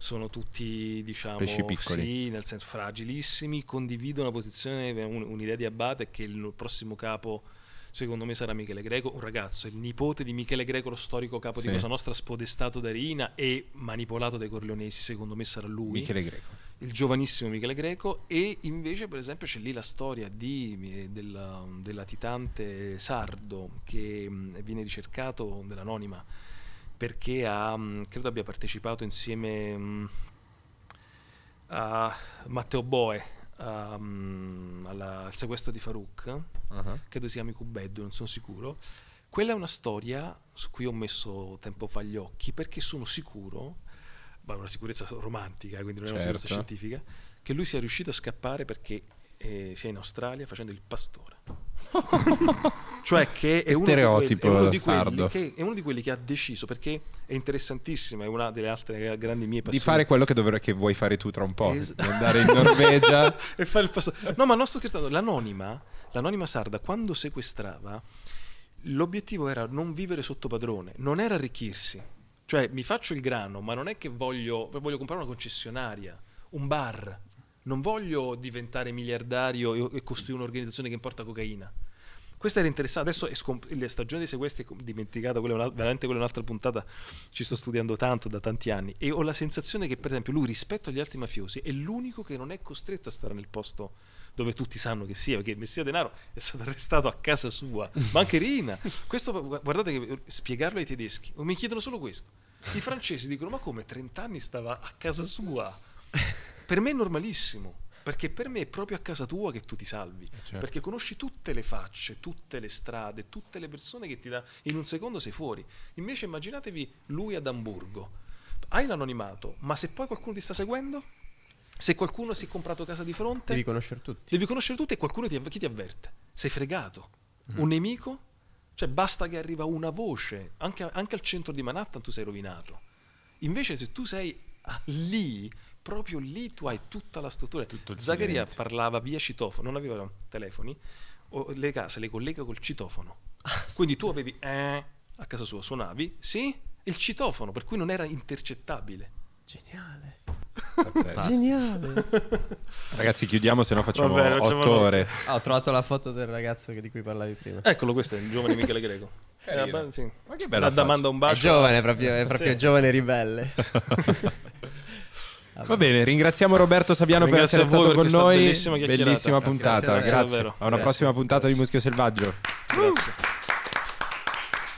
sono tutti, diciamo, pesci piccoli. Sì, nel senso fragilissimi, condivido una posizione, un, un'idea di Abate che il prossimo capo secondo me sarà Michele Greco, un ragazzo, il nipote di Michele Greco, lo storico capo sì. di Cosa Nostra, spodestato da Rina e manipolato dai Corleonesi, secondo me sarà lui. Michele Greco. Il giovanissimo Michele Greco e invece per esempio c'è lì la storia di, eh, della, della titante sardo che mm, viene ricercato dell'anonima perché ha, mm, credo abbia partecipato insieme mm, a Matteo Boe mm, al sequestro di Farouk, uh-huh. credo si chiami Cubeddu, non sono sicuro. Quella è una storia su cui ho messo tempo fa gli occhi perché sono sicuro, ma eh, è una sicurezza romantica, quindi non è certo. una sicurezza scientifica, che lui sia riuscito a scappare perché eh, sia in Australia facendo il pastore. cioè che è uno, quelli, è, uno che è uno, di quelli, che ha deciso perché è interessantissima, è una delle altre grandi mie passioni. Di fare
quello che, dovre- che vuoi fare tu tra un po', es- andare in Norvegia
e fare il pastore. No, ma non sto scherzando, l'anonima, l'anonima sarda quando sequestrava l'obiettivo era non vivere sotto padrone, non era arricchirsi. Cioè mi faccio il grano, ma non è che voglio, voglio comprare una concessionaria, un bar non voglio diventare miliardario e, e costruire un'organizzazione che importa cocaina. Questa era interessante, adesso è scomp- la stagione dei sequestri è dimenticata, quella è una, veramente quella è un'altra puntata, ci sto studiando tanto da tanti anni e ho la sensazione che per esempio lui rispetto agli altri mafiosi è l'unico che non è costretto a stare nel posto dove tutti sanno che sia, perché Messia Denaro è stato arrestato a casa sua, ma anche Rina. Questo, guardate, che, eh, spiegarlo ai tedeschi, mi chiedono solo questo. I francesi dicono, ma come 30 anni stava a casa sua? per me è normalissimo, perché per me è proprio a casa tua che tu ti salvi, eh, certo. perché conosci tutte le facce, tutte le strade, tutte le persone che ti dà, in un secondo sei fuori. Invece immaginatevi lui ad Amburgo, hai l'anonimato, ma se poi qualcuno ti sta seguendo, se qualcuno si è comprato casa di fronte, devi conoscere tutti. Devi conoscere tutti e qualcuno ti, ti avverte, sei fregato, mm. un nemico, cioè basta che arriva una voce, anche, anche al centro di Manhattan tu sei rovinato. Invece se tu sei ah, lì proprio lì tu hai tutta la struttura. Zagheria parlava via citofono, non aveva telefoni, le case le collega col citofono. Ah, Quindi tu avevi eh, a casa sua, suonavi, sì, il citofono, per cui non era intercettabile. Geniale.
Geniale. Ragazzi, chiudiamo, se no facciamo Vabbè, 8 facciamo... ore.
Ah, ho trovato la foto del ragazzo di cui parlavi prima.
Eccolo, questo è il giovane Michele Greco. Carino. Eh, sì. Ma che bella. Da, manda un bacio. È giovane, proprio, è proprio sì. giovane
ribelle. Va
bene, ringraziamo
Roberto Saviano
per essere stato con noi. Bellissima, puntata, grazie. grazie. grazie. A una grazie. prossima puntata di Muschio Selvaggio.
Grazie.